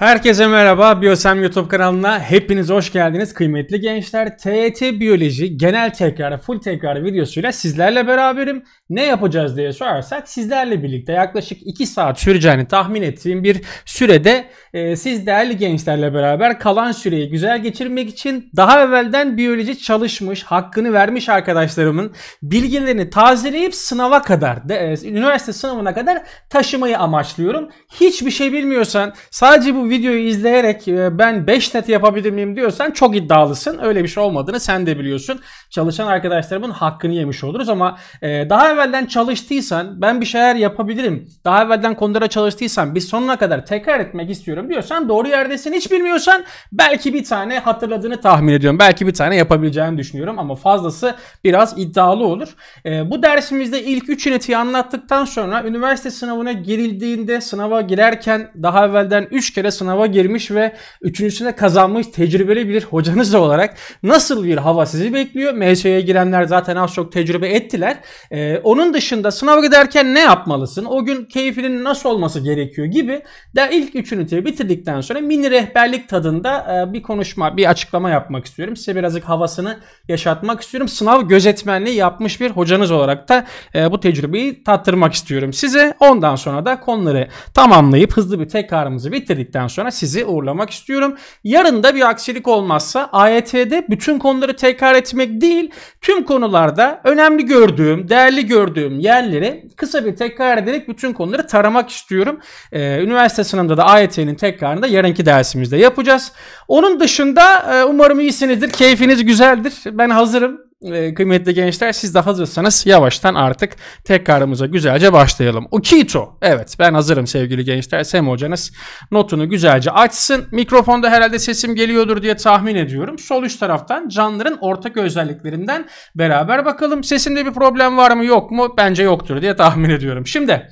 Herkese merhaba. Biosem YouTube kanalına hepiniz hoş geldiniz kıymetli gençler. TYT e Biyoloji genel tekrar, full tekrar videosuyla sizlerle beraberim ne yapacağız diye sorarsak sizlerle birlikte yaklaşık 2 saat süreceğini tahmin ettiğim bir sürede e, siz değerli gençlerle beraber kalan süreyi güzel geçirmek için daha evvelden biyoloji çalışmış, hakkını vermiş arkadaşlarımın bilgilerini tazeleyip sınava kadar, de, e, üniversite sınavına kadar taşımayı amaçlıyorum. Hiçbir şey bilmiyorsan sadece bu videoyu izleyerek e, ben 5 net yapabilir miyim diyorsan çok iddialısın. Öyle bir şey olmadığını sen de biliyorsun. Çalışan arkadaşlarımın hakkını yemiş oluruz ama e, daha evvel evvelden çalıştıysan ben bir şeyler yapabilirim. Daha evvelden konulara çalıştıysan bir sonuna kadar tekrar etmek istiyorum diyorsan doğru yerdesin. Hiç bilmiyorsan belki bir tane hatırladığını tahmin ediyorum. Belki bir tane yapabileceğini düşünüyorum ama fazlası biraz iddialı olur. E, bu dersimizde ilk 3 üniteyi anlattıktan sonra üniversite sınavına girildiğinde sınava girerken daha evvelden 3 kere sınava girmiş ve üçüncüsüne kazanmış tecrübeli bir hocanız olarak nasıl bir hava sizi bekliyor? MS'ye girenler zaten az çok tecrübe ettiler. E, onun dışında sınava giderken ne yapmalısın? O gün keyfinin nasıl olması gerekiyor gibi de ilk üç üniteyi bitirdikten sonra mini rehberlik tadında e, bir konuşma, bir açıklama yapmak istiyorum. Size birazcık havasını yaşatmak istiyorum. Sınav gözetmenliği yapmış bir hocanız olarak da e, bu tecrübeyi tattırmak istiyorum size. Ondan sonra da konuları tamamlayıp hızlı bir tekrarımızı bitirdikten sonra sizi uğurlamak istiyorum. Yarın da bir aksilik olmazsa AYT'de bütün konuları tekrar etmek değil, tüm konularda önemli gördüğüm, değerli gördüğüm gördüğüm yerleri kısa bir tekrar ederek bütün konuları taramak istiyorum. Ee, üniversite sınavında da AYT'nin tekrarını da yarınki dersimizde yapacağız. Onun dışında e, umarım iyisinizdir, keyfiniz güzeldir. Ben hazırım e, kıymetli gençler siz de hazırsanız yavaştan artık tekrarımıza güzelce başlayalım. Okito. Evet ben hazırım sevgili gençler. Sem hocanız notunu güzelce açsın. Mikrofonda herhalde sesim geliyordur diye tahmin ediyorum. Sol üst taraftan canlıların ortak özelliklerinden beraber bakalım. sesinde bir problem var mı yok mu? Bence yoktur diye tahmin ediyorum. Şimdi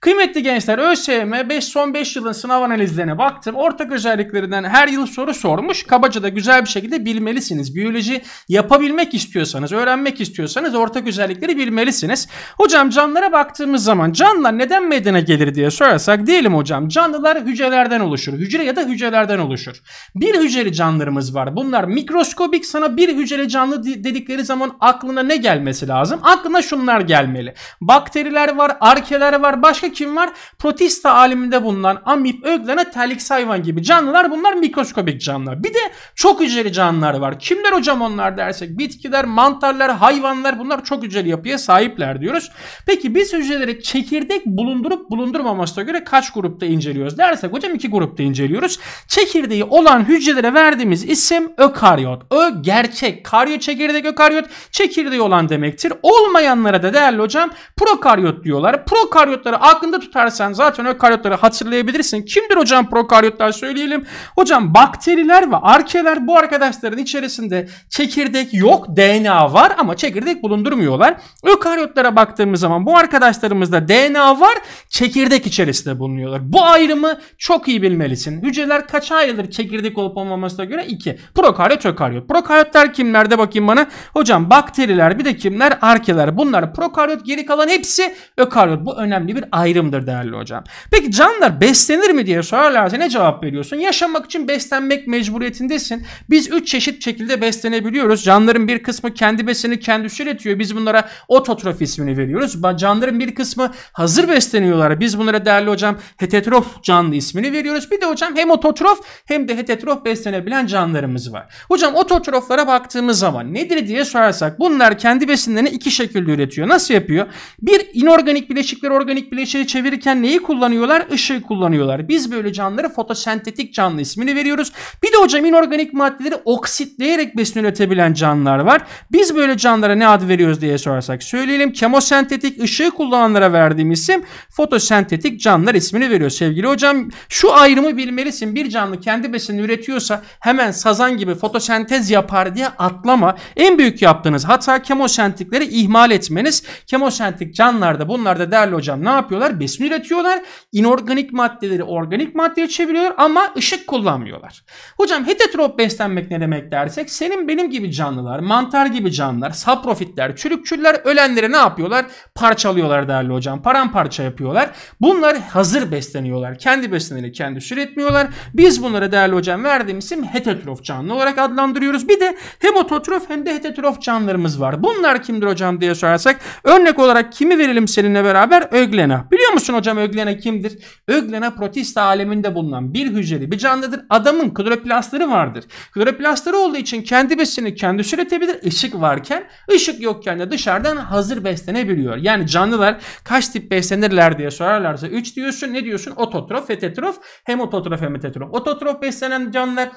Kıymetli gençler ÖSYM 5 son 5 yılın sınav analizlerine baktım. Ortak özelliklerinden her yıl soru sormuş. Kabaca da güzel bir şekilde bilmelisiniz. Biyoloji yapabilmek istiyorsanız, öğrenmek istiyorsanız ortak özellikleri bilmelisiniz. Hocam canlılara baktığımız zaman canlılar neden meydana gelir diye sorarsak diyelim hocam canlılar hücrelerden oluşur. Hücre ya da hücrelerden oluşur. Bir hücreli canlılarımız var. Bunlar mikroskobik sana bir hücreli canlı dedikleri zaman aklına ne gelmesi lazım? Aklına şunlar gelmeli. Bakteriler var, arkeler var, başka kim var? Protista aliminde bulunan amip, öglana, terlik hayvan gibi canlılar bunlar mikroskobik canlılar. Bir de çok hücreli canlılar var. Kimler hocam onlar dersek? Bitkiler, mantarlar, hayvanlar bunlar çok hücreli yapıya sahipler diyoruz. Peki biz hücreleri çekirdek bulundurup bulundurmamasına göre kaç grupta inceliyoruz dersek hocam iki grupta inceliyoruz. Çekirdeği olan hücrelere verdiğimiz isim ökaryot. Ö gerçek. Karyo çekirdek ökaryot çekirdeği olan demektir. Olmayanlara da değerli hocam prokaryot diyorlar. Prokaryotlara aklında tutarsan zaten ökaryotları hatırlayabilirsin. Kimdir hocam prokaryotlar söyleyelim. Hocam bakteriler ve arkeler bu arkadaşların içerisinde çekirdek yok DNA var ama çekirdek bulundurmuyorlar. Ökaryotlara baktığımız zaman bu arkadaşlarımızda DNA var çekirdek içerisinde bulunuyorlar. Bu ayrımı çok iyi bilmelisin. Hücreler kaç ayrılır çekirdek olup olmamasına göre? 2. Prokaryot ökaryot. Prokaryotlar kimlerde bakayım bana? Hocam bakteriler bir de kimler? Arkeler. Bunlar prokaryot geri kalan hepsi ökaryot. Bu önemli bir ayrım ayrımdır değerli hocam. Peki canlar beslenir mi diye sorarlarsa ne cevap veriyorsun? Yaşamak için beslenmek mecburiyetindesin. Biz üç çeşit şekilde beslenebiliyoruz. Canların bir kısmı kendi besini kendisi üretiyor. Biz bunlara ototrof ismini veriyoruz. Canların bir kısmı hazır besleniyorlar. Biz bunlara değerli hocam heterotrof canlı ismini veriyoruz. Bir de hocam hem ototrof hem de heterotrof beslenebilen canlılarımız var. Hocam ototroflara baktığımız zaman nedir diye sorarsak bunlar kendi besinlerini iki şekilde üretiyor. Nasıl yapıyor? Bir inorganik bileşikler organik bileşik ışığı çevirirken neyi kullanıyorlar? Işığı kullanıyorlar. Biz böyle canlılara fotosentetik canlı ismini veriyoruz. Bir de hocam inorganik maddeleri oksitleyerek besin üretebilen canlılar var. Biz böyle canlılara ne ad veriyoruz diye sorarsak söyleyelim. Kemosentetik ışığı kullananlara verdiğim isim fotosentetik canlılar ismini veriyor sevgili hocam. Şu ayrımı bilmelisin. Bir canlı kendi besini üretiyorsa hemen sazan gibi fotosentez yapar diye atlama. En büyük yaptığınız hata kemosentikleri ihmal etmeniz. Kemosentik canlılarda bunlarda değerli hocam ne yapıyor? üretiyorlar, besin üretiyorlar. İnorganik maddeleri organik maddeye çeviriyorlar ama ışık kullanmıyorlar. Hocam heterotrop beslenmek ne demek dersek senin benim gibi canlılar, mantar gibi canlılar, saprofitler, çürükçüller ölenleri ne yapıyorlar? Parçalıyorlar değerli hocam. Paramparça yapıyorlar. Bunlar hazır besleniyorlar. Kendi besinleri kendi üretmiyorlar. Biz bunlara değerli hocam verdiğimiz isim heterotrof canlı olarak adlandırıyoruz. Bir de hematotrof hem de heterotrof canlılarımız var. Bunlar kimdir hocam diye sorarsak örnek olarak kimi verelim seninle beraber? Öglena. Biliyor musun hocam öglene kimdir? Öglene protista aleminde bulunan bir hücreli bir canlıdır. Adamın kloroplastları vardır. Kloroplastları olduğu için kendi besini kendisi üretebilir. Işık varken, ışık yokken de dışarıdan hazır beslenebiliyor. Yani canlılar kaç tip beslenirler diye sorarlarsa 3 diyorsun. Ne diyorsun? Ototrof, hetetrof, hem ototrof hem hetetrof. Ototrof beslenen canlılar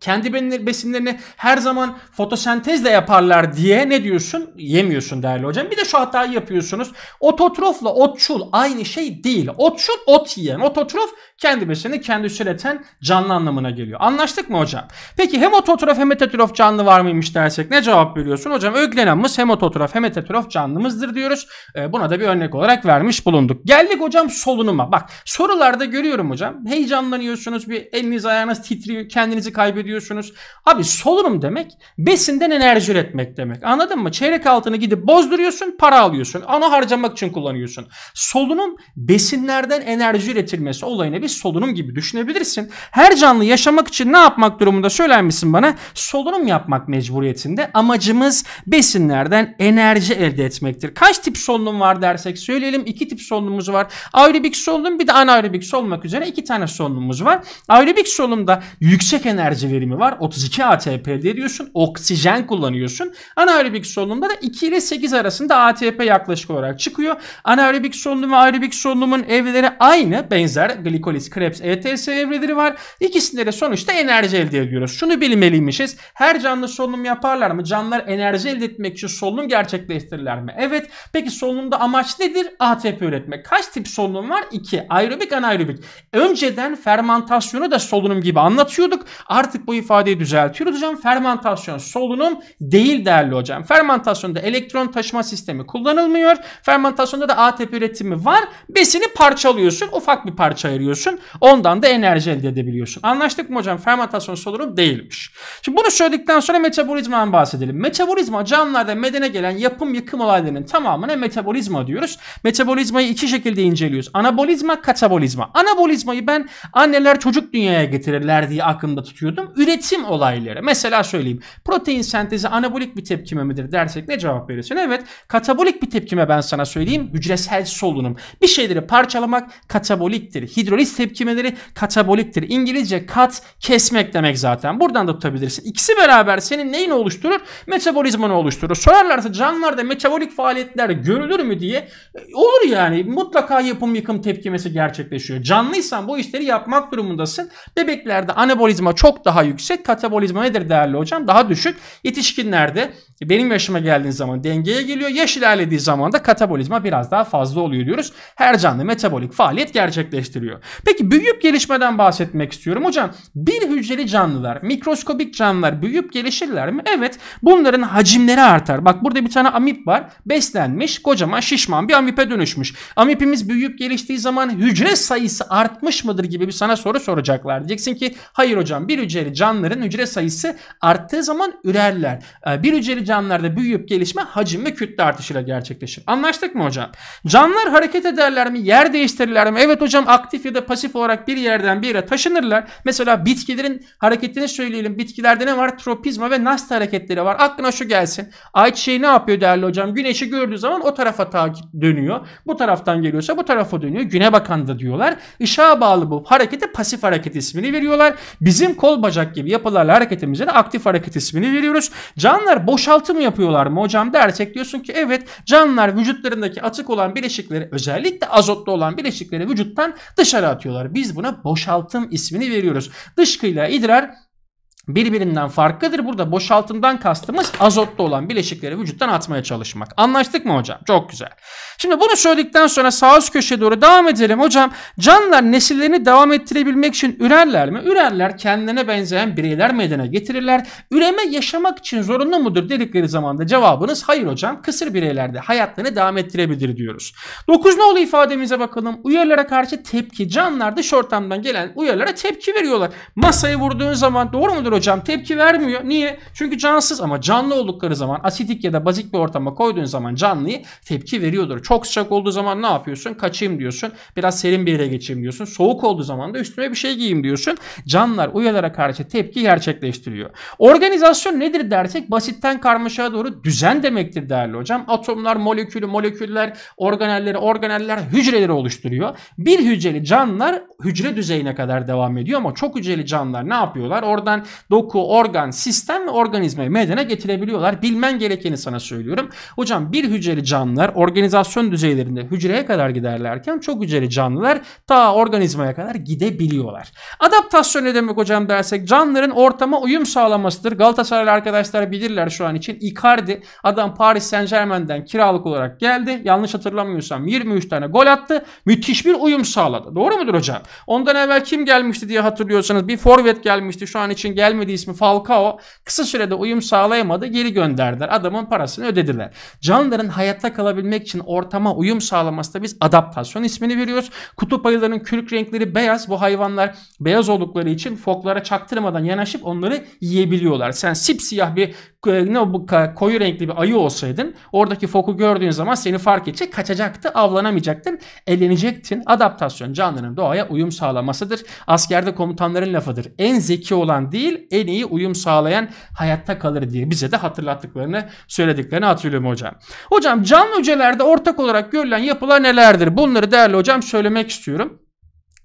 kendi besinlerini her zaman fotosentezle yaparlar diye ne diyorsun? Yemiyorsun değerli hocam. Bir de şu hatayı yapıyorsunuz. Ototrofla otçul aynı şey değil. Otçul ot yiyen. Ototrof kendi besini kendisi üreten canlı anlamına geliyor. Anlaştık mı hocam? Peki hem ototrof hem etotrof canlı var mıymış dersek ne cevap veriyorsun? Hocam öglenamız hem ototrof hem etotrof canlımızdır diyoruz. E, buna da bir örnek olarak vermiş bulunduk. Geldik hocam solunuma. Bak sorularda görüyorum hocam. Heyecanlanıyorsunuz. Bir eliniz ayağınız titriyor. Kendinizi kaybediyorsunuz ediyorsunuz. Abi solunum demek besinden enerji üretmek demek. Anladın mı? Çeyrek altını gidip bozduruyorsun para alıyorsun. Ana harcamak için kullanıyorsun. Solunum besinlerden enerji üretilmesi olayını bir solunum gibi düşünebilirsin. Her canlı yaşamak için ne yapmak durumunda söyler misin bana? Solunum yapmak mecburiyetinde amacımız besinlerden enerji elde etmektir. Kaç tip solunum var dersek söyleyelim. iki tip solunumumuz var. Aerobik solunum bir de anaerobik solunum olmak üzere iki tane solunumumuz var. Aerobik solunumda yüksek enerji veriyor verimi var. 32 ATP elde ediyorsun. Oksijen kullanıyorsun. Anaerobik solunumda da 2 ile 8 arasında ATP yaklaşık olarak çıkıyor. Anaerobik solunum ve aerobik solunumun evreleri aynı. Benzer glikoliz, Krebs, ETS evreleri var. İkisinde de sonuçta enerji elde ediyoruz. Şunu bilmeliymişiz. Her canlı solunum yaparlar mı? Canlılar enerji elde etmek için solunum gerçekleştirirler mi? Evet. Peki solunumda amaç nedir? ATP üretmek. Kaç tip solunum var? 2. Aerobik, anaerobik. Önceden fermentasyonu da solunum gibi anlatıyorduk. Artık bu ifadeyi düzeltiyoruz hocam. Fermentasyon solunum değil değerli hocam. Fermentasyonda elektron taşıma sistemi kullanılmıyor. Fermentasyonda da ATP üretimi var. Besini parçalıyorsun. Ufak bir parça ayırıyorsun. Ondan da enerji elde edebiliyorsun. Anlaştık mı hocam? Fermentasyon solunum değilmiş. Şimdi bunu söyledikten sonra metabolizmadan bahsedelim. Metabolizma canlılarda medene gelen yapım yıkım olaylarının tamamına metabolizma diyoruz. Metabolizmayı iki şekilde inceliyoruz. Anabolizma, katabolizma. Anabolizmayı ben anneler çocuk dünyaya getirirler diye aklımda tutuyordum üretim olayları. Mesela söyleyeyim. Protein sentezi anabolik bir tepkime midir dersek ne cevap verirsin? Evet katabolik bir tepkime ben sana söyleyeyim. Hücresel solunum. Bir şeyleri parçalamak kataboliktir. Hidroliz tepkimeleri kataboliktir. İngilizce kat kesmek demek zaten. Buradan da tutabilirsin. İkisi beraber senin neyini oluşturur? Metabolizmanı oluşturur. Sorarlarsa canlılarda metabolik faaliyetler görülür mü diye e, olur yani. Mutlaka yapım yıkım tepkimesi gerçekleşiyor. Canlıysan bu işleri yapmak durumundasın. Bebeklerde anabolizma çok daha yüksek katabolizma nedir değerli hocam? Daha düşük. Yetişkinlerde benim yaşıma geldiğin zaman dengeye geliyor. Yaş ilerlediği zaman da katabolizma biraz daha fazla oluyor diyoruz. Her canlı metabolik faaliyet gerçekleştiriyor. Peki büyüyüp gelişmeden bahsetmek istiyorum. Hocam bir hücreli canlılar, mikroskobik canlılar büyüyüp gelişirler mi? Evet. Bunların hacimleri artar. Bak burada bir tane amip var. Beslenmiş, kocaman, şişman bir amipe dönüşmüş. Amipimiz büyüyüp geliştiği zaman hücre sayısı artmış mıdır gibi bir sana soru soracaklar. Diyeceksin ki hayır hocam bir hücreli hücreli canlıların hücre sayısı arttığı zaman ürerler. Ee, bir hücreli canlılarda büyüyüp gelişme hacim ve kütle artışıyla gerçekleşir. Anlaştık mı hocam? Canlılar hareket ederler mi? Yer değiştirirler mi? Evet hocam aktif ya da pasif olarak bir yerden bir yere taşınırlar. Mesela bitkilerin hareketini söyleyelim. Bitkilerde ne var? Tropizma ve nasta hareketleri var. Aklına şu gelsin. Ayçiçeği ne yapıyor değerli hocam? Güneşi gördüğü zaman o tarafa takip dönüyor. Bu taraftan geliyorsa bu tarafa dönüyor. Güne bakan da diyorlar. Işığa bağlı bu harekete pasif hareket ismini veriyorlar. Bizim kol bacak olacak gibi yapılarla hareketimize de aktif hareket ismini veriyoruz. Canlar boşaltım yapıyorlar mı hocam dersek diyorsun ki evet Canlar vücutlarındaki atık olan bileşikleri özellikle azotlu olan bileşikleri vücuttan dışarı atıyorlar. Biz buna boşaltım ismini veriyoruz. Dışkıyla idrar birbirinden farklıdır. Burada boşaltımdan kastımız azotlu olan bileşikleri vücuttan atmaya çalışmak. Anlaştık mı hocam? Çok güzel. Şimdi bunu söyledikten sonra sağ üst köşeye doğru devam edelim. Hocam canlılar nesillerini devam ettirebilmek için ürerler mi? Ürerler kendine benzeyen bireyler meydana getirirler. Üreme yaşamak için zorunlu mudur dedikleri zaman da cevabınız hayır hocam. Kısır bireylerde hayatlarını devam ettirebilir diyoruz. 9 nolu ifademize bakalım. Uyarılara karşı tepki. Canlılar dış ortamdan gelen uyarılara tepki veriyorlar. Masayı vurduğun zaman doğru mudur hocam? hocam tepki vermiyor. Niye? Çünkü cansız ama canlı oldukları zaman asidik ya da bazik bir ortama koyduğun zaman canlıyı tepki veriyordur. Çok sıcak olduğu zaman ne yapıyorsun? Kaçayım diyorsun. Biraz serin bir yere geçeyim diyorsun. Soğuk olduğu zaman da üstüme bir şey giyeyim diyorsun. Canlar uyalara karşı tepki gerçekleştiriyor. Organizasyon nedir dersek basitten karmaşaya doğru düzen demektir değerli hocam. Atomlar, molekülü, moleküller, organelleri, organeller hücreleri oluşturuyor. Bir hücreli canlılar hücre düzeyine kadar devam ediyor ama çok hücreli canlılar ne yapıyorlar? Oradan doku, organ, sistem ve organizmayı meydana getirebiliyorlar. Bilmen gerekeni sana söylüyorum. Hocam bir hücreli canlılar organizasyon düzeylerinde hücreye kadar giderlerken çok hücreli canlılar ta organizmaya kadar gidebiliyorlar. Adaptasyon ne demek hocam dersek canlıların ortama uyum sağlamasıdır. Galatasaraylı arkadaşlar bilirler şu an için. Icardi adam Paris Saint Germain'den kiralık olarak geldi. Yanlış hatırlamıyorsam 23 tane gol attı. Müthiş bir uyum sağladı. Doğru mudur hocam? Ondan evvel kim gelmişti diye hatırlıyorsanız bir forvet gelmişti. Şu an için gelmiyor gelmedi ismi Falcao kısa sürede uyum sağlayamadı geri gönderdiler. Adamın parasını ödediler. Canlıların hayatta kalabilmek için ortama uyum sağlaması da biz adaptasyon ismini veriyoruz. Kutup ayılarının kürk renkleri beyaz. Bu hayvanlar beyaz oldukları için foklara çaktırmadan yanaşıp onları yiyebiliyorlar. Sen sipsiyah bir e, ne bu koyu renkli bir ayı olsaydın oradaki foku gördüğün zaman seni fark edecek kaçacaktı avlanamayacaktın elenecektin adaptasyon canlının doğaya uyum sağlamasıdır askerde komutanların lafıdır en zeki olan değil en iyi uyum sağlayan hayatta kalır diye bize de hatırlattıklarını söylediklerini hatırlıyorum hocam. Hocam canlı hücrelerde ortak olarak görülen yapılar nelerdir bunları değerli hocam söylemek istiyorum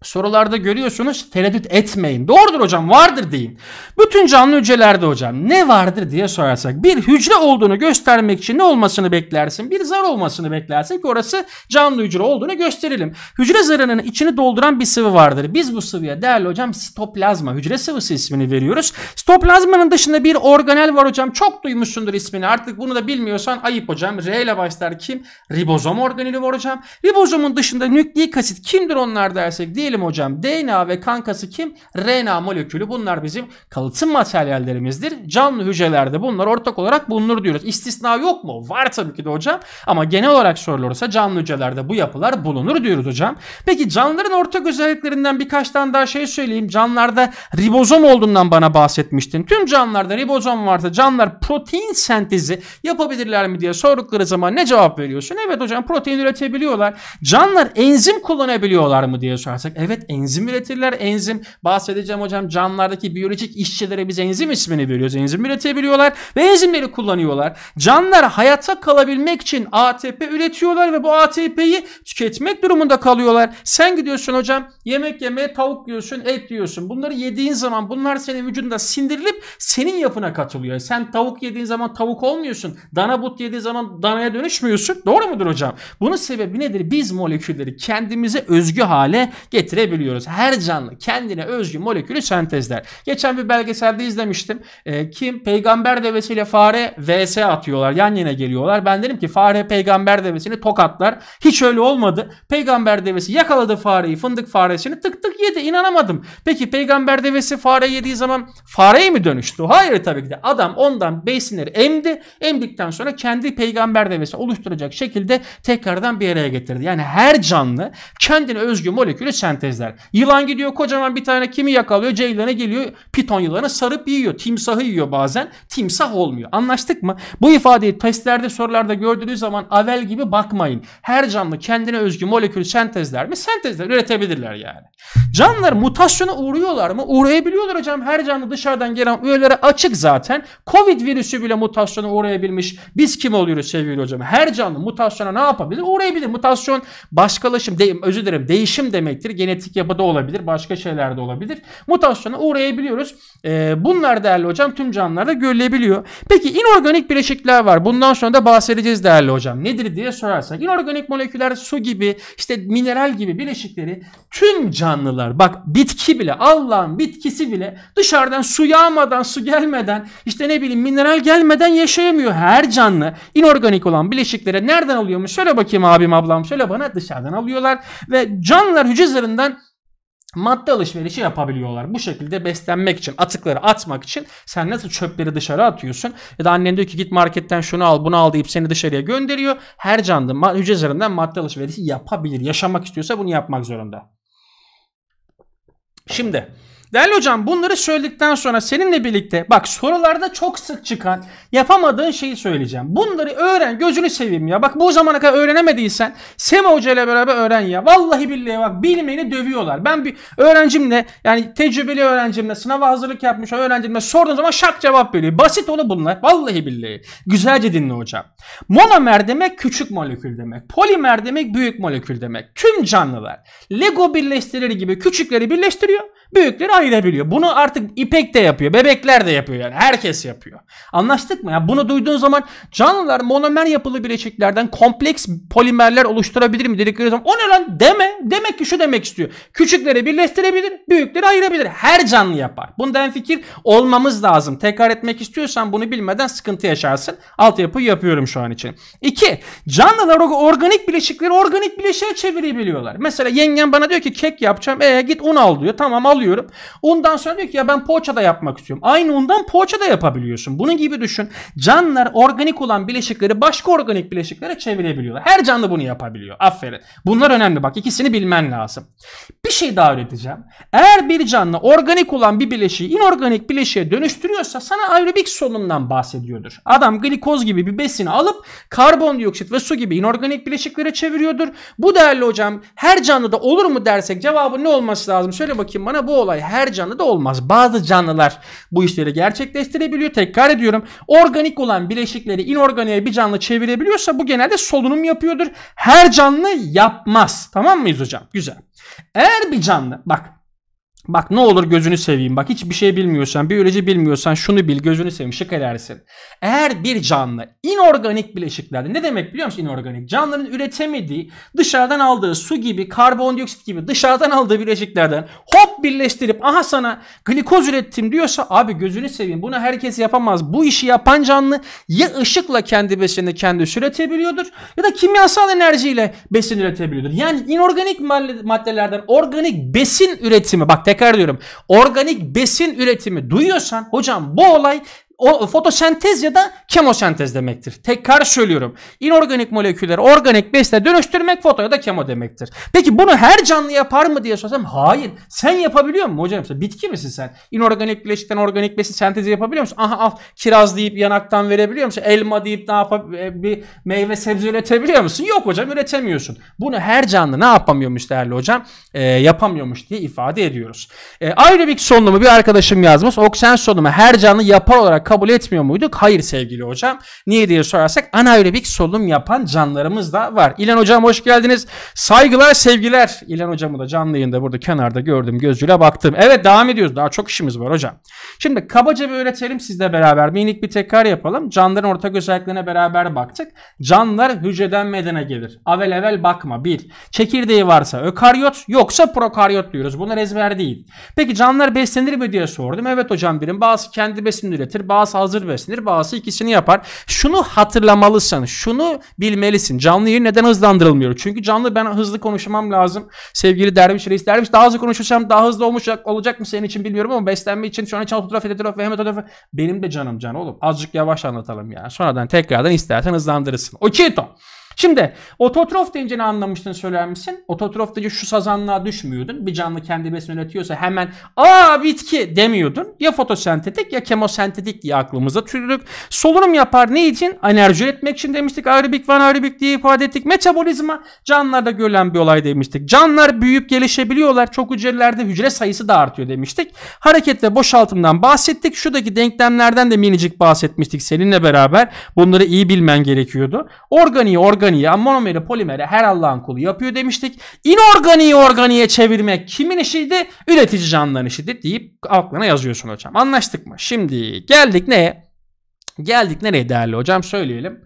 sorularda görüyorsunuz tereddüt etmeyin. Doğrudur hocam vardır deyin. Bütün canlı hücrelerde hocam ne vardır diye sorarsak bir hücre olduğunu göstermek için ne olmasını beklersin? Bir zar olmasını beklersin ki orası canlı hücre olduğunu gösterelim. Hücre zarının içini dolduran bir sıvı vardır. Biz bu sıvıya değerli hocam sitoplazma hücre sıvısı ismini veriyoruz. Sitoplazmanın dışında bir organel var hocam. Çok duymuşsundur ismini artık bunu da bilmiyorsan ayıp hocam. R ile başlar kim? Ribozom organeli var hocam. Ribozomun dışında nükleik asit kimdir onlar dersek diyelim Gelelim hocam. DNA ve kankası kim? RNA molekülü. Bunlar bizim kalıtım materyallerimizdir. Canlı hücrelerde bunlar ortak olarak bulunur diyoruz. İstisna yok mu? Var tabii ki de hocam. Ama genel olarak sorulursa canlı hücrelerde bu yapılar bulunur diyoruz hocam. Peki canlıların ortak özelliklerinden birkaç tane daha şey söyleyeyim. Canlılarda ribozom olduğundan bana bahsetmiştin. Tüm canlılarda ribozom varsa canlılar protein sentezi yapabilirler mi diye sordukları zaman ne cevap veriyorsun? Evet hocam protein üretebiliyorlar. Canlılar enzim kullanabiliyorlar mı diye sorarsak Evet enzim üretirler. Enzim bahsedeceğim hocam canlılardaki biyolojik işçilere biz enzim ismini veriyoruz. Enzim üretebiliyorlar ve enzimleri kullanıyorlar. Canlar hayata kalabilmek için ATP üretiyorlar ve bu ATP'yi tüketmek durumunda kalıyorlar. Sen gidiyorsun hocam yemek yemeye tavuk diyorsun et diyorsun. Bunları yediğin zaman bunlar senin vücudunda sindirilip senin yapına katılıyor. Sen tavuk yediğin zaman tavuk olmuyorsun. Dana but yediğin zaman danaya dönüşmüyorsun. Doğru mudur hocam? Bunun sebebi nedir? Biz molekülleri kendimize özgü hale getiriyoruz getirebiliyoruz. Her canlı kendine özgü molekülü sentezler. Geçen bir belgeselde izlemiştim. E, kim peygamber devesiyle fare vs atıyorlar. Yan yana geliyorlar. Ben dedim ki fare peygamber devesini tokatlar. Hiç öyle olmadı. Peygamber devesi yakaladı fareyi fındık faresini tık tık yedi. İnanamadım. Peki peygamber devesi fare yediği zaman fareye mi dönüştü? Hayır tabii ki de. Adam ondan besinleri emdi. Emdikten sonra kendi peygamber devesi oluşturacak şekilde tekrardan bir araya getirdi. Yani her canlı kendine özgü molekülü sentez sentezler. Yılan gidiyor kocaman bir tane kimi yakalıyor? Ceylan'a geliyor. Piton yılanı sarıp yiyor. Timsahı yiyor bazen. Timsah olmuyor. Anlaştık mı? Bu ifadeyi testlerde sorularda gördüğünüz zaman avel gibi bakmayın. Her canlı kendine özgü molekül sentezler mi? Sentezler üretebilirler yani. Canlılar mutasyona uğruyorlar mı? Uğrayabiliyorlar hocam. Her canlı dışarıdan gelen üyelere açık zaten. Covid virüsü bile mutasyona uğrayabilmiş. Biz kim oluyoruz sevgili hocam? Her canlı mutasyona ne yapabilir? Uğrayabilir. Mutasyon başkalaşım, de, özür dilerim değişim demektir genetik yapıda olabilir, başka şeyler de olabilir. Mutasyona uğrayabiliyoruz. E, bunlar değerli hocam tüm canlılarda görülebiliyor. Peki inorganik bileşikler var. Bundan sonra da bahsedeceğiz değerli hocam. Nedir diye sorarsak. inorganik moleküler su gibi, işte mineral gibi bileşikleri tüm canlılar, bak bitki bile, Allah'ın bitkisi bile dışarıdan su yağmadan, su gelmeden, işte ne bileyim mineral gelmeden yaşayamıyor her canlı. inorganik olan bileşiklere nereden alıyormuş? Şöyle bakayım abim ablam, şöyle bana dışarıdan alıyorlar ve canlılar hücre azından madde alışverişi yapabiliyorlar. Bu şekilde beslenmek için, atıkları atmak için sen nasıl çöpleri dışarı atıyorsun? Ya da annen diyor ki git marketten şunu al, bunu al deyip seni dışarıya gönderiyor. Her canlı hücre zarından madde alışverişi yapabilir. Yaşamak istiyorsa bunu yapmak zorunda. Şimdi Değerli hocam bunları söyledikten sonra seninle birlikte bak sorularda çok sık çıkan yapamadığın şeyi söyleyeceğim. Bunları öğren gözünü seveyim ya. Bak bu zamana kadar öğrenemediysen Sema Hoca ile beraber öğren ya. Vallahi billahi bak bilmeyeni dövüyorlar. Ben bir öğrencimle yani tecrübeli öğrencimle sınava hazırlık yapmış öğrencimle sorduğum zaman şak cevap veriyor. Basit ola bunlar. Vallahi billahi. Güzelce dinle hocam. Monomer demek küçük molekül demek. Polimer demek büyük molekül demek. Tüm canlılar Lego birleştirir gibi küçükleri birleştiriyor. Büyükleri ayrı ayrılabiliyor. Bunu artık İpek de yapıyor. Bebekler de yapıyor yani. Herkes yapıyor. Anlaştık mı? Yani bunu duyduğun zaman canlılar monomer yapılı bileşiklerden kompleks polimerler oluşturabilir mi dedikleri zaman o ne lan deme. Demek ki şu demek istiyor. Küçükleri birleştirebilir, büyükleri ayırabilir. Her canlı yapar. Bundan fikir olmamız lazım. Tekrar etmek istiyorsan bunu bilmeden sıkıntı yaşarsın. Altyapı yapıyorum şu an için. İki Canlılar organik bileşikleri organik bileşiğe çevirebiliyorlar. Mesela yengen bana diyor ki kek yapacağım. E git un al diyor. Tamam alıyorum. Ondan sonra diyor ki ya ben poğaça da yapmak istiyorum. Aynı undan poğaça da yapabiliyorsun. Bunun gibi düşün. Canlar organik olan bileşikleri başka organik bileşiklere çevirebiliyorlar. Her canlı bunu yapabiliyor. Aferin. Bunlar önemli bak ikisini bilmen lazım. Bir şey daha öğreteceğim. Eğer bir canlı organik olan bir bileşiği inorganik bileşiğe dönüştürüyorsa sana aerobik solunumdan bahsediyordur. Adam glikoz gibi bir besini alıp karbondioksit ve su gibi inorganik bileşiklere çeviriyordur. Bu değerli hocam her canlıda olur mu dersek cevabı ne olması lazım? Söyle bakayım bana bu olay her her canlı da olmaz. Bazı canlılar bu işleri gerçekleştirebiliyor. Tekrar ediyorum. Organik olan bileşikleri inorganiğe bir canlı çevirebiliyorsa bu genelde solunum yapıyordur. Her canlı yapmaz. Tamam mıyız hocam? Güzel. Eğer bir canlı bak Bak ne olur gözünü seveyim. Bak hiçbir şey bilmiyorsan, biyoloji bilmiyorsan şunu bil gözünü seveyim şık edersin. Eğer bir canlı inorganik bileşiklerde ne demek biliyor musun inorganik? Canlının üretemediği dışarıdan aldığı su gibi, karbondioksit gibi dışarıdan aldığı bileşiklerden hop birleştirip aha sana glikoz ürettim diyorsa abi gözünü seveyim bunu herkes yapamaz. Bu işi yapan canlı ya ışıkla kendi besini kendi üretebiliyordur ya da kimyasal enerjiyle besin üretebiliyordur. Yani inorganik maddelerden organik besin üretimi bak tek tekrar diyorum. Organik besin üretimi duyuyorsan hocam bu olay o fotosentez ya da kemosentez demektir. Tekrar söylüyorum. İnorganik molekülleri organik besle dönüştürmek foto ya da kemo demektir. Peki bunu her canlı yapar mı diye sorsam hayır. Sen yapabiliyor musun hocam? Sen bitki misin sen? İnorganik bileşikten organik besin sentezi yapabiliyor musun? Aha al kiraz deyip yanaktan verebiliyor musun? Elma deyip ne yapıp e, bir meyve sebze üretebiliyor musun? Yok hocam üretemiyorsun. Bunu her canlı ne yapamıyormuş değerli hocam? E, yapamıyormuş diye ifade ediyoruz. E, Ayrıbik sonumu bir arkadaşım yazmış. Oksijen sonumu her canlı yapar olarak kabul etmiyor muyduk? Hayır sevgili hocam. Niye diye sorarsak anaerobik solunum yapan canlarımız da var. İlan hocam hoş geldiniz. Saygılar sevgiler. İlan hocamı da canlı yayında burada kenarda gördüm gözüyle baktım. Evet devam ediyoruz. Daha çok işimiz var hocam. Şimdi kabaca bir öğretelim sizle beraber. Minik bir tekrar yapalım. Canların ortak özelliklerine beraber baktık. Canlar hücreden medene gelir. Avel evel bakma. Bir. Çekirdeği varsa ökaryot yoksa prokaryot diyoruz. Bunlar ezber değil. Peki canlar beslenir mi diye sordum. Evet hocam birim. Bazı kendi besin üretir. Bazı bazı hazır beslenir bazı ikisini yapar. Şunu hatırlamalısın şunu bilmelisin canlı yayın neden hızlandırılmıyor? Çünkü canlı ben hızlı konuşmam lazım sevgili Derviş Reis. Derviş daha hızlı konuşursam daha hızlı olmayacak, olacak mı senin için bilmiyorum ama beslenme için şu an için fotoğraf, fotoğraf ve fotoğraf benim de canım can oğlum azıcık yavaş anlatalım yani sonradan tekrardan istersen hızlandırırsın. Okey Tom. Şimdi ototrof deyince ne anlamıştın söyler misin? Ototrof deyince şu sazanlığa düşmüyordun. Bir canlı kendi besini üretiyorsa hemen aa bitki demiyordun. Ya fotosentetik ya kemosentetik diye aklımıza tüydük. Solunum yapar ne için? Enerji üretmek için demiştik. Aerobik ve anaerobik diye ifade ettik. Metabolizma canlılarda görülen bir olay demiştik. Canlılar büyüyüp gelişebiliyorlar. Çok hücrelerde hücre sayısı da artıyor demiştik. Hareket ve boşaltımdan bahsettik. Şuradaki denklemlerden de minicik bahsetmiştik seninle beraber. Bunları iyi bilmen gerekiyordu. Organi organ organiği, monomeri, polimeri her Allah'ın kulu yapıyor demiştik. İnorganiği organiğe çevirmek kimin işiydi? Üretici canlıların işiydi deyip aklına yazıyorsun hocam. Anlaştık mı? Şimdi geldik neye? Geldik nereye değerli hocam söyleyelim.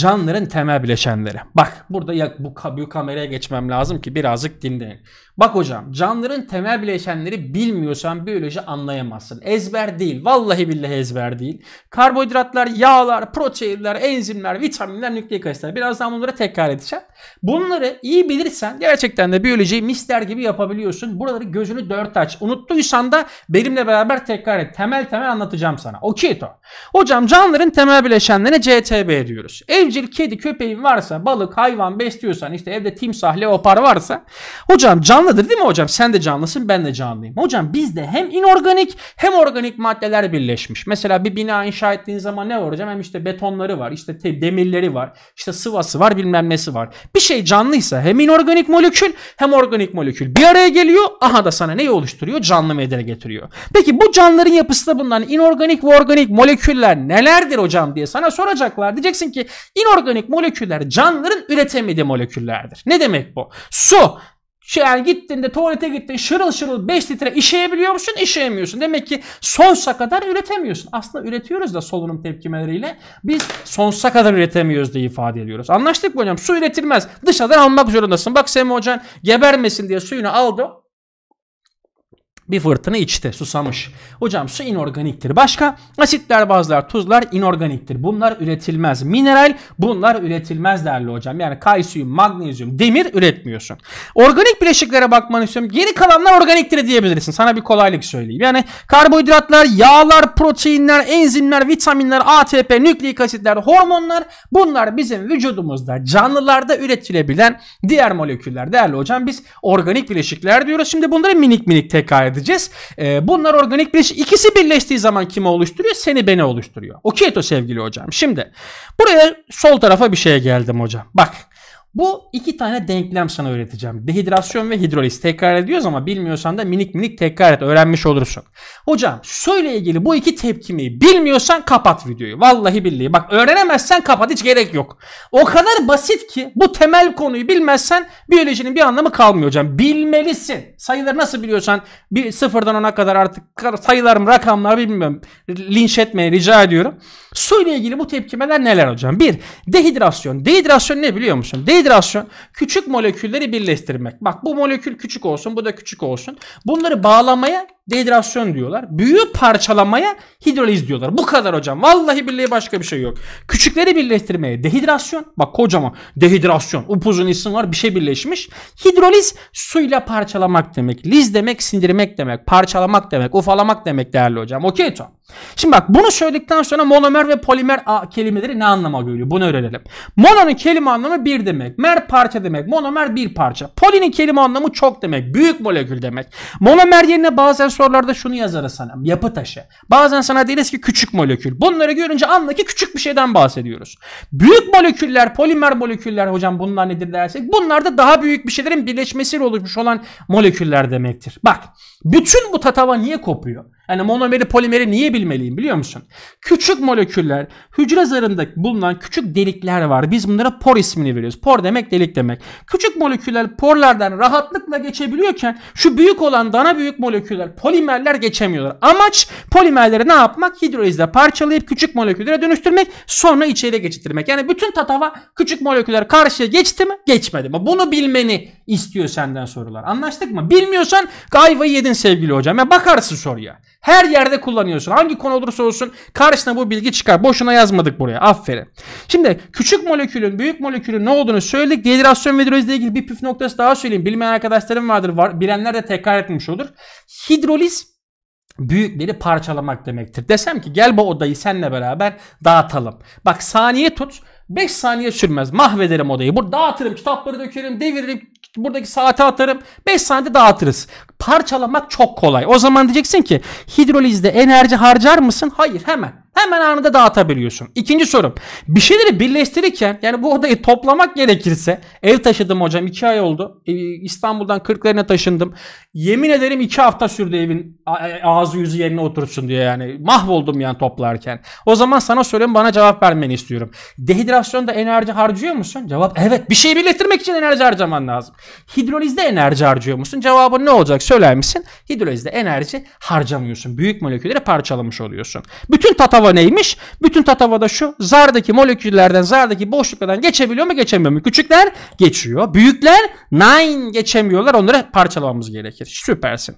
Canların temel bileşenleri. Bak burada ya, bu, büyük kameraya geçmem lazım ki birazcık dinleyin. Bak hocam canlıların temel bileşenleri bilmiyorsan biyoloji anlayamazsın. Ezber değil. Vallahi billahi ezber değil. Karbonhidratlar, yağlar, proteinler, enzimler, vitaminler, nükleik asitler. Birazdan bunları tekrar edeceğim. Bunları iyi bilirsen gerçekten de biyolojiyi mister gibi yapabiliyorsun. Buraları gözünü dört aç. Unuttuysan da benimle beraber tekrar et. Temel temel anlatacağım sana. Okey to. Hocam canlıların temel bileşenlerine CTB diyoruz. E Evcil kedi köpeğin varsa balık hayvan besliyorsan işte evde timsah leopar varsa hocam canlıdır değil mi hocam? Sen de canlısın ben de canlıyım. Hocam bizde hem inorganik hem organik maddeler birleşmiş. Mesela bir bina inşa ettiğin zaman ne var hocam? Hem işte betonları var işte demirleri var işte sıvası var bilmem nesi var. Bir şey canlıysa hem inorganik molekül hem organik molekül bir araya geliyor aha da sana neyi oluşturuyor? Canlı meydana getiriyor. Peki bu canlıların yapısı da bundan inorganik ve organik moleküller nelerdir hocam diye sana soracaklar. Diyeceksin ki İnorganik moleküller canlıların üretemediği moleküllerdir. Ne demek bu? Su yani gittiğinde tuvalete gittin şırıl şırıl 5 litre işeyebiliyor musun? İşeyemiyorsun. Demek ki sonsuza kadar üretemiyorsun. Aslında üretiyoruz da solunum tepkimeleriyle. Biz sonsuza kadar üretemiyoruz diye ifade ediyoruz. Anlaştık mı hocam? Su üretilmez. Dışarıdan almak zorundasın. Bak Semih hocam, gebermesin diye suyunu aldı bir fırtına içti susamış. Hocam su inorganiktir. Başka asitler, bazlar, tuzlar inorganiktir. Bunlar üretilmez. Mineral bunlar üretilmez değerli hocam. Yani kalsiyum, magnezyum, demir üretmiyorsun. Organik bileşiklere bakmanı istiyorum. Geri kalanlar organiktir diyebilirsin. Sana bir kolaylık söyleyeyim. Yani karbonhidratlar, yağlar, proteinler, enzimler, vitaminler, ATP, nükleik asitler, hormonlar bunlar bizim vücudumuzda canlılarda üretilebilen diğer moleküller. Değerli hocam biz organik bileşikler diyoruz. Şimdi bunları minik minik tekrar edeceğiz bahsedeceğiz. E, ee, bunlar organik bileşik. İkisi birleştiği zaman kimi oluşturuyor? Seni beni oluşturuyor. Okey to sevgili hocam. Şimdi buraya sol tarafa bir şeye geldim hocam. Bak bu iki tane denklem sana öğreteceğim. Dehidrasyon ve hidroliz tekrar ediyoruz ama bilmiyorsan da minik minik tekrar et öğrenmiş olursun. Hocam söyle ilgili bu iki tepkimeyi bilmiyorsan kapat videoyu. Vallahi billahi bak öğrenemezsen kapat hiç gerek yok. O kadar basit ki bu temel konuyu bilmezsen biyolojinin bir anlamı kalmıyor hocam. Bilmelisin. Sayıları nasıl biliyorsan bir sıfırdan ona kadar artık sayılarım rakamlar bilmiyorum. Linç etmeye rica ediyorum. Su ile ilgili bu tepkimeler neler hocam? Bir, dehidrasyon. Dehidrasyon ne biliyor musun? Dehidrasyon küçük molekülleri birleştirmek. Bak bu molekül küçük olsun, bu da küçük olsun. Bunları bağlamaya dehidrasyon diyorlar. Büyü parçalamaya hidroliz diyorlar. Bu kadar hocam. Vallahi birliği başka bir şey yok. Küçükleri birleştirmeye dehidrasyon. Bak kocaman dehidrasyon. Upuzun isim var bir şey birleşmiş. Hidroliz suyla parçalamak demek. Liz demek sindirmek demek. Parçalamak demek. Ufalamak demek değerli hocam. Okey Tom. Şimdi bak bunu söyledikten sonra monomer ve polimer kelimeleri ne anlama geliyor? Bunu öğrenelim. Mononun kelime anlamı bir demek. Mer parça demek. Monomer bir parça. Polinin kelime anlamı çok demek. Büyük molekül demek. Monomer yerine bazen sorularda şunu yazarız sana. Yapı taşı. Bazen sana deriz ki küçük molekül. Bunları görünce anla ki küçük bir şeyden bahsediyoruz. Büyük moleküller, polimer moleküller hocam bunlar nedir dersek. Bunlar da daha büyük bir şeylerin birleşmesiyle oluşmuş olan moleküller demektir. Bak bütün bu tatava niye kopuyor? Yani monomeri polimeri niye bilmeliyim biliyor musun? Küçük moleküller hücre zarında bulunan küçük delikler var. Biz bunlara por ismini veriyoruz. Por demek delik demek. Küçük moleküller porlardan rahatlıkla geçebiliyorken şu büyük olan dana büyük moleküller polimerler geçemiyorlar. Amaç polimerleri ne yapmak? hidroizle parçalayıp küçük moleküllere dönüştürmek sonra içeriye geçirtmek. Yani bütün tatava küçük moleküller karşıya geçti mi? Geçmedi mi? Bunu bilmeni istiyor senden sorular. Anlaştık mı? Bilmiyorsan ayvayı yedin sevgili hocam. Ya bakarsın soruya. Her yerde kullanıyorsun. Hangi konu olursa olsun karşısına bu bilgi çıkar. Boşuna yazmadık buraya. Aferin. Şimdi küçük molekülün büyük molekülün ne olduğunu söyledik. Dehidrasyon ve hidrolizle ilgili bir püf noktası daha söyleyeyim. Bilmeyen arkadaşlarım vardır. Var. Bilenler de tekrar etmiş olur. Hidroliz büyükleri parçalamak demektir. Desem ki gel bu odayı senle beraber dağıtalım. Bak saniye tut. 5 saniye sürmez. Mahvederim odayı. Bu dağıtırım, kitapları dökerim, deviririm, buradaki saate atarım 5 saniyede dağıtırız. Parçalamak çok kolay. O zaman diyeceksin ki hidrolizde enerji harcar mısın? Hayır hemen. Hemen anında dağıtabiliyorsun. İkinci sorum. Bir şeyleri birleştirirken yani bu odayı toplamak gerekirse ev taşıdım hocam 2 ay oldu. Ee, İstanbul'dan kırklarına taşındım. Yemin ederim 2 hafta sürdü evin e, ağzı yüzü yerine otursun diye yani. Mahvoldum yani toplarken. O zaman sana söylüyorum bana cevap vermeni istiyorum. Dehidrasyonda enerji harcıyor musun? Cevap evet. Bir şeyi birleştirmek için enerji harcaman lazım. Hidrolizde enerji harcıyor musun? Cevabı ne olacak söyler misin? Hidrolizde enerji harcamıyorsun. Büyük molekülleri parçalamış oluyorsun. Bütün tata tatava neymiş? Bütün tatavada şu zardaki moleküllerden, zardaki boşluklardan geçebiliyor mu geçemiyor mu? Küçükler geçiyor. Büyükler nine geçemiyorlar. Onları parçalamamız gerekir. Süpersin.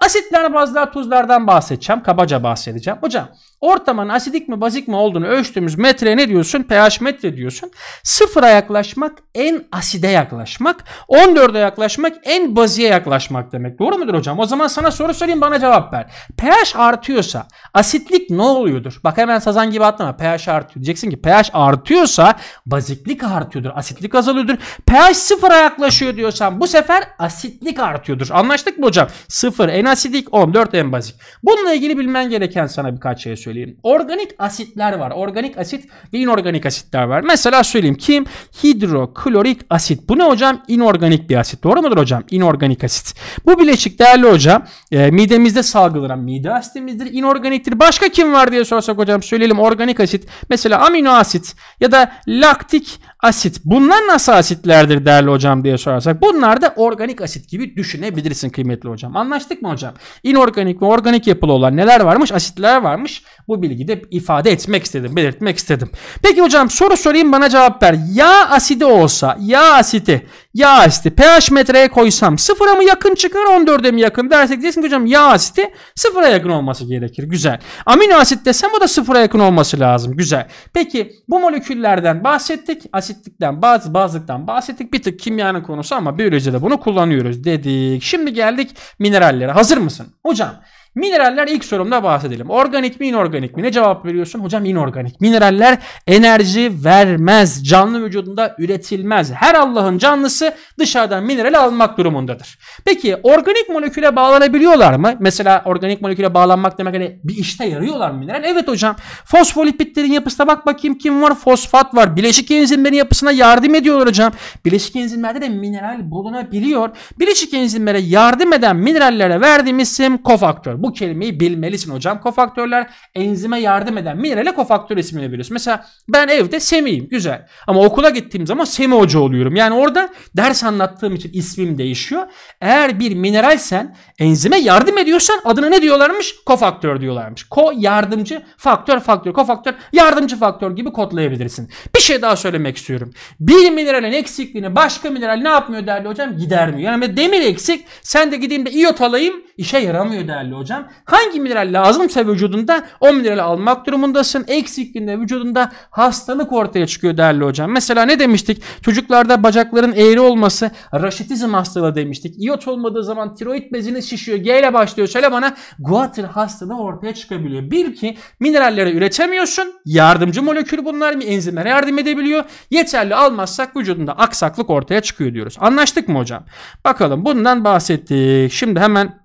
Asitler, bazlar, tuzlardan bahsedeceğim. Kabaca bahsedeceğim. Hocam ortamın asidik mi bazik mi olduğunu ölçtüğümüz metre ne diyorsun? pH metre diyorsun. Sıfıra yaklaşmak en aside yaklaşmak. 14'e yaklaşmak en baziye yaklaşmak demek. Doğru mudur hocam? O zaman sana soru sorayım bana cevap ver. pH artıyorsa asitlik ne oluyordur? Bak hemen sazan gibi atlama. pH artıyor. Diyeceksin ki pH artıyorsa baziklik artıyordur. Asitlik azalıyordur. pH sıfıra yaklaşıyor diyorsan bu sefer asitlik artıyordur. Anlaştık mı hocam? Sıfır en asidik 14 en bazik. Bununla ilgili bilmen gereken sana birkaç şey söyleyeyim. Organik asitler var. Organik asit ve inorganik asitler var. Mesela söyleyeyim kim? Hidroklorik asit. Bu ne hocam? İnorganik bir asit. Doğru mudur hocam? İnorganik asit. Bu bileşik değerli hocam e, midemizde salgılanan mide asitimizdir. İnorganiktir. Başka kim var diye sorsak yaparsak hocam söyleyelim organik asit mesela amino asit ya da laktik asit bunlar nasıl asitlerdir değerli hocam diye sorarsak bunlar da organik asit gibi düşünebilirsin kıymetli hocam. Anlaştık mı hocam? inorganik ve organik yapılı olan neler varmış? Asitler varmış. Bu bilgiyi de ifade etmek istedim, belirtmek istedim. Peki hocam soru sorayım bana cevap ver. Yağ asidi olsa, yağ asiti, yağ asiti pH metreye koysam sıfıra mı yakın çıkar 14'e mi yakın dersek diyeceksin ki hocam yağ asiti sıfıra yakın olması gerekir. Güzel. Amino asit desem o da sıfıra yakın olması lazım. Güzel. Peki bu moleküllerden bahsettik. Asitlikten, bazı bazlıktan bahsettik. Bir tık kimyanın konusu ama biyolojide bunu kullanıyoruz dedik. Şimdi geldik minerallere. Hazır mısın? Hocam Mineraller ilk sorumda bahsedelim. Organik mi inorganik mi? Ne cevap veriyorsun? Hocam inorganik. Mineraller enerji vermez. Canlı vücudunda üretilmez. Her Allah'ın canlısı dışarıdan mineral almak durumundadır. Peki organik moleküle bağlanabiliyorlar mı? Mesela organik moleküle bağlanmak demek hani bir işte yarıyorlar mı mineral? Evet hocam. Fosfolipitlerin yapısına bak bakayım kim var? Fosfat var. Bileşik enzimlerin yapısına yardım ediyorlar hocam. Bileşik enzimlerde de mineral bulunabiliyor. Bileşik enzimlere yardım eden minerallere verdiğimiz isim kofaktör. Bu kelimeyi bilmelisin hocam. Kofaktörler enzime yardım eden minerale kofaktör ismini veriyorsun. Mesela ben evde Semih'im güzel. Ama okula gittiğim zaman Semih Hoca oluyorum. Yani orada ders anlattığım için ismim değişiyor. Eğer bir mineralsen enzime yardım ediyorsan adına ne diyorlarmış? Kofaktör diyorlarmış. Ko yardımcı faktör faktör kofaktör yardımcı faktör gibi kodlayabilirsin. Bir şey daha söylemek istiyorum. Bir mineralin eksikliğini başka mineral ne yapmıyor değerli hocam? Gidermiyor. Yani demir eksik sen de gideyim de iot alayım işe yaramıyor değerli hocam alacağım. Hangi mineral lazımsa vücudunda o minerali almak durumundasın. Eksikliğinde vücudunda hastalık ortaya çıkıyor değerli hocam. Mesela ne demiştik? Çocuklarda bacakların eğri olması raşitizm hastalığı demiştik. İyot olmadığı zaman tiroid beziniz şişiyor. G ile başlıyor. Şöyle bana guatr hastalığı ortaya çıkabiliyor. Bir ki mineralleri üretemiyorsun. Yardımcı molekül bunlar mı? Enzimlere yardım edebiliyor. Yeterli almazsak vücudunda aksaklık ortaya çıkıyor diyoruz. Anlaştık mı hocam? Bakalım bundan bahsettik. Şimdi hemen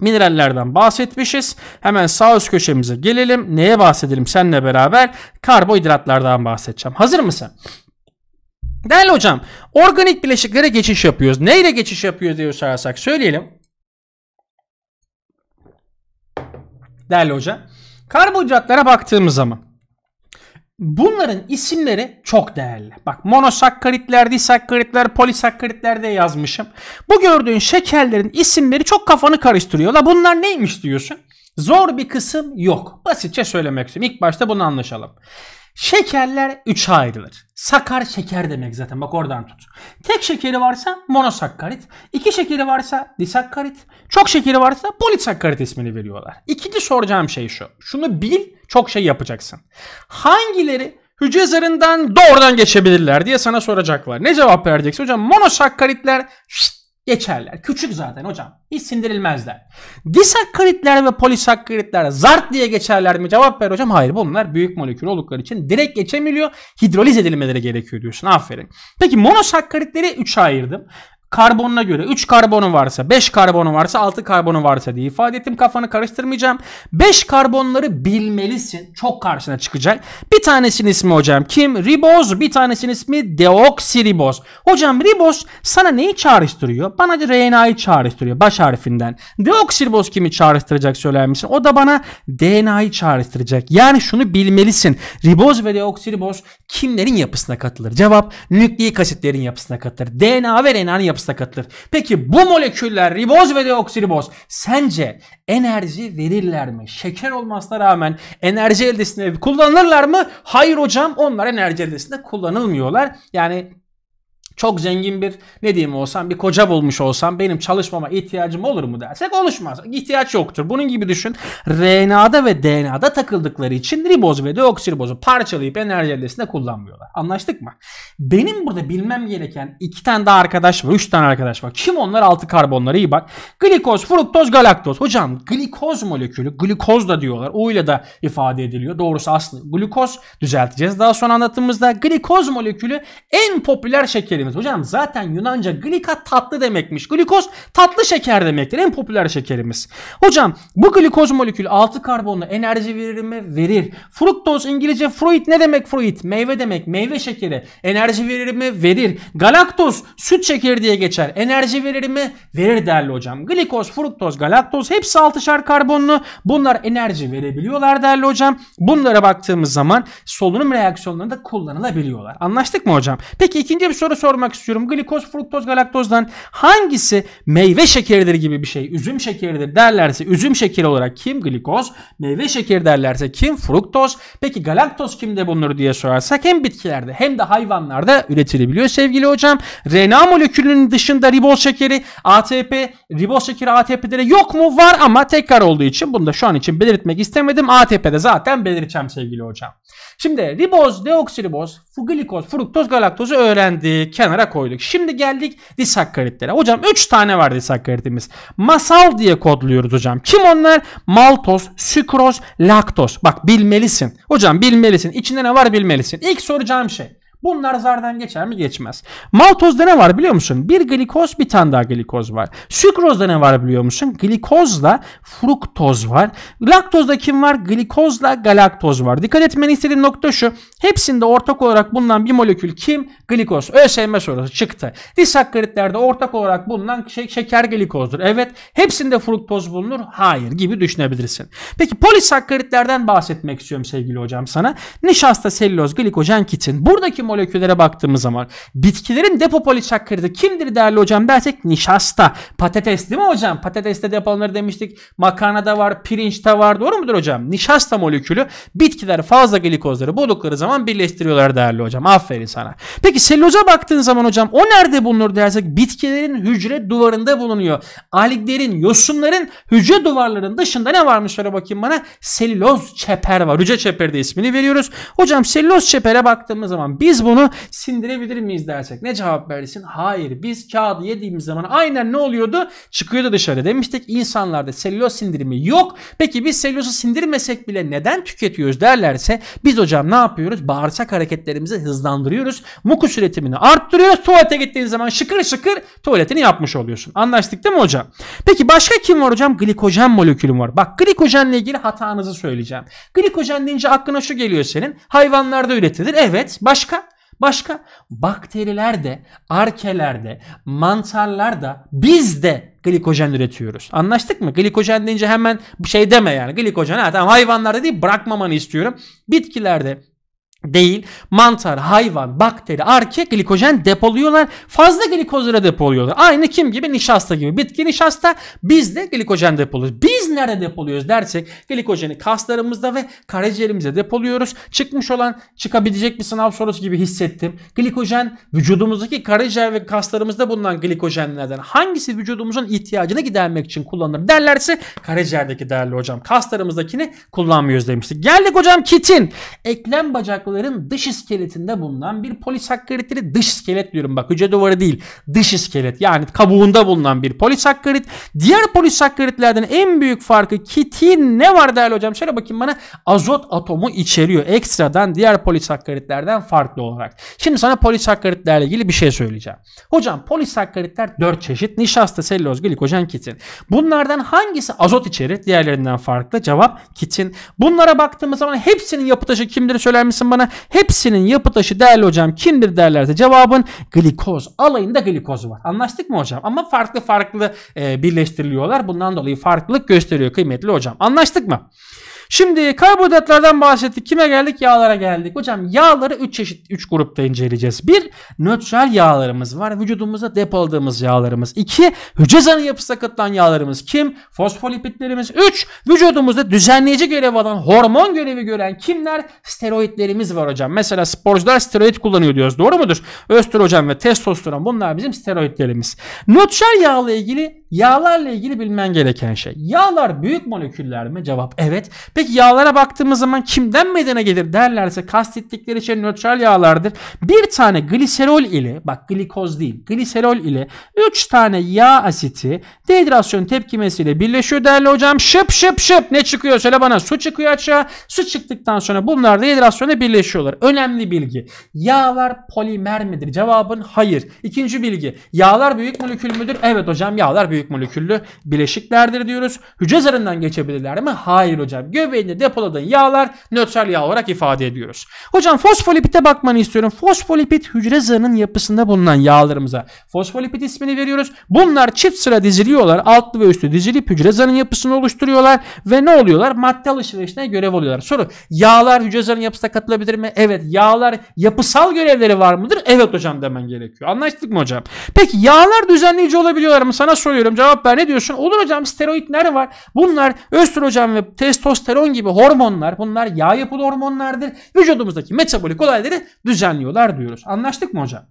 minerallerden bahsetmişiz. Hemen sağ üst köşemize gelelim. Neye bahsedelim seninle beraber? Karbohidratlardan bahsedeceğim. Hazır mısın? Değerli hocam, organik bileşiklere geçiş yapıyoruz. Neyle geçiş yapıyoruz diye sorarsak söyleyelim. Değerli hocam, Karbohidratlara baktığımız zaman Bunların isimleri çok değerli. Bak monosakkaritler, disakkaritler, polisakkaritler de yazmışım. Bu gördüğün şekerlerin isimleri çok kafanı karıştırıyor. La bunlar neymiş diyorsun. Zor bir kısım yok. Basitçe söylemek istiyorum. İlk başta bunu anlaşalım. Şekerler 3'e ayrılır. Sakar şeker demek zaten bak oradan tut. Tek şekeri varsa monosakkarit, iki şekeri varsa disakkarit, çok şekeri varsa polisakkarit ismini veriyorlar. İkinci soracağım şey şu. Şunu bil çok şey yapacaksın. Hangileri hücre zarından doğrudan geçebilirler diye sana soracaklar. Ne cevap vereceksin? Hocam monosakkaritler geçerler. Küçük zaten hocam. Hiç sindirilmezler. Disakkaritler ve polisakkaritler zart diye geçerler mi? Cevap ver hocam. Hayır bunlar büyük molekül oldukları için direkt geçemiyor. Hidroliz edilmeleri gerekiyor diyorsun. Aferin. Peki monosakkaritleri 3'e ayırdım karbonuna göre 3 karbonu varsa 5 karbonu varsa 6 karbonu varsa diye ifade ettim. Kafanı karıştırmayacağım. 5 karbonları bilmelisin. Çok karşına çıkacak. Bir tanesinin ismi hocam kim? Riboz. Bir tanesinin ismi deoksiriboz. Hocam riboz sana neyi çağrıştırıyor? Bana RNA'yı çağrıştırıyor baş harfinden. Deoksiriboz kimi çağrıştıracak söyler misin? O da bana DNA'yı çağrıştıracak. Yani şunu bilmelisin. Riboz ve deoksiriboz kimlerin yapısına katılır? Cevap nükleik asitlerin yapısına katılır. DNA ve RNA'nın yapısına hepsi Peki bu moleküller riboz ve deoksiriboz sence enerji verirler mi? Şeker olmasına rağmen enerji eldesinde kullanırlar mı? Hayır hocam onlar enerji eldesinde kullanılmıyorlar. Yani çok zengin bir ne diyeyim olsam bir koca bulmuş olsam benim çalışmama ihtiyacım olur mu dersek oluşmaz. İhtiyaç yoktur. Bunun gibi düşün. RNA'da ve DNA'da takıldıkları için riboz ve deoksiribozu parçalayıp enerji eldesinde kullanmıyorlar. Anlaştık mı? Benim burada bilmem gereken iki tane daha arkadaş var. Üç tane arkadaş var. Kim onlar? Altı karbonları iyi bak. Glikoz, fruktoz, galaktoz. Hocam glikoz molekülü glikoz da diyorlar. O ile de ifade ediliyor. Doğrusu aslında glikoz düzelteceğiz. Daha sonra anlatımızda glikoz molekülü en popüler şekerimiz diyeceksiniz. Hocam zaten Yunanca Glika tatlı demekmiş. Glikoz tatlı şeker demektir. En popüler şekerimiz. Hocam bu glikoz molekülü 6 karbonlu enerji verir mi? Verir. Fruktoz İngilizce fruit ne demek fruit? Meyve demek. Meyve şekeri. Enerji verir mi? Verir. Galaktoz süt şekeri diye geçer. Enerji verir mi? Verir değerli hocam. Glikoz, fruktoz, galaktoz hepsi 6 6'şar karbonlu. Bunlar enerji verebiliyorlar değerli hocam. Bunlara baktığımız zaman solunum reaksiyonlarında kullanılabiliyorlar. Anlaştık mı hocam? Peki ikinci bir soru sor sormak istiyorum. Glikoz, fruktoz, galaktozdan hangisi meyve şekerleri gibi bir şey? Üzüm şekeridir derlerse üzüm şekeri olarak kim glikoz? Meyve şekeri derlerse kim fruktoz? Peki galaktoz kimde bulunur diye sorarsak hem bitkilerde hem de hayvanlarda üretilebiliyor sevgili hocam. RNA molekülünün dışında riboz şekeri, ATP, riboz şekeri ATP'de yok mu? Var ama tekrar olduğu için bunu da şu an için belirtmek istemedim. ATP'de zaten belirteceğim sevgili hocam. Şimdi riboz, deoksiriboz, glikoz, fruktoz, galaktozu öğrendik kenara koyduk. Şimdi geldik disakkaritlere. Hocam 3 tane var disakkaritimiz. Masal diye kodluyoruz hocam. Kim onlar? Maltoz, sükroz, laktoz. Bak bilmelisin. Hocam bilmelisin. İçinde ne var bilmelisin. İlk soracağım şey. Bunlar zardan geçer mi? Geçmez. Maltozda ne var biliyor musun? Bir glikoz bir tane daha glikoz var. Sükrozda ne var biliyor musun? Glikozla fruktoz var. Laktozda kim var? Glikozla galaktoz var. Dikkat etmeni istediğim nokta şu. Hepsinde ortak olarak bulunan bir molekül kim? Glikoz. ÖSYM sorusu çıktı. Disakkaritlerde ortak olarak bulunan şey şeker glikozdur. Evet. Hepsinde fruktoz bulunur. Hayır gibi düşünebilirsin. Peki polisakkaritlerden bahsetmek istiyorum sevgili hocam sana. Nişasta, selüloz, glikojen, kitin. Buradaki moleküllere baktığımız zaman bitkilerin depo polisakkaridı kimdir değerli hocam dersek nişasta. Patates değil mi hocam? Patateste depoları demiştik. Makarnada var, pirinçte var. Doğru mudur hocam? Nişasta molekülü bitkiler fazla glikozları buldukları zaman birleştiriyorlar değerli hocam. Aferin sana. Peki selüloza baktığın zaman hocam o nerede bulunur dersek bitkilerin hücre duvarında bulunuyor. Aliklerin, yosunların hücre duvarlarının dışında ne varmış şöyle bakayım bana? Selüloz çeper var. Hücre çeperi de ismini veriyoruz. Hocam selüloz çepere baktığımız zaman biz biz bunu sindirebilir miyiz dersek ne cevap verirsin? Hayır biz kağıdı yediğimiz zaman aynen ne oluyordu? Çıkıyordu dışarı demiştik. insanlarda selüloz sindirimi yok. Peki biz selülozu sindirmesek bile neden tüketiyoruz derlerse biz hocam ne yapıyoruz? Bağırsak hareketlerimizi hızlandırıyoruz. Mukus üretimini arttırıyoruz. Tuvalete gittiğin zaman şıkır şıkır tuvaletini yapmış oluyorsun. Anlaştık değil mi hocam? Peki başka kim var hocam? Glikojen molekülüm var. Bak glikojenle ilgili hatanızı söyleyeceğim. Glikojen deyince aklına şu geliyor senin. Hayvanlarda üretilir. Evet. Başka? Başka bakteriler de, arkeler de, mantarlar da biz de glikojen üretiyoruz. Anlaştık mı? Glikojen deyince hemen şey deme yani. Glikojen ha tamam hayvanlarda değil bırakmamanı istiyorum. Bitkilerde, değil. Mantar, hayvan, bakteri, arke glikojen depoluyorlar. Fazla glikozları depoluyorlar. Aynı kim gibi nişasta gibi. Bitki nişasta biz de glikojen depoluyoruz. Biz nerede depoluyoruz dersek glikojeni kaslarımızda ve karaciğerimizde depoluyoruz. Çıkmış olan çıkabilecek bir sınav sorusu gibi hissettim. Glikojen vücudumuzdaki karaciğer ve kaslarımızda bulunan glikojenlerden hangisi vücudumuzun ihtiyacını gidermek için kullanılır derlerse karaciğerdeki değerli hocam kaslarımızdakini kullanmıyoruz demiştik. Geldik hocam kitin. Eklem bacak yapıların dış iskeletinde bulunan bir polisakkaritleri dış iskelet diyorum bak hücre duvarı değil dış iskelet yani kabuğunda bulunan bir polisakkarit. Diğer polisakkaritlerden en büyük farkı kitin ne var değerli hocam şöyle bakayım bana azot atomu içeriyor ekstradan diğer polisakkaritlerden farklı olarak. Şimdi sana polisakkaritlerle ilgili bir şey söyleyeceğim. Hocam polisakkaritler 4 çeşit nişasta selüloz glikojen kitin. Bunlardan hangisi azot içerir diğerlerinden farklı cevap kitin. Bunlara baktığımız zaman hepsinin yapı taşı kimdir söyler misin bana? sana hepsinin yapı taşı değerli hocam kimdir derlerse cevabın glikoz. Alayında glikoz var. Anlaştık mı hocam? Ama farklı farklı e, birleştiriliyorlar. Bundan dolayı farklılık gösteriyor kıymetli hocam. Anlaştık mı? Şimdi karbonhidratlardan bahsettik. Kime geldik? Yağlara geldik. Hocam yağları 3 çeşit 3 grupta inceleyeceğiz. 1. Nötral yağlarımız var. Vücudumuzda depoladığımız yağlarımız. 2. Hücre zarı yapısına katılan yağlarımız. Kim? Fosfolipitlerimiz. 3. Vücudumuzda düzenleyici görev alan, hormon görevi gören kimler? Steroidlerimiz var hocam. Mesela sporcular steroid kullanıyor diyoruz. Doğru mudur? Östrojen ve testosteron bunlar bizim steroidlerimiz. Nötral yağla ilgili, yağlarla ilgili bilmen gereken şey. Yağlar büyük moleküller mi? Cevap evet. Peki Peki yağlara baktığımız zaman kimden meydana gelir derlerse kastettikleri şey nötral yağlardır. Bir tane gliserol ile bak glikoz değil gliserol ile 3 tane yağ asiti dehidrasyon tepkimesiyle birleşiyor değerli hocam. Şıp şıp şıp ne çıkıyor söyle bana su çıkıyor aşağı. Su çıktıktan sonra bunlar dehidrasyona birleşiyorlar. Önemli bilgi. Yağlar polimer midir? Cevabın hayır. İkinci bilgi. Yağlar büyük molekül müdür? Evet hocam yağlar büyük moleküllü bileşiklerdir diyoruz. Hücre zarından geçebilirler mi? Hayır hocam. Göbeği göbeğinde depoladığın yağlar nötral yağ olarak ifade ediyoruz. Hocam fosfolipite bakmanı istiyorum. Fosfolipit hücre zarının yapısında bulunan yağlarımıza fosfolipit ismini veriyoruz. Bunlar çift sıra diziliyorlar. Altlı ve üstü dizilip hücre zarının yapısını oluşturuyorlar ve ne oluyorlar? Madde alışverişine görev oluyorlar. Soru yağlar hücre zarının yapısına katılabilir mi? Evet. Yağlar yapısal görevleri var mıdır? Evet hocam demen gerekiyor. Anlaştık mı hocam? Peki yağlar düzenleyici olabiliyorlar mı? Sana soruyorum. Cevap ver. Ne diyorsun? Olur hocam steroidler var. Bunlar östrojen ve testosteron testosteron gibi hormonlar bunlar yağ yapılı hormonlardır. Vücudumuzdaki metabolik olayları düzenliyorlar diyoruz. Anlaştık mı hocam?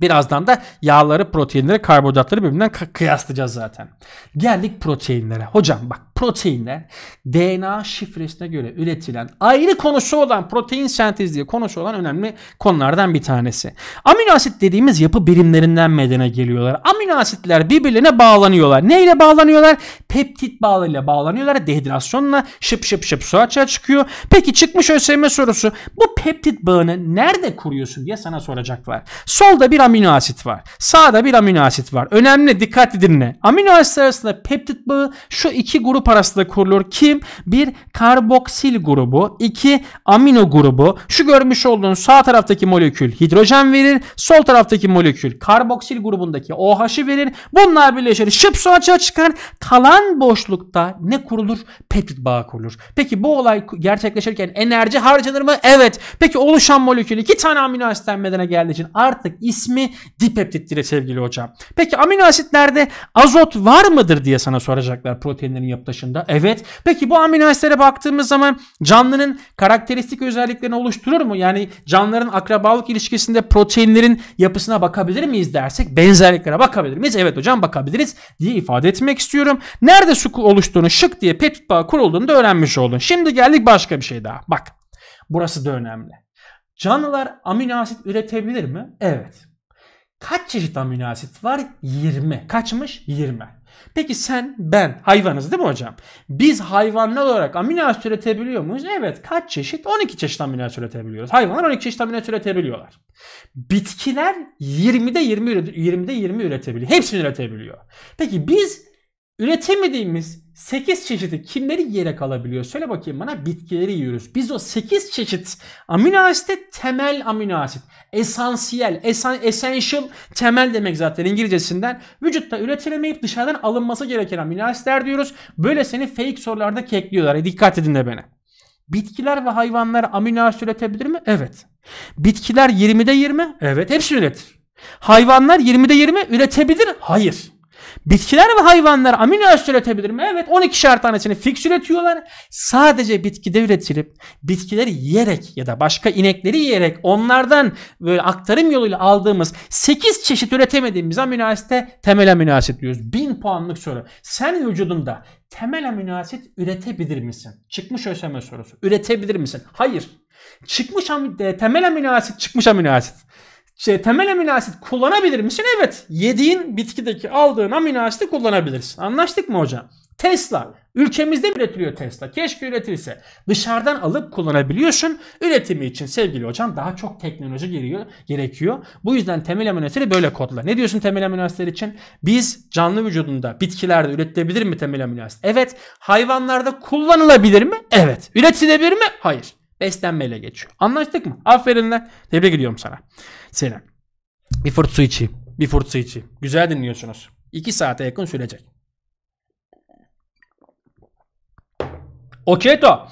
Birazdan da yağları, proteinleri, karbonhidratları birbirinden kıyaslayacağız zaten. Geldik proteinlere. Hocam bak proteinler DNA şifresine göre üretilen ayrı konusu olan protein sentez diye konusu olan önemli konulardan bir tanesi. Amino asit dediğimiz yapı birimlerinden meydana geliyorlar. Amino asitler birbirlerine bağlanıyorlar. Neyle bağlanıyorlar? Peptit bağlarıyla bağlanıyorlar. Dehidrasyonla şıp şıp şıp su açığa çıkıyor. Peki çıkmış ÖSYM sorusu. Bu peptit bağını nerede kuruyorsun diye sana soracaklar. Solda bir amino asit var. Sağda bir amino asit var. Önemli dikkat dinle. Amino asitler arasında peptit bağı şu iki grup grup arasında kurulur. Kim? Bir karboksil grubu, iki amino grubu. Şu görmüş olduğunuz sağ taraftaki molekül hidrojen verir, sol taraftaki molekül karboksil grubundaki OH'ı verir. Bunlar birleşir. Şıp su açığa çıkar. Kalan boşlukta ne kurulur? Peptit bağı kurulur. Peki bu olay gerçekleşirken enerji harcanır mı? Evet. Peki oluşan molekül iki tane amino asitten medene geldiği için artık ismi dipeptittir sevgili hocam. Peki amino asitlerde azot var mıdır diye sana soracaklar proteinlerin yapıda yaşında. Evet. Peki bu amino baktığımız zaman canlının karakteristik özelliklerini oluşturur mu? Yani canlıların akrabalık ilişkisinde proteinlerin yapısına bakabilir miyiz dersek benzerliklere bakabilir miyiz? Evet hocam bakabiliriz diye ifade etmek istiyorum. Nerede su oluştuğunu şık diye peptit bağı kurulduğunu da öğrenmiş oldun. Şimdi geldik başka bir şey daha. Bak burası da önemli. Canlılar amino asit üretebilir mi? Evet. Kaç çeşit amino asit var? 20. Kaçmış? 20. Peki sen, ben, hayvanız değil mi hocam? Biz hayvanlar olarak amino asit üretebiliyor muyuz? Evet. Kaç çeşit? 12 çeşit amino asit üretebiliyoruz. Hayvanlar 12 çeşit amino asit üretebiliyorlar. Bitkiler 20'de 20 20'de 20 üretebiliyor. Hepsini üretebiliyor. Peki biz üretemediğimiz 8 çeşidi kimleri yiyerek alabiliyor? Söyle bakayım bana bitkileri yiyoruz. Biz o 8 çeşit amino asitte temel amino asit. Esansiyel, esen, essential temel demek zaten İngilizcesinden. Vücutta üretilemeyip dışarıdan alınması gereken amino asitler diyoruz. Böyle seni fake sorularda kekliyorlar. E dikkat edin de beni. Bitkiler ve hayvanlar amino asit üretebilir mi? Evet. Bitkiler 20'de 20? Evet. Hepsi üretir. Hayvanlar 20'de 20 üretebilir? Hayır. Bitkiler ve hayvanlar amino asit üretebilir mi? Evet 12 12'şer tanesini fix üretiyorlar. Sadece bitkide üretilip bitkileri yiyerek ya da başka inekleri yiyerek onlardan böyle aktarım yoluyla aldığımız 8 çeşit üretemediğimiz amino asite temel amino asit diyoruz. 1000 puanlık soru. Sen vücudunda temel amino asit üretebilir misin? Çıkmış ÖSYM sorusu. Üretebilir misin? Hayır. Çıkmış temel amino asit çıkmış amino asit şey, temel amino asit kullanabilir misin? Evet. Yediğin bitkideki aldığın amino asiti kullanabilirsin. Anlaştık mı hocam? Tesla. Ülkemizde üretiliyor Tesla. Keşke üretilse. Dışarıdan alıp kullanabiliyorsun. Üretimi için sevgili hocam daha çok teknoloji giriyor, gerekiyor. Bu yüzden temel amino asitleri böyle kodla. Ne diyorsun temel amino asitler için? Biz canlı vücudunda bitkilerde üretilebilir mi temel amino asit? Evet. Hayvanlarda kullanılabilir mi? Evet. Üretilebilir mi? Hayır. Beslenmeyle geçiyor. Anlaştık mı? Aferinler. Tebrik ediyorum sana seni. Bir fırt su içi. Bir fırt su içi. Güzel dinliyorsunuz. İki saate yakın sürecek. Oketo.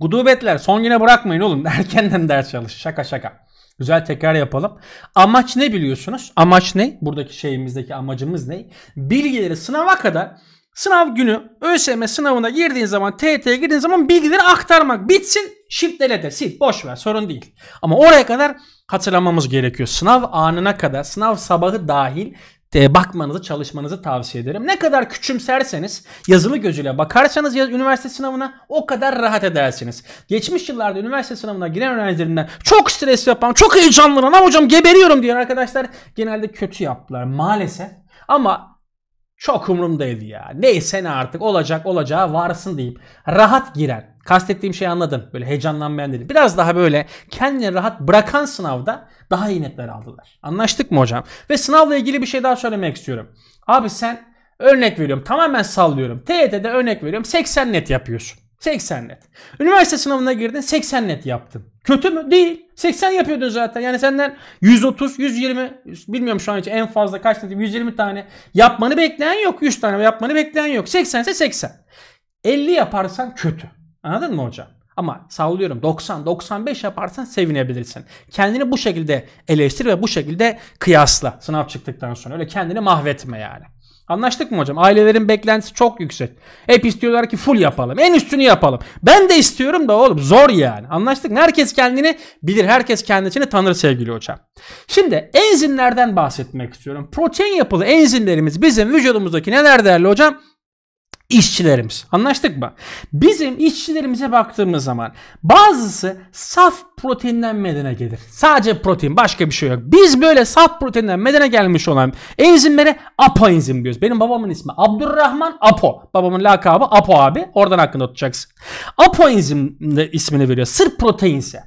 Gudubetler son güne bırakmayın oğlum. Erkenden ders çalış. Şaka şaka. Güzel tekrar yapalım. Amaç ne biliyorsunuz? Amaç ne? Buradaki şeyimizdeki amacımız ne? Bilgileri sınava kadar Sınav günü ÖSYM sınavına girdiğin zaman TYT'ye girdiğin zaman bilgileri aktarmak bitsin shift'le de sil boş ver sorun değil. Ama oraya kadar hatırlamamız gerekiyor. Sınav anına kadar sınav sabahı dahil e, bakmanızı, çalışmanızı tavsiye ederim. Ne kadar küçümserseniz, yazılı gözüyle bakarsanız yaz, üniversite sınavına o kadar rahat edersiniz. Geçmiş yıllarda üniversite sınavına giren öğrencilerinden çok stres yapan, çok heyecanlanan, hocam geberiyorum diyen arkadaşlar genelde kötü yaptılar maalesef. Ama çok umurumdaydı ya. Neyse ne artık olacak olacağı varsın deyip rahat giren. Kastettiğim şeyi anladın. Böyle heyecanlanmayan değil. Biraz daha böyle kendini rahat bırakan sınavda daha iyi netler aldılar. Anlaştık mı hocam? Ve sınavla ilgili bir şey daha söylemek istiyorum. Abi sen örnek veriyorum. Tamamen sallıyorum. TYT'de örnek veriyorum. 80 net yapıyorsun. 80 net. Üniversite sınavına girdin 80 net yaptın. Kötü mü? Değil. 80 yapıyordun zaten. Yani senden 130, 120 bilmiyorum şu an hiç en fazla kaç net 120 tane yapmanı bekleyen yok. 100 tane yapmanı bekleyen yok. 80 ise 80. 50 yaparsan kötü. Anladın mı hocam? Ama sallıyorum 90-95 yaparsan sevinebilirsin. Kendini bu şekilde eleştir ve bu şekilde kıyasla sınav çıktıktan sonra. Öyle kendini mahvetme yani. Anlaştık mı hocam? Ailelerin beklentisi çok yüksek. Hep istiyorlar ki full yapalım. En üstünü yapalım. Ben de istiyorum da oğlum zor yani. Anlaştık mı? Herkes kendini bilir. Herkes kendisini tanır sevgili hocam. Şimdi enzimlerden bahsetmek istiyorum. Protein yapılı enzimlerimiz bizim vücudumuzdaki neler değerli hocam? işçilerimiz. Anlaştık mı? Bizim işçilerimize baktığımız zaman bazısı saf proteinden medene gelir. Sadece protein başka bir şey yok. Biz böyle saf proteinden medene gelmiş olan enzimlere apo enzim diyoruz. Benim babamın ismi Abdurrahman Apo. Babamın lakabı Apo abi. Oradan hakkında tutacaksın. Apo Apoenzim ismini veriyor. Sırf proteinse.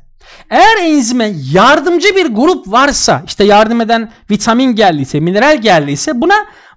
Eğer enzime yardımcı bir grup varsa işte yardım eden vitamin geldiyse, mineral geldiyse buna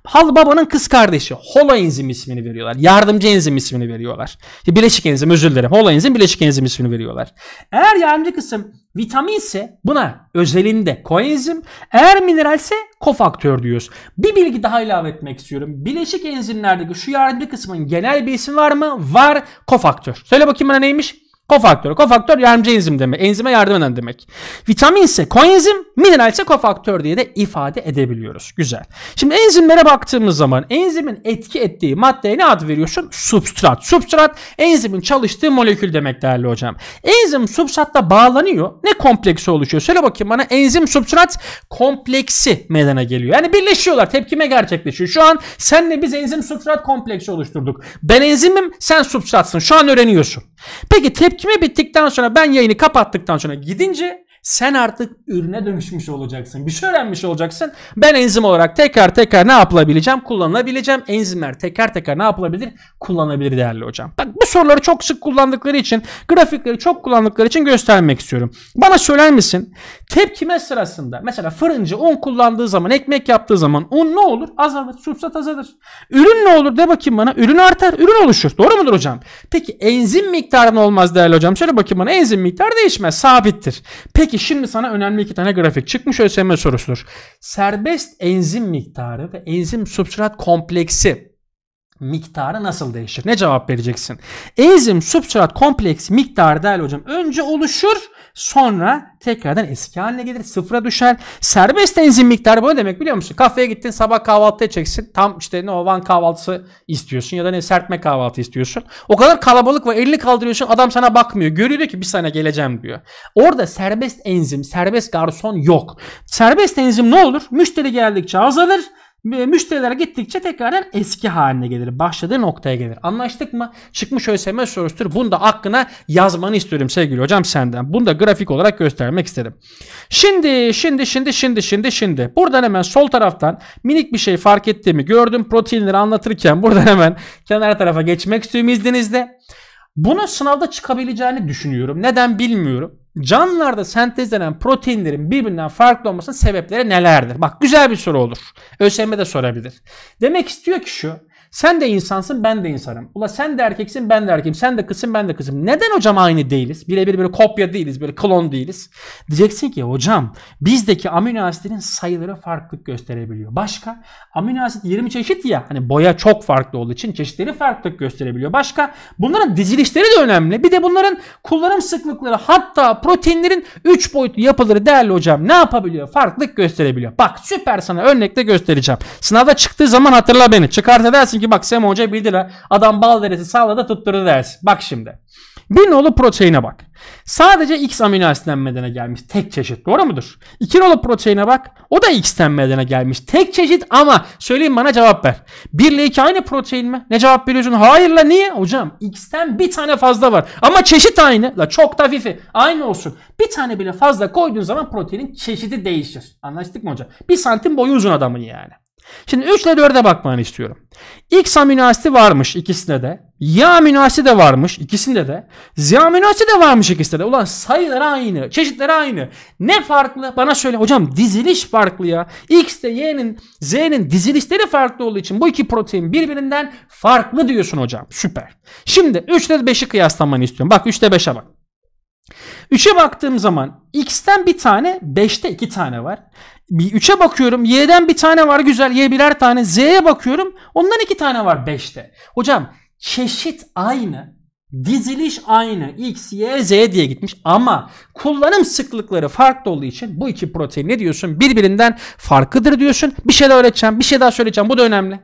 Hal babanın kız kardeşi. Holo enzim ismini veriyorlar. Yardımcı enzim ismini veriyorlar. E, bileşik enzim özür dilerim. Holo enzim bileşik enzim ismini veriyorlar. Eğer yardımcı kısım vitamin ise buna özelinde koenzim. Eğer mineral ise kofaktör diyoruz. Bir bilgi daha ilave etmek istiyorum. Bileşik enzimlerdeki şu yardımcı kısmın genel bir isim var mı? Var kofaktör. Söyle bakayım bana neymiş? Kofaktör. Kofaktör yardımcı enzim demek. Enzime yardım eden demek. Vitamin ise koenzim, mineral ise kofaktör diye de ifade edebiliyoruz. Güzel. Şimdi enzimlere baktığımız zaman enzimin etki ettiği maddeye ne ad veriyorsun? Substrat. Substrat enzimin çalıştığı molekül demek değerli hocam. Enzim substratla bağlanıyor. Ne kompleksi oluşuyor? Söyle bakayım bana enzim substrat kompleksi meydana geliyor. Yani birleşiyorlar. Tepkime gerçekleşiyor. Şu an senle biz enzim substrat kompleksi oluşturduk. Ben enzimim, sen substratsın. Şu an öğreniyorsun. Peki tepki kime bittikten sonra ben yayını kapattıktan sonra gidince sen artık ürüne dönüşmüş olacaksın. Bir şey öğrenmiş olacaksın. Ben enzim olarak tekrar tekrar ne yapılabileceğim? Kullanılabileceğim. Enzimler tekrar tekrar ne yapılabilir? kullanabilir değerli hocam. Bak bu soruları çok sık kullandıkları için, grafikleri çok kullandıkları için göstermek istiyorum. Bana söyler misin? Tepkime sırasında mesela fırıncı un kullandığı zaman, ekmek yaptığı zaman un ne olur? Azalır. Substrat azalır. Ürün ne olur? De bakayım bana. Ürün artar. Ürün oluşur. Doğru mudur hocam? Peki enzim miktarı ne olmaz değerli hocam? Şöyle bakayım bana. Enzim miktarı değişmez. Sabittir. Peki şimdi sana önemli iki tane grafik çıkmış ÖSYM sorusudur. Serbest enzim miktarı ve enzim substrat kompleksi miktarı nasıl değişir? Ne cevap vereceksin? Enzim substrat kompleksi miktarı değerli hocam önce oluşur Sonra tekrardan eski haline gelir. Sıfıra düşer. Serbest enzim miktarı böyle demek biliyor musun? Kafeye gittin sabah kahvaltı edeceksin. Tam işte ne o van kahvaltısı istiyorsun ya da ne sertme kahvaltı istiyorsun. O kadar kalabalık ve elini kaldırıyorsun adam sana bakmıyor. Görüyor ki bir sana geleceğim diyor. Orada serbest enzim, serbest garson yok. Serbest enzim ne olur? Müşteri geldikçe azalır müşterilere gittikçe tekrardan eski haline gelir. Başladığı noktaya gelir. Anlaştık mı? Çıkmış ÖSYM sorusudur. Bunu da aklına yazmanı istiyorum sevgili hocam senden. Bunu da grafik olarak göstermek istedim. Şimdi, şimdi, şimdi, şimdi, şimdi, şimdi. Buradan hemen sol taraftan minik bir şey fark ettiğimi gördüm. Proteinleri anlatırken buradan hemen kenar tarafa geçmek istiyorum izninizle. Bunu sınavda çıkabileceğini düşünüyorum. Neden bilmiyorum. Canlılarda sentezlenen proteinlerin birbirinden farklı olmasının sebepleri nelerdir? Bak güzel bir soru olur. ÖSYM de sorabilir. Demek istiyor ki şu. Sen de insansın ben de insanım. Ula sen de erkeksin ben de erkeğim. Sen de kızsın ben de kızım. Neden hocam aynı değiliz? Birebir böyle kopya değiliz. Böyle klon değiliz. Diyeceksin ki hocam bizdeki amino asitlerin sayıları farklılık gösterebiliyor. Başka? Amino asit 20 çeşit ya. Hani boya çok farklı olduğu için çeşitleri farklılık gösterebiliyor. Başka? Bunların dizilişleri de önemli. Bir de bunların kullanım sıklıkları hatta proteinlerin 3 boyutlu yapıları değerli hocam. Ne yapabiliyor? Farklılık gösterebiliyor. Bak süper sana örnekte göstereceğim. Sınavda çıktığı zaman hatırla beni. Çıkart edersin çünkü bak Sam Hoca bildiler. Adam bal derisi sağladı tutturdu dersi. Bak şimdi. Bir nolu proteine bak. Sadece X amino asitten medene gelmiş. Tek çeşit. Doğru mudur? İki nolu proteine bak. O da X'ten medene gelmiş. Tek çeşit ama söyleyin bana cevap ver. 1 ile 2 aynı protein mi? Ne cevap veriyorsun? Hayır la niye? Hocam X'ten bir tane fazla var. Ama çeşit aynı. La çok da fifi. Aynı olsun. Bir tane bile fazla koyduğun zaman proteinin çeşidi değişir. Anlaştık mı hocam? Bir santim boyu uzun adamın yani. Şimdi 3 ile 4'e bakmanı istiyorum. X aminoasiti varmış ikisinde de. Y aminoasiti de varmış ikisinde de. Z aminoasiti de varmış ikisinde de. Ulan sayıları aynı, çeşitleri aynı. Ne farklı? Bana söyle hocam diziliş farklı ya. X ile Y'nin, Z'nin dizilişleri farklı olduğu için bu iki protein birbirinden farklı diyorsun hocam. Süper. Şimdi 3 ile 5'i kıyaslamanı istiyorum. Bak 3 ile 5'e bak. 3'e baktığım zaman x'ten bir tane 5'te 2 tane var. Bir 3'e bakıyorum y'den bir tane var güzel y birer tane z'ye bakıyorum ondan 2 tane var 5'te. Hocam çeşit aynı diziliş aynı x y z diye gitmiş ama kullanım sıklıkları farklı olduğu için bu iki protein ne diyorsun birbirinden farklıdır diyorsun. Bir şey daha öğreteceğim bir şey daha söyleyeceğim bu da önemli.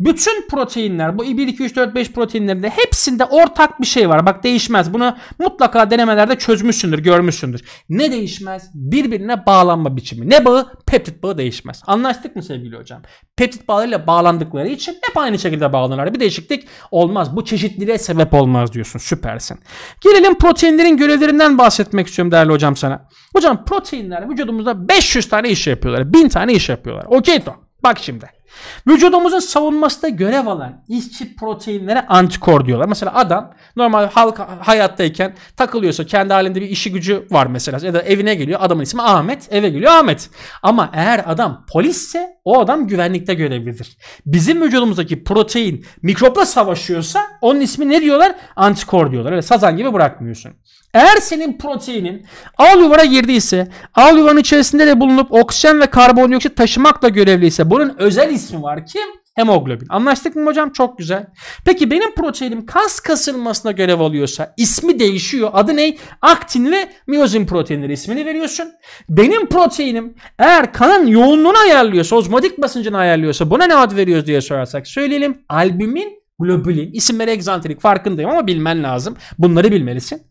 Bütün proteinler bu 1, 2, 3, 4, 5 proteinlerinde hepsinde ortak bir şey var. Bak değişmez. Bunu mutlaka denemelerde çözmüşsündür, görmüşsündür. Ne değişmez? Birbirine bağlanma biçimi. Ne bağı? Peptit bağı değişmez. Anlaştık mı sevgili hocam? Peptit bağlarıyla bağlandıkları için hep aynı şekilde bağlanırlar. Bir değişiklik olmaz. Bu çeşitliliğe sebep olmaz diyorsun. Süpersin. Gelelim proteinlerin görevlerinden bahsetmek istiyorum değerli hocam sana. Hocam proteinler vücudumuzda 500 tane iş yapıyorlar. 1000 tane iş yapıyorlar. Okey to. Bak şimdi. Vücudumuzun savunmasında görev alan işçi proteinlere antikor diyorlar. Mesela adam normal halk hayattayken takılıyorsa kendi halinde bir işi gücü var mesela ya da evine geliyor adamın ismi Ahmet eve geliyor Ahmet. Ama eğer adam polisse o adam güvenlikte görevlidir. Bizim vücudumuzdaki protein mikropla savaşıyorsa onun ismi ne diyorlar? Antikor diyorlar. Öyle sazan gibi bırakmıyorsun. Eğer senin proteinin al yuvana girdiyse, al yuvanın içerisinde de bulunup oksijen ve karbondioksit taşımakla görevliyse bunun özel ismi var. Kim? Hemoglobin. Anlaştık mı hocam? Çok güzel. Peki benim proteinim kas kasılmasına görev alıyorsa ismi değişiyor. Adı ne? Aktin ve miyozin proteinleri ismini veriyorsun. Benim proteinim eğer kanın yoğunluğunu ayarlıyorsa, ozmotik basıncını ayarlıyorsa buna ne ad veriyoruz diye sorarsak söyleyelim. Albümin globulin. isimleri egzantrik farkındayım ama bilmen lazım. Bunları bilmelisin.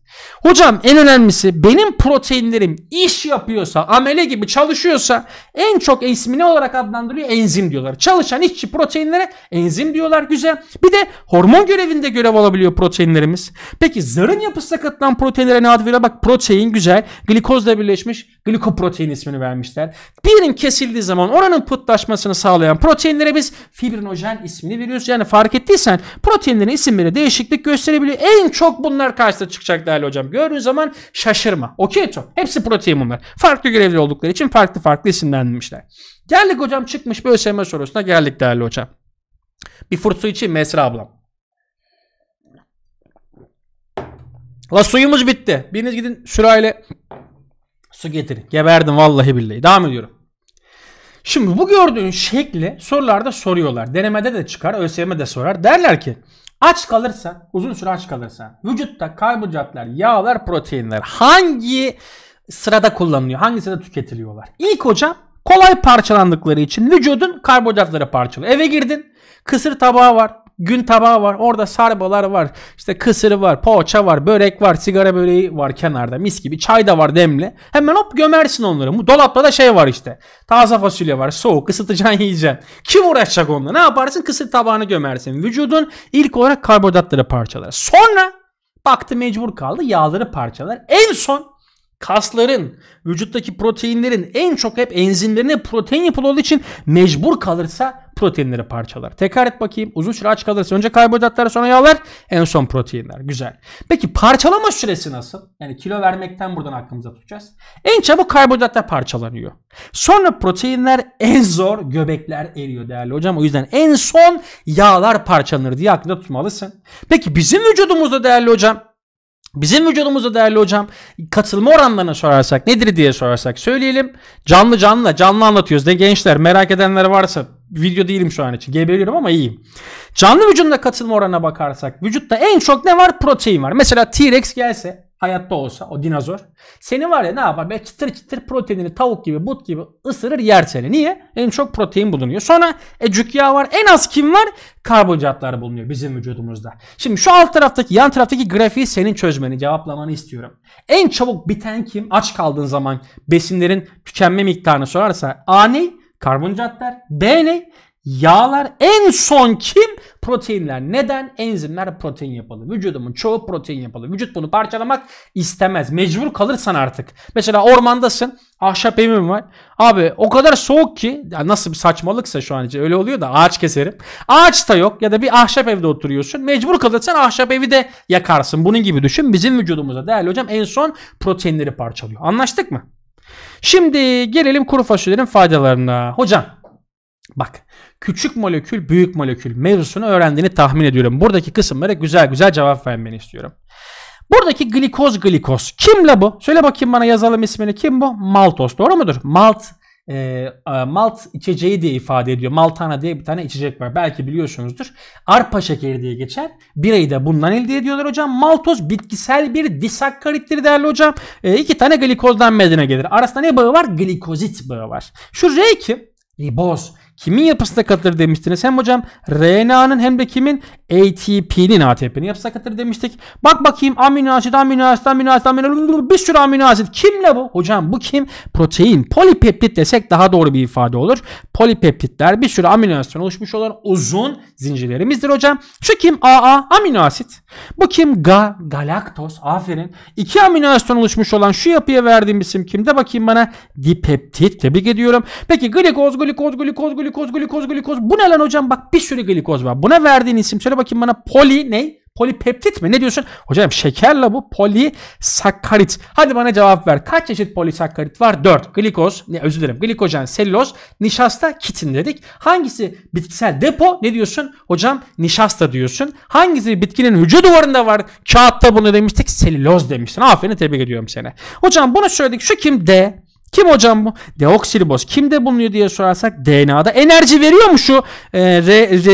Hocam en önemlisi benim proteinlerim iş yapıyorsa, amele gibi çalışıyorsa en çok ismini olarak adlandırıyor enzim diyorlar. Çalışan işçi proteinlere enzim diyorlar güzel. Bir de hormon görevinde görev alabiliyor proteinlerimiz. Peki zarın yapısına katılan proteinlere ne ad veriyor? Bak protein güzel. Glikozla birleşmiş glikoprotein ismini vermişler. Birin kesildiği zaman oranın putlaşmasını sağlayan proteinlere biz fibrinojen ismini veriyoruz. Yani fark ettiysen yüzden proteinlerin isimleri değişiklik gösterebiliyor. En çok bunlar karşısına çıkacak değerli hocam. Gördüğün zaman şaşırma. Okey keto. Hepsi protein bunlar. Farklı görevli oldukları için farklı farklı isimlendirmişler. Geldik hocam çıkmış bir ÖSYM sorusuna geldik değerli hocam. Bir fırt su içeyim Mesra ablam. La suyumuz bitti. Biriniz gidin sırayla su getirin. Geberdim vallahi billahi. Devam ediyorum. Şimdi bu gördüğün şekli sorularda soruyorlar. Denemede de çıkar, ÖSYM'de de sorar. Derler ki aç kalırsa, uzun süre aç kalırsa vücutta karbonhidratlar, yağlar, proteinler hangi sırada kullanılıyor? Hangi sırada tüketiliyorlar? İlk hocam kolay parçalandıkları için vücudun karbonhidratları parçalıyor. Eve girdin, kısır tabağı var, Gün tabağı var. Orada sarbalar var. İşte kısırı var. Poğaça var. Börek var. Sigara böreği var kenarda. Mis gibi. Çay da var demli. Hemen hop gömersin onları. Dolapta da şey var işte. Taze fasulye var. Soğuk. Isıtacaksın yiyeceksin. Kim uğraşacak onunla? Ne yaparsın? Kısır tabağını gömersin. Vücudun ilk olarak karbonhidratları parçalar. Sonra baktı mecbur kaldı. Yağları parçalar. En son kasların, vücuttaki proteinlerin en çok hep enzimlerine protein yapılı olduğu için mecbur kalırsa proteinleri parçalar. Tekrar et bakayım. Uzun süre aç kalırsa önce karbonhidratlar sonra yağlar en son proteinler. Güzel. Peki parçalama süresi nasıl? Yani kilo vermekten buradan aklımıza tutacağız. En çabuk karbonhidratlar parçalanıyor. Sonra proteinler en zor göbekler eriyor değerli hocam. O yüzden en son yağlar parçalanır diye aklında tutmalısın. Peki bizim vücudumuzda değerli hocam Bizim vücudumuzda değerli hocam katılma oranlarına sorarsak nedir diye sorarsak söyleyelim. Canlı canlı canlı anlatıyoruz de gençler merak edenler varsa video değilim şu an için geberiyorum ama iyiyim. Canlı vücudunda katılma oranına bakarsak vücutta en çok ne var? Protein var. Mesela T-Rex gelse hayatta olsa o dinozor seni var ya ne yapar? Böyle çıtır çıtır proteinini tavuk gibi but gibi ısırır yer seni. Niye? En çok protein bulunuyor. Sonra ecük yağ var. En az kim var? Karbonhidratlar bulunuyor bizim vücudumuzda. Şimdi şu alt taraftaki yan taraftaki grafiği senin çözmeni cevaplamanı istiyorum. En çabuk biten kim? Aç kaldığın zaman besinlerin tükenme miktarını sorarsa A ne? Karbonhidratlar. B ne? Yağlar. En son kim? Proteinler neden? Enzimler protein yapalı. Vücudumun çoğu protein yapalı. Vücut bunu parçalamak istemez. Mecbur kalırsan artık. Mesela ormandasın. Ahşap evim var. Abi o kadar soğuk ki ya nasıl bir saçmalıksa şu an için öyle oluyor da ağaç keserim. Ağaç da yok ya da bir ahşap evde oturuyorsun. Mecbur kalırsan ahşap evi de yakarsın. Bunun gibi düşün. Bizim vücudumuza değerli hocam en son proteinleri parçalıyor. Anlaştık mı? Şimdi gelelim kuru fasulyenin faydalarına. Hocam Bak küçük molekül büyük molekül mevzusunu öğrendiğini tahmin ediyorum. Buradaki kısımlara güzel güzel cevap vermeni istiyorum. Buradaki glikoz glikoz kimle bu? Söyle bakayım bana yazalım ismini kim bu? Maltos doğru mudur? Malt e, malt içeceği diye ifade ediyor. Maltana diye bir tane içecek var. Belki biliyorsunuzdur. Arpa şekeri diye geçer. Birayı da bundan elde ediyorlar hocam. Maltoz bitkisel bir disakkarittir değerli hocam. E, iki tane glikozdan medine gelir. Arasında ne bağı var? Glikozit bağı var. Şu R kim? Riboz kimin yapısına katılır demiştiniz? Hem hocam RNA'nın hem de kimin? ATP'nin ATP'nin yapısına katılır demiştik. Bak bakayım amino asit, amino asit, amino asit, amino bir sürü amino asit. Kimle bu? Hocam bu kim? Protein. Polipeptit desek daha doğru bir ifade olur. Polipeptitler bir sürü amino asitten oluşmuş olan uzun zincirlerimizdir hocam. Şu kim? AA amino asit. Bu kim? Ga galaktos. Aferin. İki amino asitten oluşmuş olan şu yapıya verdiğim isim kimde? Bakayım bana dipeptit. Tebrik ediyorum. Peki glikoz, glikoz, glikoz, glikoz glikoz glikoz glikoz. Bu ne lan hocam? Bak bir sürü glikoz var. Buna verdiğin isim söyle bakayım bana poli ne? Polipeptit mi? Ne diyorsun? Hocam şekerle bu polisakkarit. Hadi bana cevap ver. Kaç çeşit polisakkarit var? 4. Glikoz, ne özür dilerim. Glikojen, selüloz, nişasta, kitin dedik. Hangisi bitkisel depo? Ne diyorsun? Hocam nişasta diyorsun. Hangisi bitkinin hücre duvarında var? Kağıtta bunu demiştik. Selüloz demiştin. Aferin tebrik ediyorum seni. Hocam bunu söyledik. Şu kim? D. Kim hocam bu? Deoksiriboz. Kimde bulunuyor diye sorarsak DNA'da. Enerji veriyor mu şu e,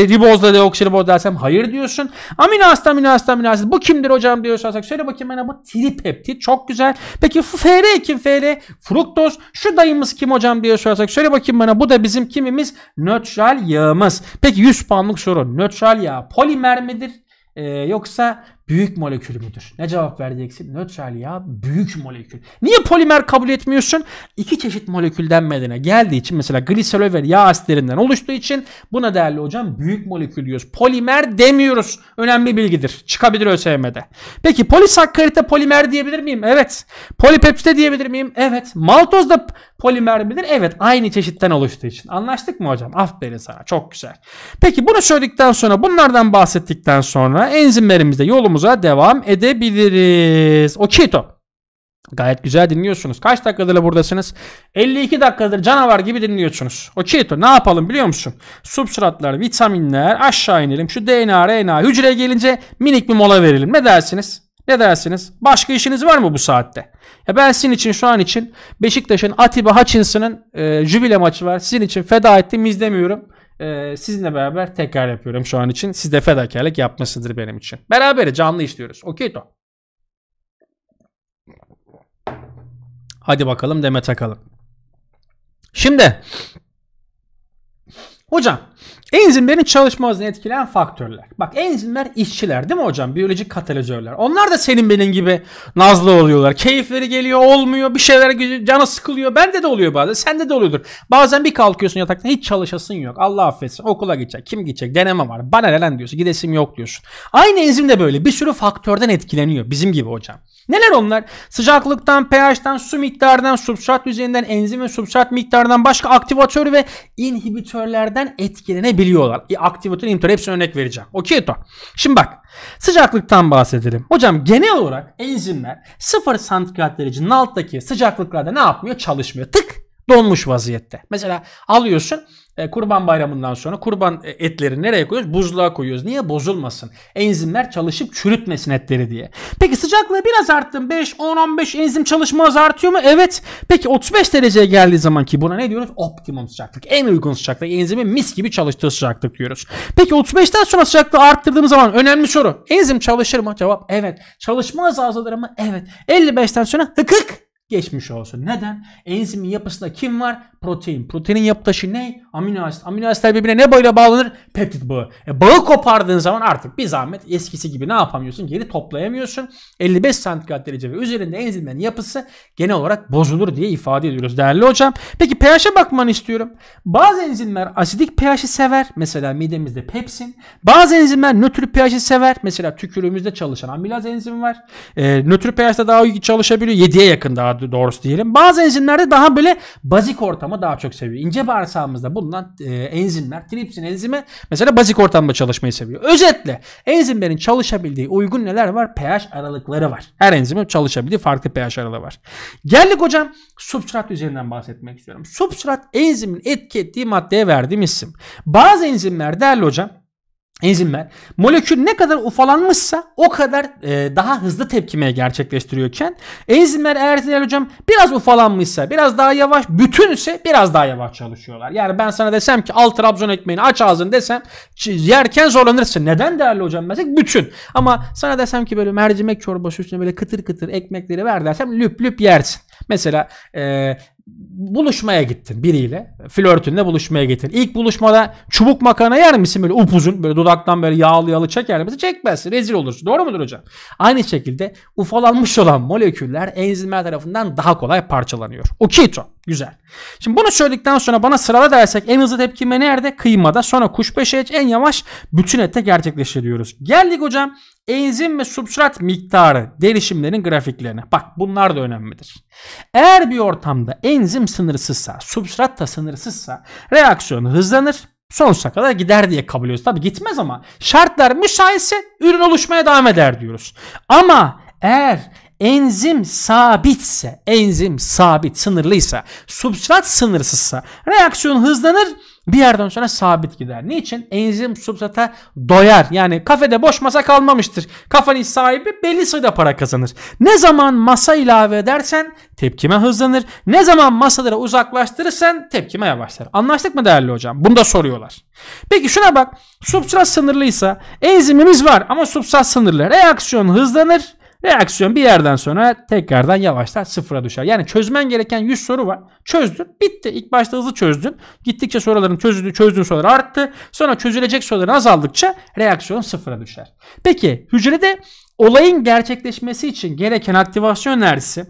ribozla deoksiriboz dersem? Hayır diyorsun. Amino asit, amino asit, amino asit. Bu kimdir hocam diye sorarsak. Söyle bakayım bana bu tripeptit. Çok güzel. Peki FR kim? FR fruktoz. Şu dayımız kim hocam diye sorarsak. Söyle bakayım bana bu da bizim kimimiz? Nötral yağımız. Peki 100 puanlık soru. Nötral yağ polimer midir? Ee, yoksa büyük molekül müdür? Ne cevap vereceksin? Nötral yağ büyük molekül. Niye polimer kabul etmiyorsun? İki çeşit molekülden medene geldiği için mesela gliserol ve yağ asitlerinden oluştuğu için buna değerli hocam büyük molekül diyoruz. Polimer demiyoruz. Önemli bilgidir. Çıkabilir ÖSYM'de. Peki polisakkarite polimer diyebilir miyim? Evet. Polipepsite diyebilir miyim? Evet. Maltoz da. Polimer midir? Evet aynı çeşitten oluştuğu için. Anlaştık mı hocam? Aferin sana çok güzel. Peki bunu söyledikten sonra bunlardan bahsettikten sonra enzimlerimizde yolumuza devam edebiliriz. O keto. Gayet güzel dinliyorsunuz. Kaç dakikadır buradasınız? 52 dakikadır canavar gibi dinliyorsunuz. O keto ne yapalım biliyor musun? Substratlar, vitaminler aşağı inelim. Şu DNA, RNA hücreye gelince minik bir mola verelim. Ne dersiniz? Ne dersiniz? Başka işiniz var mı bu saatte? Ya ben sizin için şu an için Beşiktaş'ın Atiba Hutchinson'ın e, jübile maçı var. Sizin için feda ettim izlemiyorum. E, sizinle beraber tekrar yapıyorum şu an için. Siz de fedakarlık yapmasıdır benim için. Beraber canlı işliyoruz. Okey to. Hadi bakalım Demet Akalın. Şimdi hocam Enzimlerin çalışma hızını etkileyen faktörler. Bak enzimler işçiler değil mi hocam? Biyolojik katalizörler. Onlar da senin benim gibi nazlı oluyorlar. Keyifleri geliyor olmuyor. Bir şeyler canı sıkılıyor. Bende de oluyor bazen. Sende de oluyordur. Bazen bir kalkıyorsun yataktan hiç çalışasın yok. Allah affetsin. Okula gidecek. Kim gidecek? Deneme var. Bana ne lan diyorsun. Gidesim yok diyorsun. Aynı enzim de böyle. Bir sürü faktörden etkileniyor. Bizim gibi hocam. Neler onlar? Sıcaklıktan, pH'ten, su miktarından, substrat düzeyinden, enzim ve substrat miktarından başka aktivatör ve inhibitörlerden etkileniyor etkilenebiliyorlar. E, Aktivatör inhibitor örnek vereceğim. Okey to. Şimdi bak sıcaklıktan bahsedelim. Hocam genel olarak enzimler 0 santigrat derecenin alttaki sıcaklıklarda ne yapmıyor? Çalışmıyor. Tık donmuş vaziyette. Mesela alıyorsun e, kurban bayramından sonra kurban e, etleri nereye koyuyoruz? Buzluğa koyuyoruz. Niye? Bozulmasın. Enzimler çalışıp çürütmesin etleri diye. Peki sıcaklığı biraz arttım. 5, 10, 15 enzim çalışmaz artıyor mu? Evet. Peki 35 dereceye geldiği zaman ki buna ne diyoruz? Optimum sıcaklık. En uygun sıcaklık. Enzimin mis gibi çalıştığı sıcaklık diyoruz. Peki 35'ten sonra sıcaklığı arttırdığımız zaman önemli soru. Enzim çalışır mı? Cevap evet. Çalışma hızı azalır mı? Evet. 55'ten sonra hıkık Geçmiş olsun. Neden? Enzimin yapısında kim var? Protein. Proteinin yapıtaşı ne? Amino asit. Amino asitler birbirine ne bağıyla bağlanır? Peptit bağı. E, bağı kopardığın zaman artık bir zahmet eskisi gibi ne yapamıyorsun? Geri toplayamıyorsun. 55 santigrat derece ve üzerinde enzimin yapısı genel olarak bozulur diye ifade ediyoruz değerli hocam. Peki pH'e bakmanı istiyorum. Bazı enzimler asidik pH'i sever. Mesela midemizde pepsin. Bazı enzimler nötr pH'i sever. Mesela tükürüğümüzde çalışan amilaz enzimi var. E, nötr pH'de daha iyi çalışabiliyor. 7'ye yakın daha daha doğrusu diyelim. Bazı enzimlerde daha böyle bazik ortamı daha çok seviyor. İnce bağırsağımızda bulunan e, enzimler, tripsin enzimi mesela bazik ortamda çalışmayı seviyor. Özetle enzimlerin çalışabildiği uygun neler var? pH aralıkları var. Her enzimin çalışabildiği farklı pH aralığı var. Geldik hocam substrat üzerinden bahsetmek istiyorum. Substrat enzimin etki ettiği maddeye verdiğim isim. Bazı enzimler değerli hocam enzimler molekül ne kadar ufalanmışsa o kadar e, daha hızlı tepkimeye gerçekleştiriyorken enzimler eğer değerli hocam biraz ufalanmışsa biraz daha yavaş bütünse biraz daha yavaş çalışıyorlar. Yani ben sana desem ki al Trabzon ekmeğini aç ağzını desem yerken zorlanırsın. Neden değerli hocam desek bütün. Ama sana desem ki böyle mercimek çorbası üstüne böyle kıtır kıtır ekmekleri ver dersem lüp lüp yersin. Mesela e, buluşmaya gittin biriyle. Flörtünle buluşmaya gittin. İlk buluşmada çubuk makarna yer misin böyle upuzun böyle dudaktan böyle yağlı yağlı çeker misin? Çekmezsin. Rezil olursun. Doğru mudur hocam? Aynı şekilde ufalanmış olan moleküller enzimler tarafından daha kolay parçalanıyor. O keto. Güzel. Şimdi bunu söyledikten sonra bana sırala dersek en hızlı tepkime nerede? Kıymada. Sonra kuşbaşı et en yavaş bütün ette gerçekleştiriyoruz. Geldik hocam enzim ve substrat miktarı derişimlerin grafiklerine. Bak bunlar da önemlidir. Eğer bir ortamda enzim sınırsızsa, substrat da sınırsızsa reaksiyon hızlanır sonsuza kadar gider diye kabul ediyoruz. Tabi gitmez ama şartlar müsaitse ürün oluşmaya devam eder diyoruz. Ama eğer enzim sabitse, enzim sabit, sınırlıysa, substrat sınırsızsa reaksiyon hızlanır bir yerden sonra sabit gider. Niçin? Enzim substrata doyar. Yani kafede boş masa kalmamıştır. Kafanın sahibi belli sayıda para kazanır. Ne zaman masa ilave edersen tepkime hızlanır. Ne zaman masalara uzaklaştırırsan tepkime yavaşlar. Anlaştık mı değerli hocam? Bunu da soruyorlar. Peki şuna bak. Substrat sınırlıysa enzimimiz var ama substrat sınırlı. Reaksiyon hızlanır. Reaksiyon bir yerden sonra tekrardan yavaştan sıfıra düşer. Yani çözmen gereken 100 soru var. Çözdün. Bitti. İlk başta hızlı çözdün. Gittikçe soruların çözüldü, çözdüğün sorular arttı. Sonra çözülecek soruların azaldıkça reaksiyon sıfıra düşer. Peki hücrede olayın gerçekleşmesi için gereken aktivasyon enerjisi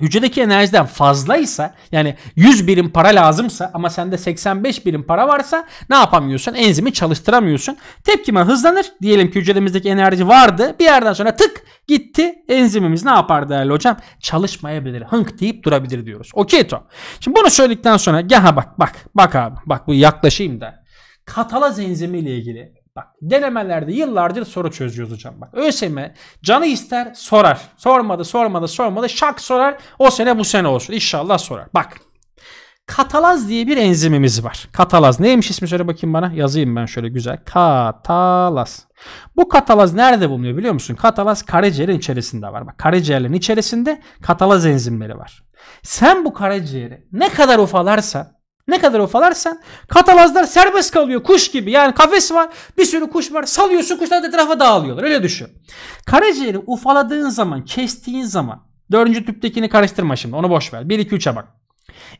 hücredeki enerjiden fazlaysa yani 100 birim para lazımsa ama sende 85 birim para varsa ne yapamıyorsun? Enzimi çalıştıramıyorsun. Tepkime hızlanır. Diyelim ki hücremizdeki enerji vardı. Bir yerden sonra tık gitti. Enzimimiz ne yapar değerli hocam? Çalışmayabilir. Hınk deyip durabilir diyoruz. Okey to. Şimdi bunu söyledikten sonra gel bak bak bak abi bak bu yaklaşayım da. Katalaz enzimi ile ilgili Bak denemelerde yıllardır soru çözüyoruz hocam. Bak ÖSYM canı ister sorar. Sormadı sormadı sormadı şak sorar. O sene bu sene olsun. İnşallah sorar. Bak katalaz diye bir enzimimiz var. Katalaz neymiş ismi söyle bakayım bana. Yazayım ben şöyle güzel. Katalaz. Bu katalaz nerede bulunuyor biliyor musun? Katalaz karaciğerin içerisinde var. Bak karaciğerin içerisinde katalaz enzimleri var. Sen bu karaciğeri ne kadar ufalarsa ne kadar ofalarsan katalazlar serbest kalıyor kuş gibi. Yani kafes var bir sürü kuş var salıyorsun kuşlar da etrafa dağılıyorlar öyle düşün. Karaciğeri ufaladığın zaman kestiğin zaman dördüncü tüptekini karıştırma şimdi onu boş ver 1-2-3'e bak.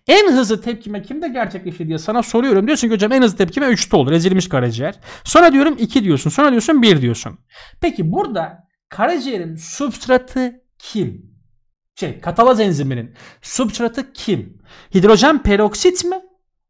En hızlı tepkime kimde gerçekleşti diye sana soruyorum. Diyorsun ki hocam en hızlı tepkime 3'te olur. Ezilmiş karaciğer. Sonra diyorum 2 diyorsun. Sonra diyorsun 1 diyorsun. Peki burada karaciğerin substratı kim? Şey katalaz enziminin substratı kim? Hidrojen peroksit mi?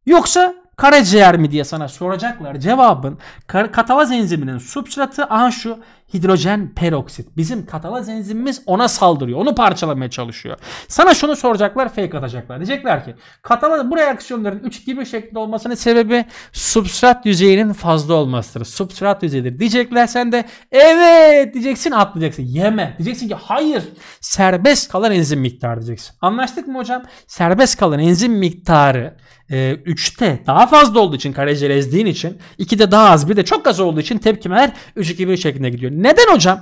Yoksa karaciğer mi diye sana soracaklar. Cevabın katalaz enziminin substratı aha şu hidrojen peroksit. Bizim katalaz enzimimiz ona saldırıyor. Onu parçalamaya çalışıyor. Sana şunu soracaklar fake atacaklar. Diyecekler ki katalaz bu reaksiyonların 3 gibi şeklinde olmasının sebebi substrat yüzeyinin fazla olmasıdır. Substrat yüzeyidir. Diyecekler sen de evet diyeceksin atlayacaksın. Yeme. Diyeceksin ki hayır serbest kalan enzim miktarı diyeceksin. Anlaştık mı hocam? Serbest kalan enzim miktarı e, ee, 3'te daha fazla olduğu için kalecileri ezdiğin için 2'de daha az bir de çok az olduğu için tepkimeler 3-2-1 şeklinde gidiyor. Neden hocam?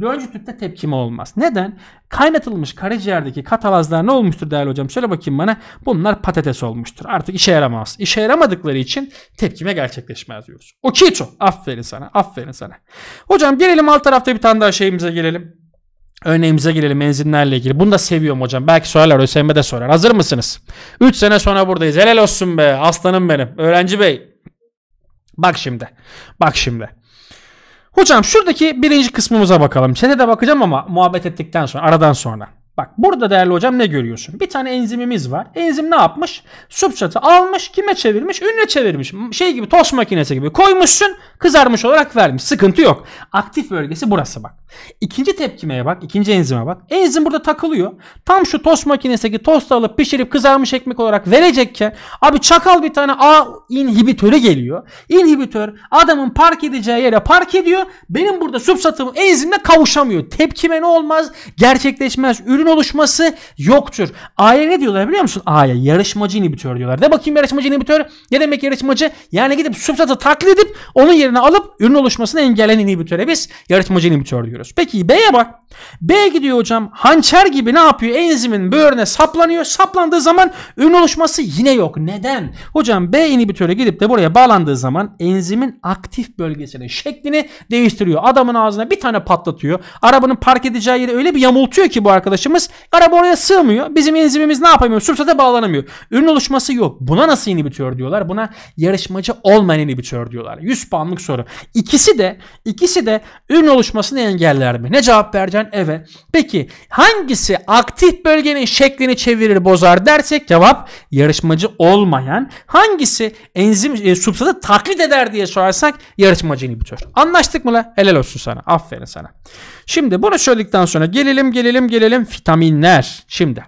Döncü tüpte tepkime olmaz. Neden? Kaynatılmış karaciğerdeki katalazlar ne olmuştur değerli hocam? Söyle bakayım bana. Bunlar patates olmuştur. Artık işe yaramaz. İşe yaramadıkları için tepkime gerçekleşmez diyoruz. Okito. Aferin sana. Aferin sana. Hocam gelelim alt tarafta bir tane daha şeyimize gelelim. Örneğimize gelelim enzimlerle ilgili. Bunu da seviyorum hocam. Belki sorarlar. ÖSYM de sorar. Hazır mısınız? 3 sene sonra buradayız. Helal olsun be. Aslanım benim. Öğrenci bey. Bak şimdi. Bak şimdi. Hocam şuradaki birinci kısmımıza bakalım. Çete de bakacağım ama muhabbet ettikten sonra. Aradan sonra. Bak burada değerli hocam ne görüyorsun? Bir tane enzimimiz var. Enzim ne yapmış? Substratı almış, kime çevirmiş? Ünle çevirmiş. Şey gibi tost makinesi gibi koymuşsun, kızarmış olarak vermiş. Sıkıntı yok. Aktif bölgesi burası bak. İkinci tepkimeye bak, ikinci enzime bak. Enzim burada takılıyor. Tam şu tost makinesindeki tostu alıp pişirip kızarmış ekmek olarak verecekken abi çakal bir tane A inhibitörü geliyor. İnhibitör adamın park edeceği yere park ediyor. Benim burada substratım enzimle kavuşamıyor. Tepkime ne olmaz? Gerçekleşmez. Ürün oluşması yoktur. A'ya ne diyorlar biliyor musun? A'ya yarışmacı inhibitör diyorlar. De bakayım yarışmacı inhibitör. Ne demek yarışmacı? Yani gidip substratı taklit edip onun yerine alıp ürün oluşmasını engelleyen inhibitöre biz yarışmacı inhibitör diyoruz. Peki B'ye bak. B gidiyor hocam hançer gibi ne yapıyor? Enzimin böğrüne saplanıyor. Saplandığı zaman ürün oluşması yine yok. Neden? Hocam B inhibitörü gidip de buraya bağlandığı zaman enzimin aktif bölgesinin şeklini değiştiriyor. Adamın ağzına bir tane patlatıyor. Arabanın park edeceği yeri öyle bir yamultuyor ki bu arkadaşım araçımız araba oraya sığmıyor. Bizim enzimimiz ne yapamıyor? Substrata bağlanamıyor. Ürün oluşması yok. Buna nasıl inhibitör diyorlar? Buna yarışmacı olmayan inhibitör diyorlar. 100 puanlık soru. İkisi de ikisi de ürün oluşmasını engeller mi? Ne cevap vereceksin? Evet. Peki hangisi aktif bölgenin şeklini çevirir bozar dersek cevap yarışmacı olmayan. Hangisi enzim e, substratı taklit eder diye sorarsak yarışmacı inhibitör. Anlaştık mı la? Helal olsun sana. Aferin sana. Şimdi bunu söyledikten sonra gelelim gelelim gelelim vitaminler. Şimdi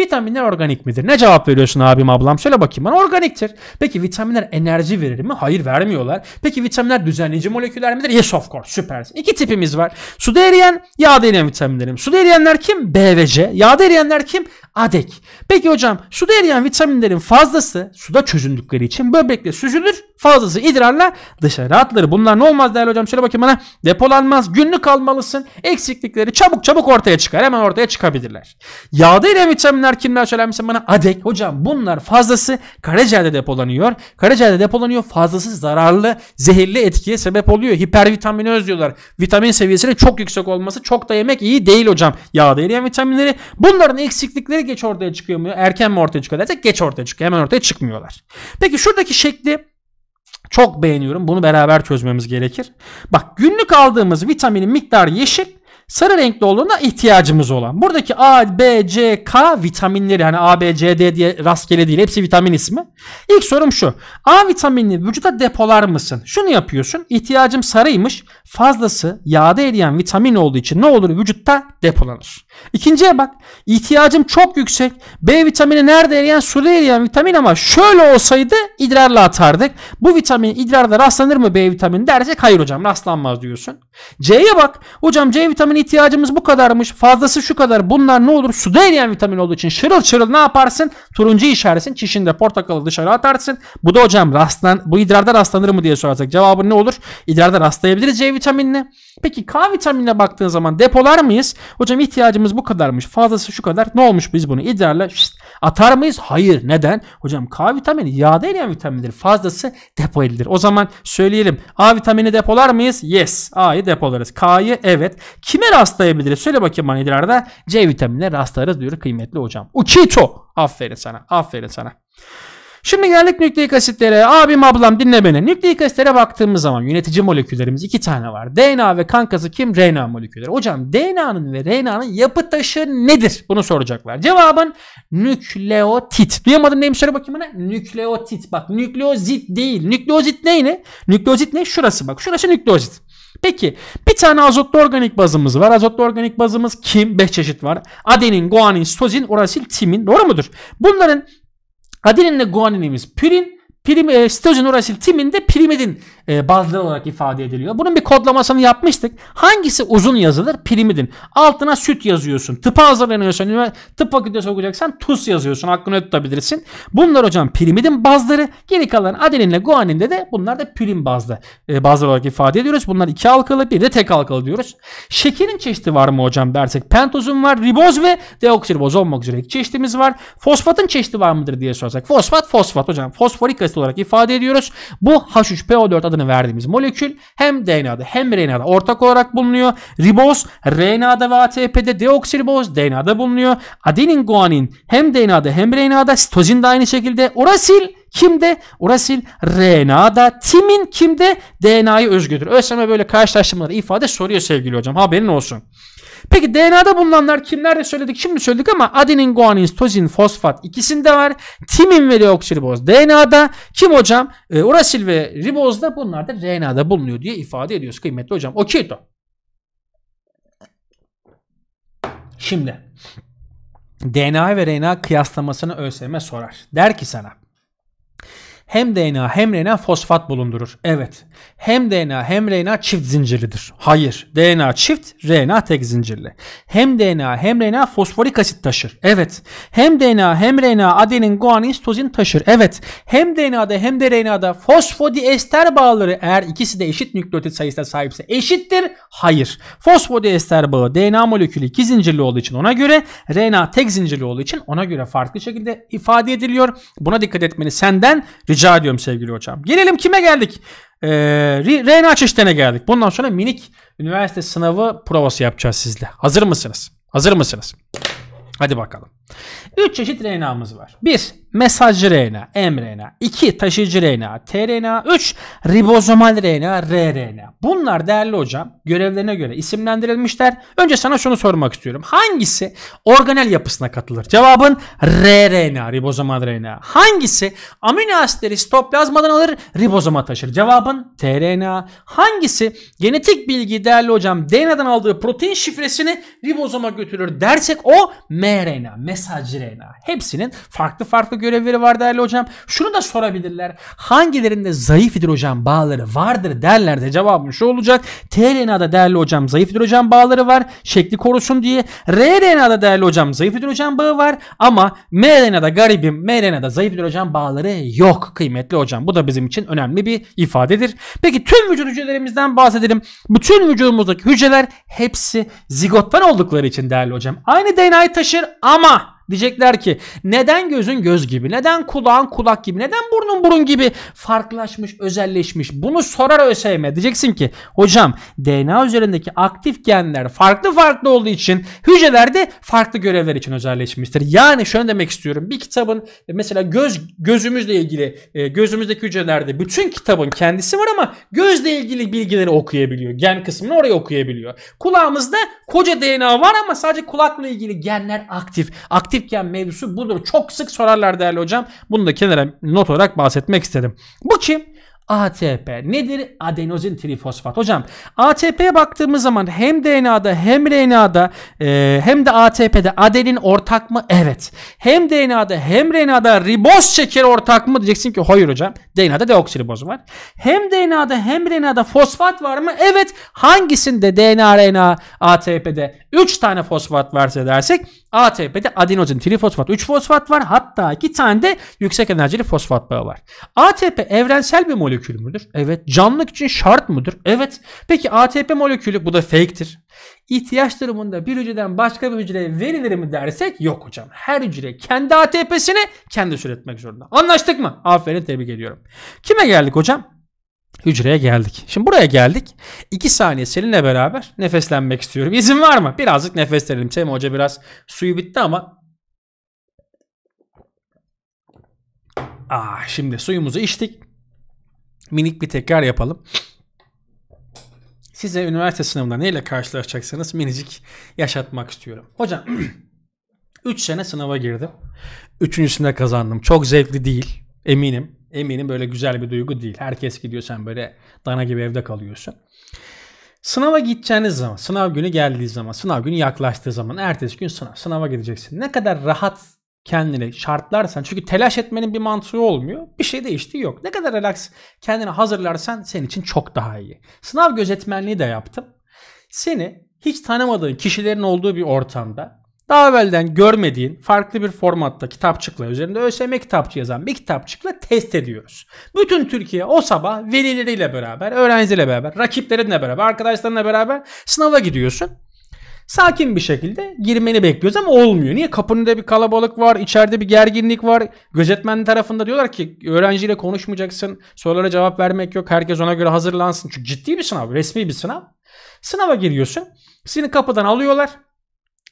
vitaminler organik midir? Ne cevap veriyorsun abim ablam? Söyle bakayım bana organiktir. Peki vitaminler enerji verir mi? Hayır vermiyorlar. Peki vitaminler düzenleyici moleküller midir? Yes of course süpersin. İki tipimiz var. Suda eriyen, yağda eriyen vitaminlerim. Suda eriyenler kim? B ve C. Yağda eriyenler kim? Adek. Peki hocam suda eriyen vitaminlerin fazlası suda çözündükleri için böbrekle süzülür Fazlası idrarla dışarı atları. Bunlar ne olmaz değerli hocam? Şöyle bakayım bana. Depolanmaz. Günlük almalısın. Eksiklikleri çabuk çabuk ortaya çıkar. Hemen ortaya çıkabilirler. Yağda ile vitaminler kimler söyler misin bana? Adek. Hocam bunlar fazlası karaciğerde depolanıyor. Karaciğerde depolanıyor. Fazlası zararlı, zehirli etkiye sebep oluyor. Hipervitaminoz diyorlar. Vitamin seviyesinin çok yüksek olması çok da yemek iyi değil hocam. Yağda eriyen vitaminleri. Bunların eksiklikleri geç ortaya çıkıyor mu? Erken mi ortaya çıkıyor dersek geç ortaya çıkıyor. Hemen ortaya çıkmıyorlar. Peki şuradaki şekli çok beğeniyorum. Bunu beraber çözmemiz gerekir. Bak günlük aldığımız vitaminin miktarı yeşil sarı renkli olana ihtiyacımız olan. Buradaki A, B, C, K vitaminleri yani A, B, C, D diye rastgele değil. Hepsi vitamin ismi. İlk sorum şu. A vitaminini vücuda depolar mısın? Şunu yapıyorsun. İhtiyacım sarıymış. Fazlası yağda eriyen vitamin olduğu için ne olur vücutta depolanır. İkinciye bak. İhtiyacım çok yüksek. B vitamini nerede eriyen? Suda eriyen vitamin ama şöyle olsaydı idrarla atardık. Bu vitamin idrarda rastlanır mı B vitamini dersek hayır hocam rastlanmaz diyorsun. C'ye bak. Hocam C vitamini ihtiyacımız bu kadarmış. Fazlası şu kadar. Bunlar ne olur? Suda eriyen vitamin olduğu için şırıl şırıl ne yaparsın? Turuncu işaretsin. Çişinde portakalı dışarı atarsın. Bu da hocam rastlan bu idrarda rastlanır mı diye sorarsak cevabı ne olur? İdrarda rastlayabiliriz C vitaminine. Peki K vitaminine baktığın zaman depolar mıyız? Hocam ihtiyacımız bu kadarmış. Fazlası şu kadar. Ne olmuş biz bunu idrarla şişt, atar mıyız? Hayır. Neden? Hocam K vitamini yağda eriyen vitamindir. Fazlası depo edilir. O zaman söyleyelim. A vitamini depolar mıyız? Yes. A'yı depolarız. K'yı evet. Kime ne rastlayabiliriz? Söyle bakayım bana idrarda C vitaminine rastlarız diyor kıymetli hocam. Ukito. Aferin sana. Aferin sana. Şimdi geldik nükleik asitlere. Abim ablam dinle beni. Nükleik asitlere baktığımız zaman yönetici moleküllerimiz iki tane var. DNA ve kankası kim? RNA molekülleri. Hocam DNA'nın ve RNA'nın yapı taşı nedir? Bunu soracaklar. Cevabın nükleotit. Duyamadın neymiş söyle bakayım bana. Nükleotit. Bak nükleozit değil. Nükleozit ne ne? Nükleozit ne? Şurası bak. Şurası nükleozit. Peki bir tane azotlu organik bazımız var. Azotlu organik bazımız kim? 5 çeşit var. Adenin, guanin, sitozin, orasil, timin. Doğru mudur? Bunların adeninle guaninimiz pirin, prim e, sitogen urasil timinde pirimidin e, bazlı olarak ifade ediliyor. Bunun bir kodlamasını yapmıştık. Hangisi uzun yazılır? Pirimidin. Altına süt yazıyorsun. Tıpa hazırlanıyorsan, tıp fakültesi okuyacaksan tuz yazıyorsun. Aklını tutabilirsin. Bunlar hocam pirimidin bazları. Geri kalan adeninle guaninde de bunlar da pirim bazlı. E, bazlı olarak ifade ediyoruz. Bunlar iki halkalı bir de tek halkalı diyoruz. Şekerin çeşidi var mı hocam dersek? Pentozun var, riboz ve deoksiriboz olmak üzere çeşitimiz var. Fosfatın çeşidi var mıdır diye sorsak. Fosfat, fosfat hocam. Fosforik test olarak ifade ediyoruz. Bu H3PO4 adını verdiğimiz molekül hem DNA'da hem RNA'da ortak olarak bulunuyor. Riboz RNA'da ve ATP'de deoksiriboz DNA'da bulunuyor. Adenin guanin hem DNA'da hem RNA'da sitozin de aynı şekilde orasil kimde? Orasil RNA'da. Timin kimde? DNA'yı özgüdür. ÖSYM böyle karşılaştırmaları ifade soruyor sevgili hocam. Haberin olsun. Peki DNA'da bulunanlar kimlerde söyledik şimdi söyledik ama adenin, guanin, sitozin, fosfat ikisinde var. Timin ve deoksiriboz DNA'da. Kim hocam? E, urasil ve ribozda bunlar da RNA'da bulunuyor diye ifade ediyoruz kıymetli hocam. Okey to. Şimdi DNA ve RNA kıyaslamasını ÖSYM sorar. Der ki sana hem DNA hem RNA fosfat bulundurur. Evet. Hem DNA hem RNA çift zincirlidir. Hayır. DNA çift, RNA tek zincirli. Hem DNA hem RNA fosforik asit taşır. Evet. Hem DNA hem RNA adenin, guanin, sitozin taşır. Evet. Hem DNA'da hem de RNA'da fosfodiester bağları eğer ikisi de eşit nükleotit sayısına sahipse eşittir. Hayır. Fosfodiester bağı DNA molekülü iki zincirli olduğu için ona göre, RNA tek zincirli olduğu için ona göre farklı şekilde ifade ediliyor. Buna dikkat etmeni senden rica Rica ediyorum sevgili hocam. Gelelim kime geldik? Ee, RNA çeşitlerine geldik. Bundan sonra minik üniversite sınavı provası yapacağız sizle. Hazır mısınız? Hazır mısınız? Hadi bakalım. Üç çeşit RNA'mız var. Bir, mesajcı RNA, mRNA. İki, taşıyıcı RNA, tRNA. Üç, ribozomal RNA, rRNA. Bunlar değerli hocam görevlerine göre isimlendirilmişler. Önce sana şunu sormak istiyorum. Hangisi organel yapısına katılır? Cevabın rRNA, ribozomal RNA. Hangisi amino asitleri stoplazmadan alır, ribozoma taşır? Cevabın tRNA. Hangisi genetik bilgi değerli hocam DNA'dan aldığı protein şifresini ribozoma götürür dersek o mRNA, mesajcı mesaj RNA. Hepsinin farklı farklı görevleri var değerli hocam. Şunu da sorabilirler. Hangilerinde zayıf hidrojen bağları vardır derler de cevabım şu olacak. tRNA'da değerli hocam zayıf hidrojen bağları var. Şekli korusun diye. rRNA'da değerli hocam zayıf hidrojen bağı var. Ama mRNA'da garibim mRNA'da zayıf hidrojen bağları yok kıymetli hocam. Bu da bizim için önemli bir ifadedir. Peki tüm vücut hücrelerimizden bahsedelim. Bütün vücudumuzdaki hücreler hepsi zigottan oldukları için değerli hocam. Aynı DNA'yı taşır ama Diyecekler ki neden gözün göz gibi, neden kulağın kulak gibi, neden burnun burun gibi farklılaşmış, özelleşmiş? Bunu sorar ÖSYM. Diyeceksin ki hocam DNA üzerindeki aktif genler farklı farklı olduğu için hücrelerde farklı görevler için özelleşmiştir. Yani şöyle demek istiyorum. Bir kitabın e, mesela göz gözümüzle ilgili e, gözümüzdeki hücrelerde bütün kitabın kendisi var ama gözle ilgili bilgileri okuyabiliyor. Gen kısmını oraya okuyabiliyor. Kulağımızda koca DNA var ama sadece kulakla ilgili genler aktif. Aktif Bitken mevzusu budur. Çok sık sorarlar değerli hocam. Bunu da kenara not olarak bahsetmek istedim. Bu kim? ATP nedir? Adenozin trifosfat. Hocam ATP'ye baktığımız zaman hem DNA'da hem RNA'da e, hem de ATP'de adenin ortak mı? Evet. Hem DNA'da hem RNA'da riboz şekeri ortak mı? Diyeceksin ki hayır hocam. DNA'da deoksiriboz var. Hem DNA'da hem RNA'da fosfat var mı? Evet. Hangisinde DNA, RNA, ATP'de 3 tane fosfat varsa dersek ATP'de adenozin trifosfat 3 fosfat var. Hatta 2 tane de yüksek enerjili fosfat bağı var. ATP evrensel bir molekül müdür? Evet. Canlılık için şart mıdır? Evet. Peki ATP molekülü bu da fake'tir. İhtiyaç durumunda bir hücreden başka bir hücreye verilir mi dersek yok hocam. Her hücre kendi ATP'sini kendi üretmek zorunda. Anlaştık mı? Aferin tebrik ediyorum. Kime geldik hocam? hücreye geldik. Şimdi buraya geldik. 2 saniye seninle beraber nefeslenmek istiyorum. İzin var mı? Birazcık nefeslenelim. Sevim Hoca biraz suyu bitti ama Ah, şimdi suyumuzu içtik. Minik bir tekrar yapalım. Size üniversite sınavında neyle karşılaşacaksanız minicik yaşatmak istiyorum. Hocam 3 sene sınava girdim. Üçüncüsünde kazandım. Çok zevkli değil. Eminim eminim böyle güzel bir duygu değil. Herkes gidiyor sen böyle dana gibi evde kalıyorsun. Sınava gideceğiniz zaman, sınav günü geldiği zaman, sınav günü yaklaştığı zaman, ertesi gün sınav, sınava gideceksin. Ne kadar rahat kendini şartlarsan, çünkü telaş etmenin bir mantığı olmuyor. Bir şey değiştiği yok. Ne kadar relax kendini hazırlarsan senin için çok daha iyi. Sınav gözetmenliği de yaptım. Seni hiç tanımadığın kişilerin olduğu bir ortamda daha evvelden görmediğin farklı bir formatta kitapçıkla üzerinde ÖSYM kitapçı yazan bir kitapçıkla test ediyoruz. Bütün Türkiye o sabah velileriyle beraber, öğrenciyle beraber, rakiplerinle beraber, arkadaşlarınla beraber sınava gidiyorsun. Sakin bir şekilde girmeni bekliyoruz ama olmuyor. Niye? Kapının bir kalabalık var, içeride bir gerginlik var. Gözetmen tarafında diyorlar ki öğrenciyle konuşmayacaksın, sorulara cevap vermek yok, herkes ona göre hazırlansın. Çünkü ciddi bir sınav, resmi bir sınav. Sınava giriyorsun, seni kapıdan alıyorlar.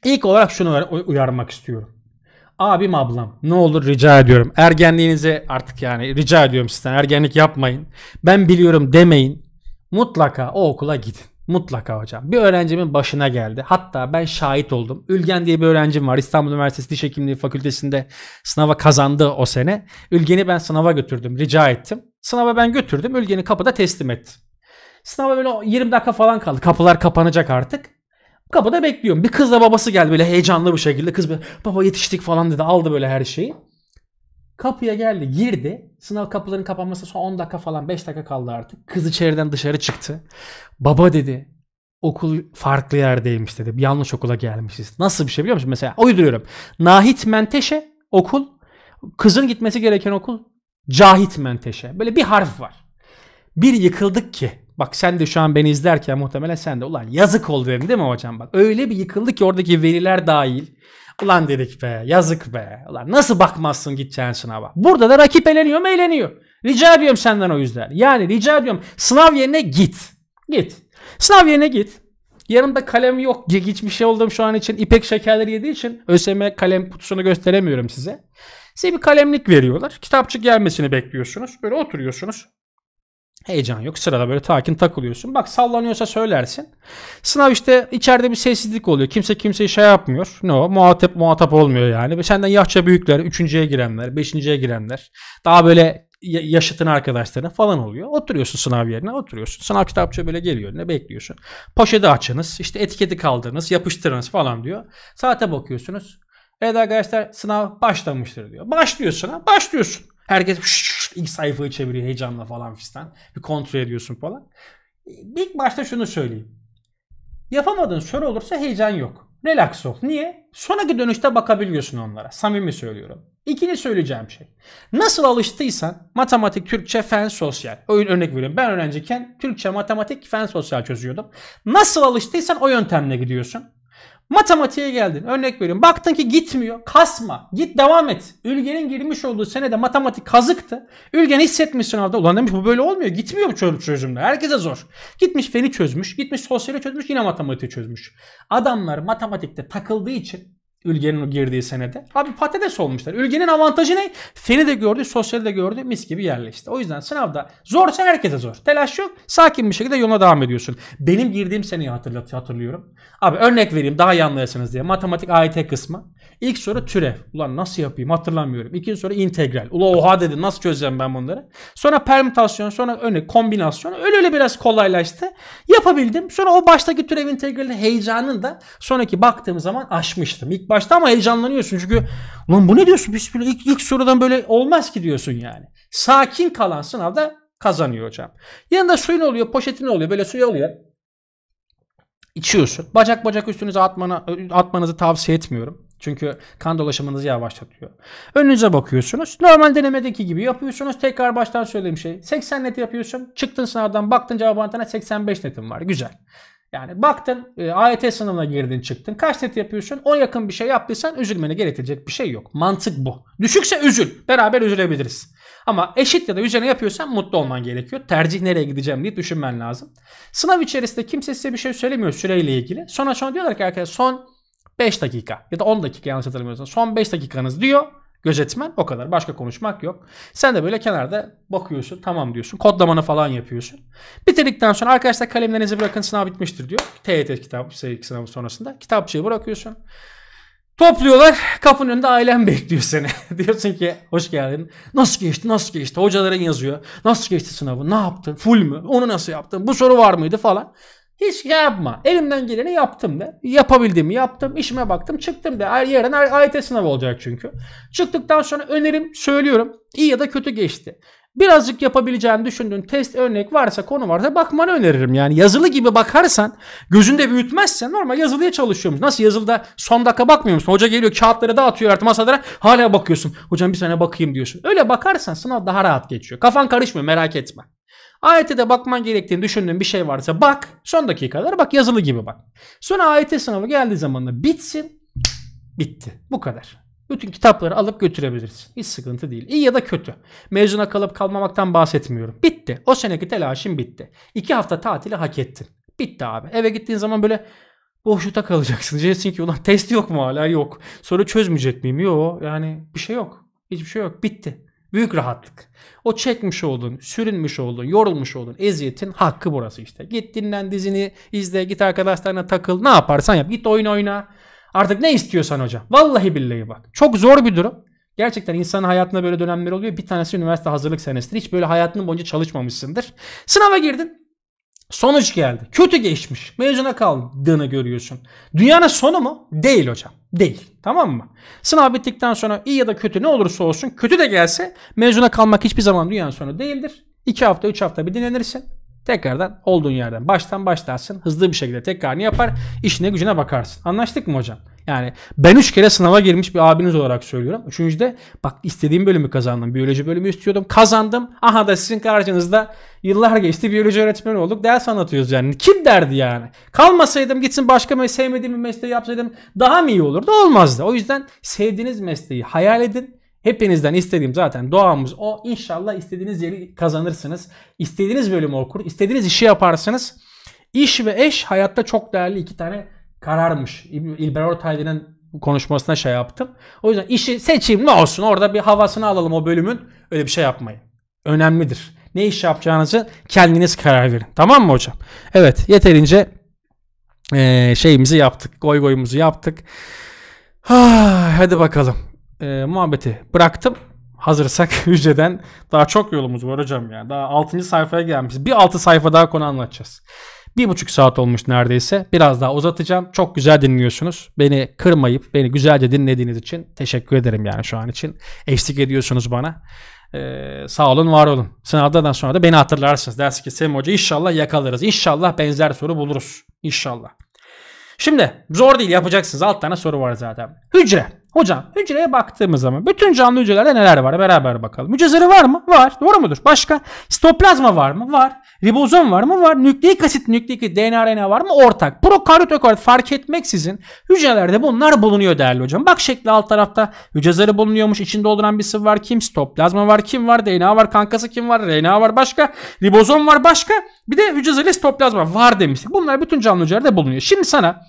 İlk olarak şunu uyarmak istiyorum. Abim ablam ne olur rica ediyorum. Ergenliğinize artık yani rica ediyorum sizden ergenlik yapmayın. Ben biliyorum demeyin. Mutlaka o okula gidin. Mutlaka hocam. Bir öğrencimin başına geldi. Hatta ben şahit oldum. Ülgen diye bir öğrencim var. İstanbul Üniversitesi Diş Hekimliği Fakültesi'nde sınava kazandı o sene. Ülgen'i ben sınava götürdüm. Rica ettim. Sınava ben götürdüm. Ülgen'i kapıda teslim ettim. Sınava böyle 20 dakika falan kaldı. Kapılar kapanacak artık. Kapıda bekliyorum. Bir kızla babası geldi böyle heyecanlı bir şekilde. Kız böyle baba yetiştik falan dedi. Aldı böyle her şeyi. Kapıya geldi girdi. Sınav kapılarının kapanması son 10 dakika falan 5 dakika kaldı artık. Kız içeriden dışarı çıktı. Baba dedi okul farklı yerdeymiş dedi. yanlış okula gelmişiz. Nasıl bir şey biliyor musun? Mesela uyduruyorum. Nahit Menteşe okul. Kızın gitmesi gereken okul Cahit Menteşe. Böyle bir harf var. Bir yıkıldık ki Bak sen de şu an beni izlerken muhtemelen sen de ulan yazık oldu dedin değil mi hocam? Bak öyle bir yıkıldı ki oradaki veriler dahil. Ulan dedik be yazık be. Ulan nasıl bakmazsın gideceğin sınava. Burada da rakip eleniyor mu eğleniyor. Rica ediyorum senden o yüzden. Yani rica ediyorum sınav yerine git. Git. Sınav yerine git. Yanımda kalem yok. Hiçbir şey oldum şu an için. İpek şekerleri yediği için ÖSYM kalem kutusunu gösteremiyorum size. Size bir kalemlik veriyorlar. Kitapçık gelmesini bekliyorsunuz. Böyle oturuyorsunuz. Heyecan yok. Sırada böyle takin takılıyorsun. Bak sallanıyorsa söylersin. Sınav işte içeride bir sessizlik oluyor. Kimse kimseyi şey yapmıyor. Ne No, muhatap muhatap olmuyor yani. Ve Senden yaşça büyükler, üçüncüye girenler, beşinciye girenler. Daha böyle yaşıtın arkadaşların falan oluyor. Oturuyorsun sınav yerine oturuyorsun. Sınav kitapçı böyle geliyor ne bekliyorsun. Poşeti açınız işte etiketi kaldırınız yapıştırınız falan diyor. Saate bakıyorsunuz. Evet arkadaşlar sınav başlamıştır diyor. Başlıyorsun ha başlıyorsun. Herkes şşş ilk sayfayı çeviriyor heyecanla falan fistan. Bir kontrol ediyorsun falan. İlk başta şunu söyleyeyim. Yapamadığın soru olursa heyecan yok. Relax ol. Niye? Sonraki dönüşte bakabiliyorsun onlara. Samimi söylüyorum. İkini söyleyeceğim şey. Nasıl alıştıysan matematik, Türkçe, fen, sosyal. Oyun örnek veriyorum. Ben öğrenciyken Türkçe, matematik, fen, sosyal çözüyordum. Nasıl alıştıysan o yöntemle gidiyorsun. Matematiğe geldin. Örnek veriyorum. Baktın ki gitmiyor. Kasma. Git devam et. Ülgen'in girmiş olduğu senede matematik kazıktı. Ülgen hissetmişsin sınavda. Ulan demiş bu böyle olmuyor. Gitmiyor bu çözümler. Herkese zor. Gitmiş feni çözmüş. Gitmiş sosyali çözmüş. Yine matematiği çözmüş. Adamlar matematikte takıldığı için Ülge'nin girdiği senede. Abi patates olmuşlar. Ülge'nin avantajı ne? Feni de gördü, sosyali de gördü. Mis gibi yerleşti. O yüzden sınavda zorsa herkese zor. Telaş yok. Sakin bir şekilde yoluna devam ediyorsun. Benim girdiğim seneyi hatırlat hatırlıyorum. Abi örnek vereyim daha iyi anlayasınız diye. Matematik AYT kısmı. İlk soru türev. Ulan nasıl yapayım hatırlamıyorum. İkinci soru integral. Ula oha dedi nasıl çözeceğim ben bunları. Sonra permütasyon sonra öne kombinasyon. Öyle öyle biraz kolaylaştı. Yapabildim. Sonra o baştaki türev integrali heyecanını da sonraki baktığım zaman aşmıştım. İlk başta ama heyecanlanıyorsun çünkü ulan bu ne diyorsun? Biz böyle ilk, ilk sorudan böyle olmaz ki diyorsun yani. Sakin kalan sınavda kazanıyor hocam. Yanında suyun oluyor, poşetin oluyor. Böyle suyu oluyor içiyorsun. Bacak bacak üstünüze atmanı, atmanızı tavsiye etmiyorum. Çünkü kan dolaşımınızı yavaşlatıyor. Önünüze bakıyorsunuz. Normal denemedeki gibi yapıyorsunuz. Tekrar baştan söyleyeyim şey. 80 net yapıyorsun. Çıktın sınavdan baktın cevap antena 85 netim var. Güzel. Yani baktın e, AYT sınavına girdin çıktın. Kaç net yapıyorsun? 10 yakın bir şey yaptıysan üzülmene gerektirecek bir şey yok. Mantık bu. Düşükse üzül. Beraber üzülebiliriz. Ama eşit ya da üzerine yapıyorsan mutlu olman gerekiyor. Tercih nereye gideceğim diye düşünmen lazım. Sınav içerisinde kimse size bir şey söylemiyor süreyle ilgili. Sonra sonra diyorlar ki arkadaşlar son 5 dakika ya da 10 dakika yanlış hatırlamıyorsam son 5 dakikanız diyor gözetmen o kadar başka konuşmak yok. Sen de böyle kenarda bakıyorsun tamam diyorsun kodlamanı falan yapıyorsun. Bitirdikten sonra arkadaşlar kalemlerinizi bırakın sınav bitmiştir diyor. TYT e kitap şey, sınavı sonrasında kitapçığı bırakıyorsun. Topluyorlar kapının önünde ailen bekliyor seni. Diyorsun ki hoş geldin. Nasıl geçti nasıl geçti hocaların yazıyor. Nasıl geçti sınavı ne yaptın full mü onu nasıl yaptın bu soru var mıydı falan. Hiç yapma. Elimden geleni yaptım de. Yapabildiğimi yaptım. işime baktım. Çıktım de. Yarın AYT sınavı olacak çünkü. Çıktıktan sonra önerim söylüyorum. İyi ya da kötü geçti. Birazcık yapabileceğini düşündüğün test örnek varsa konu varsa bakmanı öneririm. Yani yazılı gibi bakarsan gözünde büyütmezsen normal yazılıya çalışıyormuş. Nasıl yazılıda son dakika bakmıyor musun? Hoca geliyor kağıtları dağıtıyor artık masalara hala bakıyorsun. Hocam bir sene bakayım diyorsun. Öyle bakarsan sınav daha rahat geçiyor. Kafan karışmıyor merak etme. Ayete de bakman gerektiğini düşündüğün bir şey varsa bak. Son dakikalar bak yazılı gibi bak. Sonra AYT sınavı geldiği zaman da bitsin. Bitti. Bu kadar. Bütün kitapları alıp götürebilirsin. Hiç sıkıntı değil. İyi ya da kötü. Mezuna kalıp kalmamaktan bahsetmiyorum. Bitti. O seneki telaşın bitti. İki hafta tatili hak ettin. Bitti abi. Eve gittiğin zaman böyle boşlukta kalacaksın. Diyeceksin ki ulan test yok mu hala? Yok. Soru çözmeyecek miyim? Yok. Yani bir şey yok. Hiçbir şey yok. Bitti. Büyük rahatlık. O çekmiş oldun, sürünmüş oldun, yorulmuş oldun. Eziyetin hakkı burası işte. Git dinlen dizini izle, git arkadaşlarına takıl, ne yaparsan yap. Git oyun oyna. Artık ne istiyorsan hocam. Vallahi billahi bak. Çok zor bir durum. Gerçekten insanın hayatında böyle dönemler oluyor. Bir tanesi üniversite hazırlık senesidir. Hiç böyle hayatının boyunca çalışmamışsındır. Sınava girdin. Sonuç geldi. Kötü geçmiş. Mezuna kaldığını görüyorsun. Dünyanın sonu mu? Değil hocam. Değil. Tamam mı? Sınav bittikten sonra iyi ya da kötü ne olursa olsun kötü de gelse mezuna kalmak hiçbir zaman dünyanın sonu değildir. 2 hafta 3 hafta bir dinlenirsin. Tekrardan olduğun yerden baştan başlarsın. Hızlı bir şekilde tekrarını yapar. işine gücüne bakarsın. Anlaştık mı hocam? Yani ben 3 kere sınava girmiş bir abiniz olarak söylüyorum. Üçüncüde bak istediğim bölümü kazandım. Biyoloji bölümü istiyordum. Kazandım. Aha da sizin kararınızda yıllar geçti. Biyoloji öğretmeni olduk. Ders anlatıyoruz yani. Kim derdi yani? Kalmasaydım gitsin başka mesleği sevmediğim bir mesleği yapsaydım daha mı iyi olurdu? Olmazdı. O yüzden sevdiğiniz mesleği hayal edin Hepinizden istediğim zaten doğamız o. İnşallah istediğiniz yeri kazanırsınız. İstediğiniz bölümü okur, istediğiniz işi yaparsınız. İş ve eş hayatta çok değerli iki tane kararmış. İlber Ortaylı'nın konuşmasına şey yaptım. O yüzden işi seçeyim ne olsun orada bir havasını alalım o bölümün. Öyle bir şey yapmayın. Önemlidir. Ne iş yapacağınızı kendiniz karar verin. Tamam mı hocam? Evet yeterince şeyimizi yaptık. Goy goyumuzu yaptık. hadi bakalım e, muhabbeti bıraktım. Hazırsak hücreden daha çok yolumuz var hocam ya. Daha 6. sayfaya gelmişiz. Bir 6 sayfa daha konu anlatacağız. Bir buçuk saat olmuş neredeyse. Biraz daha uzatacağım. Çok güzel dinliyorsunuz. Beni kırmayıp beni güzelce dinlediğiniz için teşekkür ederim yani şu an için. Eşlik ediyorsunuz bana. Ee, sağ olun var olun. Sınavdan sonra da beni hatırlarsınız. Dersi ki Semih Hoca inşallah yakalarız. İnşallah benzer soru buluruz. İnşallah. Şimdi zor değil yapacaksınız. Alt tane soru var zaten. Hücre. Hocam hücreye baktığımız zaman bütün canlı hücrelerde neler var? Beraber bakalım. Hücre zarı var mı? Var. Doğru mudur? Başka? Sitoplazma var mı? Var. Ribozom var mı? Var. Nükleik asit, nükleik DNA, RNA var mı? Ortak. Prokaryot Prokaryotokorit fark etmeksizin hücrelerde bunlar bulunuyor değerli hocam. Bak şekli alt tarafta hücre zarı bulunuyormuş. İçinde olduran bir sıvı var. Kim? Stoplazma var. Kim var? DNA var. Kankası kim var? RNA var. Başka. Ribozom var. Başka. Bir de hücre zarı stoplazma var demiştik. Bunlar bütün canlı hücrelerde bulunuyor. Şimdi sana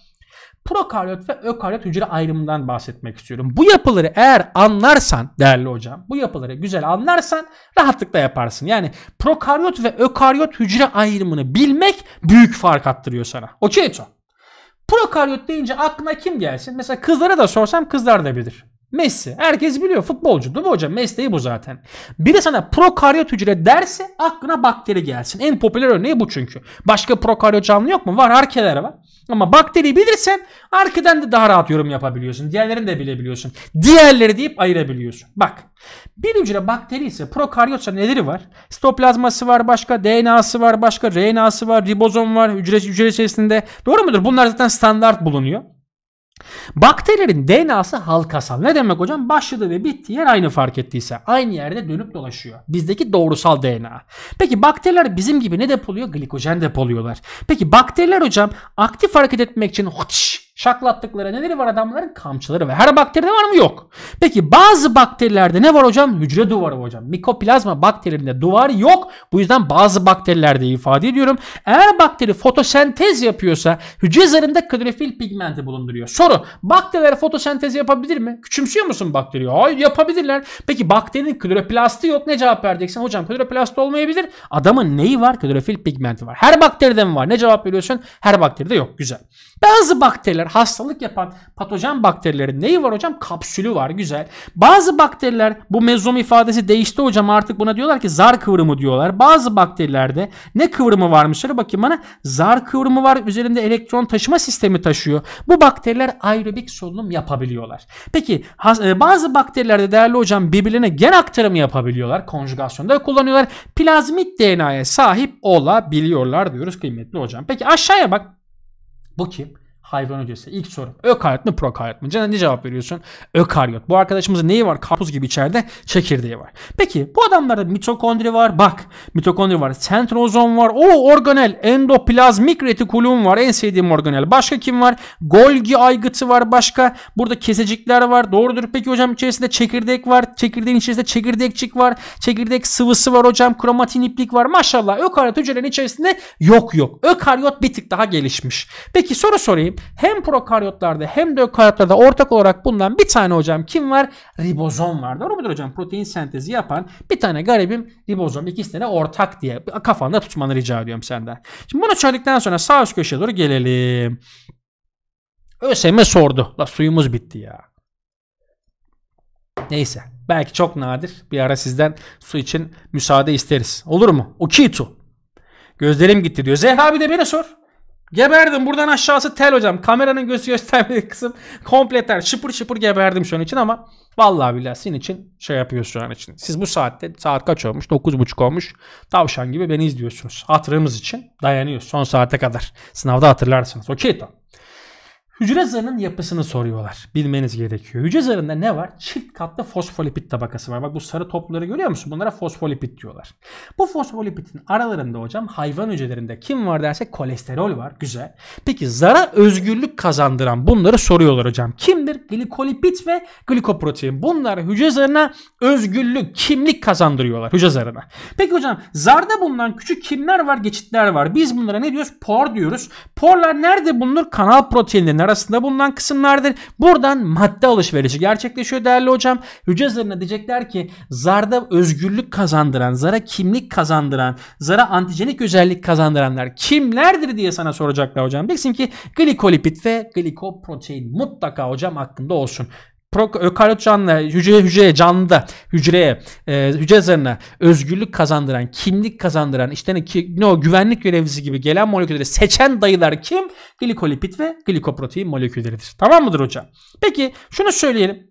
prokaryot ve ökaryot hücre ayrımından bahsetmek istiyorum. Bu yapıları eğer anlarsan değerli hocam, bu yapıları güzel anlarsan rahatlıkla yaparsın. Yani prokaryot ve ökaryot hücre ayrımını bilmek büyük fark attırıyor sana. Okey o. Prokaryot deyince aklına kim gelsin? Mesela kızlara da sorsam kızlar da bilir. Messi. Herkes biliyor futbolcu değil mi hocam? Mesleği bu zaten. Biri sana prokaryot hücre derse aklına bakteri gelsin. En popüler örneği bu çünkü. Başka prokaryot canlı yok mu? Var arkeler var. Ama bakteriyi bilirsen arkadan da daha rahat yorum yapabiliyorsun. Diğerlerini de bilebiliyorsun. Diğerleri deyip ayırabiliyorsun. Bak bir hücre bakteri ise prokaryotsa neleri var? Sitoplazması var başka, DNA'sı var başka, RNA'sı var, ribozom var hücre, hücre içerisinde. Doğru mudur? Bunlar zaten standart bulunuyor. Bakterilerin DNA'sı halkasal. Ne demek hocam? Başladığı ve bittiği yer aynı fark ettiyse. Aynı yerde dönüp dolaşıyor. Bizdeki doğrusal DNA. Peki bakteriler bizim gibi ne depoluyor? Glikojen depoluyorlar. Peki bakteriler hocam aktif hareket etmek için hıç Şaklattıkları neleri var adamların? Kamçıları ve Her bakteride var mı? Yok. Peki bazı bakterilerde ne var hocam? Hücre duvarı hocam. Mikoplazma bakterilerinde duvar yok. Bu yüzden bazı bakterilerde ifade ediyorum. Eğer bakteri fotosentez yapıyorsa hücre zarında klorofil pigmenti bulunduruyor. Soru. Bakteriler fotosentez yapabilir mi? Küçümsüyor musun bakteriyi? Hayır yapabilirler. Peki bakterinin kloroplastı yok. Ne cevap vereceksin? Hocam kloroplast olmayabilir. Adamın neyi var? Klorofil pigmenti var. Her bakteride mi var? Ne cevap veriyorsun? Her bakteride yok. Güzel. Bazı bakteriler hastalık yapan patojen bakterilerin neyi var hocam? Kapsülü var güzel. Bazı bakteriler bu mezom ifadesi değişti hocam artık buna diyorlar ki zar kıvrımı diyorlar. Bazı bakterilerde ne kıvrımı varmış? Şöyle bakayım bana. Zar kıvrımı var üzerinde elektron taşıma sistemi taşıyor. Bu bakteriler aerobik solunum yapabiliyorlar. Peki e, bazı bakterilerde değerli hocam birbirlerine gen aktarımı yapabiliyorlar. Konjugasyonda kullanıyorlar. Plazmit DNA'ya sahip olabiliyorlar diyoruz kıymetli hocam. Peki aşağıya bak. Bu kim? hayvan hücresi. İlk soru. Ökaryot mu prokaryot mu? Cana ne cevap veriyorsun? Ökaryot. Bu arkadaşımızın neyi var? Karpuz gibi içeride çekirdeği var. Peki bu adamlarda mitokondri var. Bak mitokondri var. Sentrozom var. O organel. Endoplazmik retikulum var. En sevdiğim organel. Başka kim var? Golgi aygıtı var. Başka. Burada kesecikler var. Doğrudur. Peki hocam içerisinde çekirdek var. Çekirdeğin içerisinde çekirdekçik var. Çekirdek sıvısı var hocam. Kromatin iplik var. Maşallah ökaryot hücrelerin içerisinde yok yok. Ökaryot bir tık daha gelişmiş. Peki soru sorayım. Hem prokaryotlarda hem de ökaryotlarda ortak olarak bulunan bir tane hocam kim var? Ribozom var. Doğru mudur hocam? Protein sentezi yapan bir tane garibim ribozom. İkisi tane ortak diye kafanda tutmanı rica ediyorum senden. Şimdi bunu söyledikten sonra sağ üst köşeye doğru gelelim. ÖSYM sordu. La suyumuz bitti ya. Neyse. Belki çok nadir bir ara sizden su için müsaade isteriz. Olur mu? tu Gözlerim gitti diyor. Zehra bir de beni sor. Geberdim buradan aşağısı tel hocam. Kameranın gözü göstermediği kısım komple tel. Şıpır şıpır geberdim şu an için ama vallahi billahi sizin için şey yapıyoruz şu an için. Siz bu saatte saat kaç olmuş? 9.30 olmuş. Tavşan gibi beni izliyorsunuz. Hatırımız için dayanıyoruz son saate kadar. Sınavda hatırlarsınız. Okey tamam. Hücre zarının yapısını soruyorlar. Bilmeniz gerekiyor. Hücre zarında ne var? Çift katlı fosfolipid tabakası var. Bak bu sarı topları görüyor musun? Bunlara fosfolipid diyorlar. Bu fosfolipidin aralarında hocam hayvan hücrelerinde kim var dersek kolesterol var. Güzel. Peki zara özgürlük kazandıran bunları soruyorlar hocam. Kimdir? Glikolipid ve glikoprotein. Bunlar hücre zarına özgürlük, kimlik kazandırıyorlar hücre zarına. Peki hocam zarda bulunan küçük kimler var? Geçitler var. Biz bunlara ne diyoruz? Por diyoruz. Porlar nerede bulunur? Kanal proteinlerinde arasında bulunan kısımlardır. Buradan madde alışverişi gerçekleşiyor değerli hocam. Hücre zarına diyecekler ki zarda özgürlük kazandıran, zara kimlik kazandıran, zara antijenik özellik kazandıranlar kimlerdir diye sana soracaklar hocam. Bilsin ki glikolipit ve glikoprotein mutlaka hocam hakkında olsun. Pro, e, canlı, hücreye hücreye canlıda, hücreye, e, hücre zarına özgürlük kazandıran, kimlik kazandıran, işte ne, hani ki, ne o güvenlik görevlisi gibi gelen molekülleri seçen dayılar kim? Glikolipid ve glikoprotein molekülleridir. Tamam mıdır hocam? Peki şunu söyleyelim.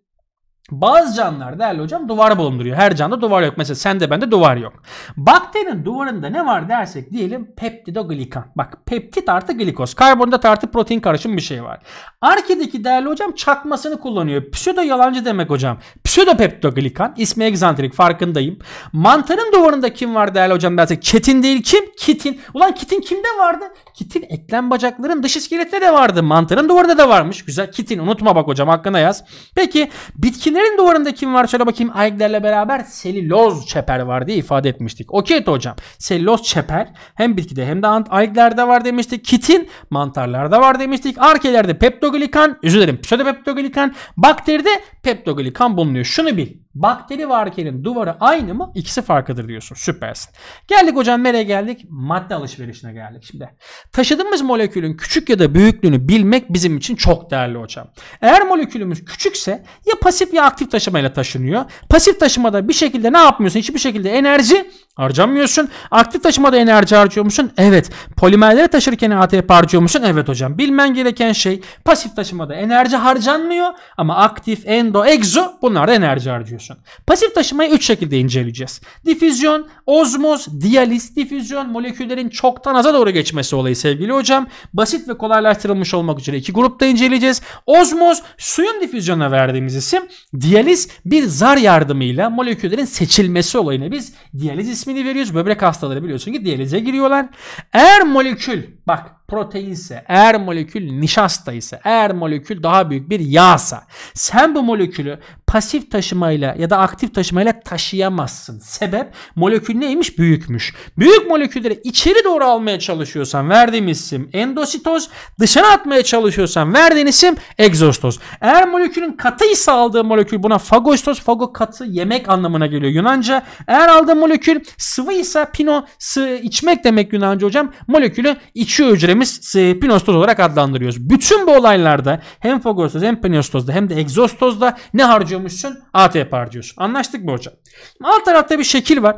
Bazı canlılar değerli hocam duvar bulunduruyor. Her canda duvar yok. Mesela sende bende duvar yok. Bakterinin duvarında ne var dersek diyelim peptidoglikan. Bak peptit artı glikoz. Karbonhidrat artı protein karışımı bir şey var. Arkedeki değerli hocam çakmasını kullanıyor. Pseudo yalancı demek hocam. Pseudo peptidoglikan. İsmi egzantrik farkındayım. Mantarın duvarında kim var değerli hocam dersek. Çetin değil kim? Kitin. Ulan kitin kimde vardı? Kitin eklem bacakların dış iskelette de vardı. Mantarın duvarında da varmış. Güzel. Kitin unutma bak hocam hakkına yaz. Peki bitkilerin duvarında kim var? Şöyle bakayım ayıklarla beraber selüloz çeper var diye ifade etmiştik. Okey hocam. Selüloz çeper hem bitkide hem de ayıklarda var demiştik. Kitin mantarlarda var demiştik. Arkelerde peptoglikan, özür dilerim pseudopeptoglikan, bakteride peptoglikan bulunuyor. Şunu bil. Bakteri varkenin duvarı aynı mı? İkisi farklıdır diyorsun. Süpersin. Geldik hocam nereye geldik? Madde alışverişine geldik şimdi. Taşıdığımız molekülün küçük ya da büyüklüğünü bilmek bizim için çok değerli hocam. Eğer molekülümüz küçükse ya pasif ya aktif taşımayla taşınıyor. Pasif taşımada bir şekilde ne yapmıyorsun? Hiçbir şekilde enerji harcamıyorsun. Aktif taşımada enerji harcıyormuşsun. Evet. Polimerleri taşırken ATP harcıyor Evet hocam. Bilmen gereken şey pasif taşımada enerji harcanmıyor ama aktif endo Bunlarda egzo, bunlarda enerji harcıyorsun. Pasif taşımayı 3 şekilde inceleyeceğiz. Difüzyon, ozmoz, diyaliz, difüzyon moleküllerin çoktan aza doğru geçmesi olayı sevgili hocam. Basit ve kolaylaştırılmış olmak üzere iki grupta inceleyeceğiz. Ozmoz suyun difüzyonuna verdiğimiz isim. Diyaliz bir zar yardımıyla moleküllerin seçilmesi olayına biz diyaliz ismini veriyoruz. Böbrek hastaları biliyorsun ki diyalize giriyorlar. Eğer molekül bak proteinse, eğer molekül nişasta ise, eğer molekül daha büyük bir yağsa sen bu molekül molekülü pasif taşımayla ya da aktif taşımayla taşıyamazsın. Sebep molekül neymiş? Büyükmüş. Büyük molekülleri içeri doğru almaya çalışıyorsan verdiğim isim endositoz, dışarı atmaya çalışıyorsan verdiğin isim egzostoz. Eğer molekülün katıysa aldığı molekül buna fagostoz, fago katı yemek anlamına geliyor Yunanca. Eğer aldığı molekül sıvıysa pino sı içmek demek Yunanca hocam. Molekülü içi hücremiz pinostoz olarak adlandırıyoruz. Bütün bu olaylarda hem fagostoz hem pinostozda hem de egzostozda ne harcıyor harcıyormuşsun AT harcıyorsun. Anlaştık mı hocam? Alt tarafta bir şekil var.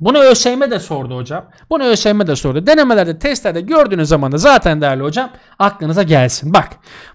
Bunu ÖSYM de sordu hocam. Bunu ÖSYM de sordu. Denemelerde, testlerde gördüğünüz zaman da zaten değerli hocam aklınıza gelsin. Bak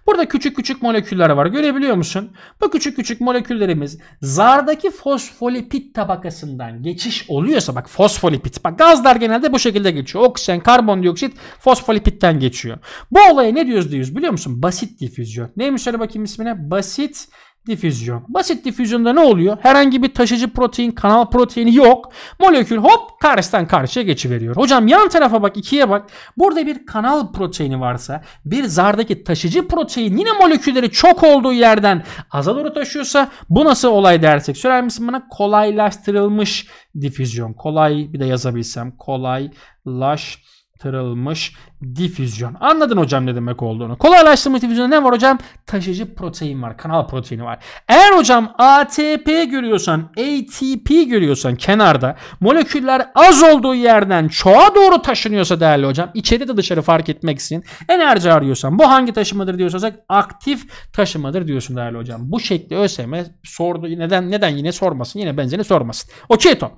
burada küçük küçük moleküller var. Görebiliyor musun? Bu küçük küçük moleküllerimiz zardaki fosfolipit tabakasından geçiş oluyorsa bak fosfolipit. Bak gazlar genelde bu şekilde geçiyor. Oksijen, karbondioksit fosfolipitten geçiyor. Bu olaya ne diyoruz diyoruz biliyor musun? Basit difüzyon. Neymiş söyle bakayım ismine? Basit difüzyon. Basit difüzyonda ne oluyor? Herhangi bir taşıcı protein, kanal proteini yok. Molekül hop karşıdan karşıya geçiveriyor. Hocam yan tarafa bak, ikiye bak. Burada bir kanal proteini varsa, bir zardaki taşıcı protein yine molekülleri çok olduğu yerden aza doğru taşıyorsa bu nasıl olay dersek? Söyler misin bana? Kolaylaştırılmış difüzyon. Kolay bir de yazabilsem. Kolaylaştırılmış tırılmış difüzyon. Anladın hocam ne demek olduğunu. Kolaylaştırmış difüzyonda ne var hocam? Taşıcı protein var. Kanal proteini var. Eğer hocam ATP görüyorsan, ATP görüyorsan kenarda moleküller az olduğu yerden çoğa doğru taşınıyorsa değerli hocam içeri de dışarı fark etmeksin. Enerji arıyorsan bu hangi taşımadır diyorsanız aktif taşımadır diyorsun değerli hocam. Bu şekli ÖSYM sordu. Neden neden yine sormasın? Yine benzerini sormasın. Okey Tom.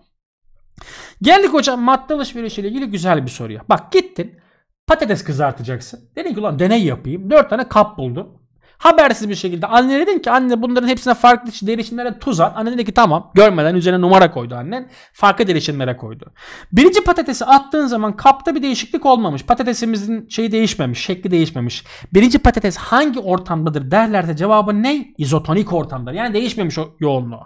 Geldik hocam madde ile ilgili güzel bir soruya. Bak gittin patates kızartacaksın. Dedin ki ulan deney yapayım. 4 tane kap buldum. Habersiz bir şekilde anne dedin ki anne bunların hepsine farklı derişimlere tuz at. Anne dedi ki tamam görmeden üzerine numara koydu annen. Farklı derişimlere koydu. Birinci patatesi attığın zaman kapta bir değişiklik olmamış. Patatesimizin şeyi değişmemiş, şekli değişmemiş. Birinci patates hangi ortamdadır derlerse cevabı ne? İzotonik ortamda. Yani değişmemiş o yoğunluğu.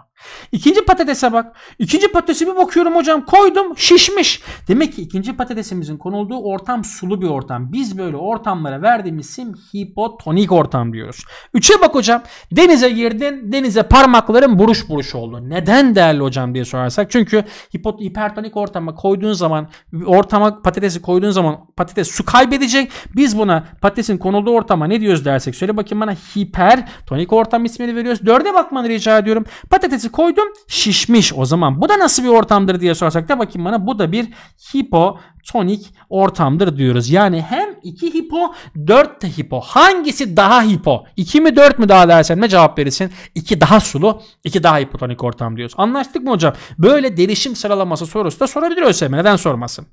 İkinci patatese bak. İkinci patatesi bir bakıyorum hocam koydum şişmiş. Demek ki ikinci patatesimizin konulduğu ortam sulu bir ortam. Biz böyle ortamlara verdiğimiz isim hipotonik ortam diyoruz. Üçe bak hocam. Denize girdin denize parmakların buruş buruş oldu. Neden değerli hocam diye sorarsak. Çünkü hipot hipertonik ortama koyduğun zaman ortama patatesi koyduğun zaman patates su kaybedecek. Biz buna patatesin konulduğu ortama ne diyoruz dersek. Söyle bakayım bana hipertonik ortam ismini veriyoruz. Dörde bakmanı rica ediyorum. Patatesi koydum şişmiş o zaman. Bu da nasıl bir ortamdır diye sorsak da bakın bana bu da bir hipotonik ortamdır diyoruz. Yani hem 2 hipo 4 de hipo. Hangisi daha hipo? 2 mi 4 mü daha dersen ne cevap verirsin? 2 daha sulu 2 daha hipotonik ortam diyoruz. Anlaştık mı hocam? Böyle derişim sıralaması sorusu da sorabilir ÖSYM. Neden sormasın?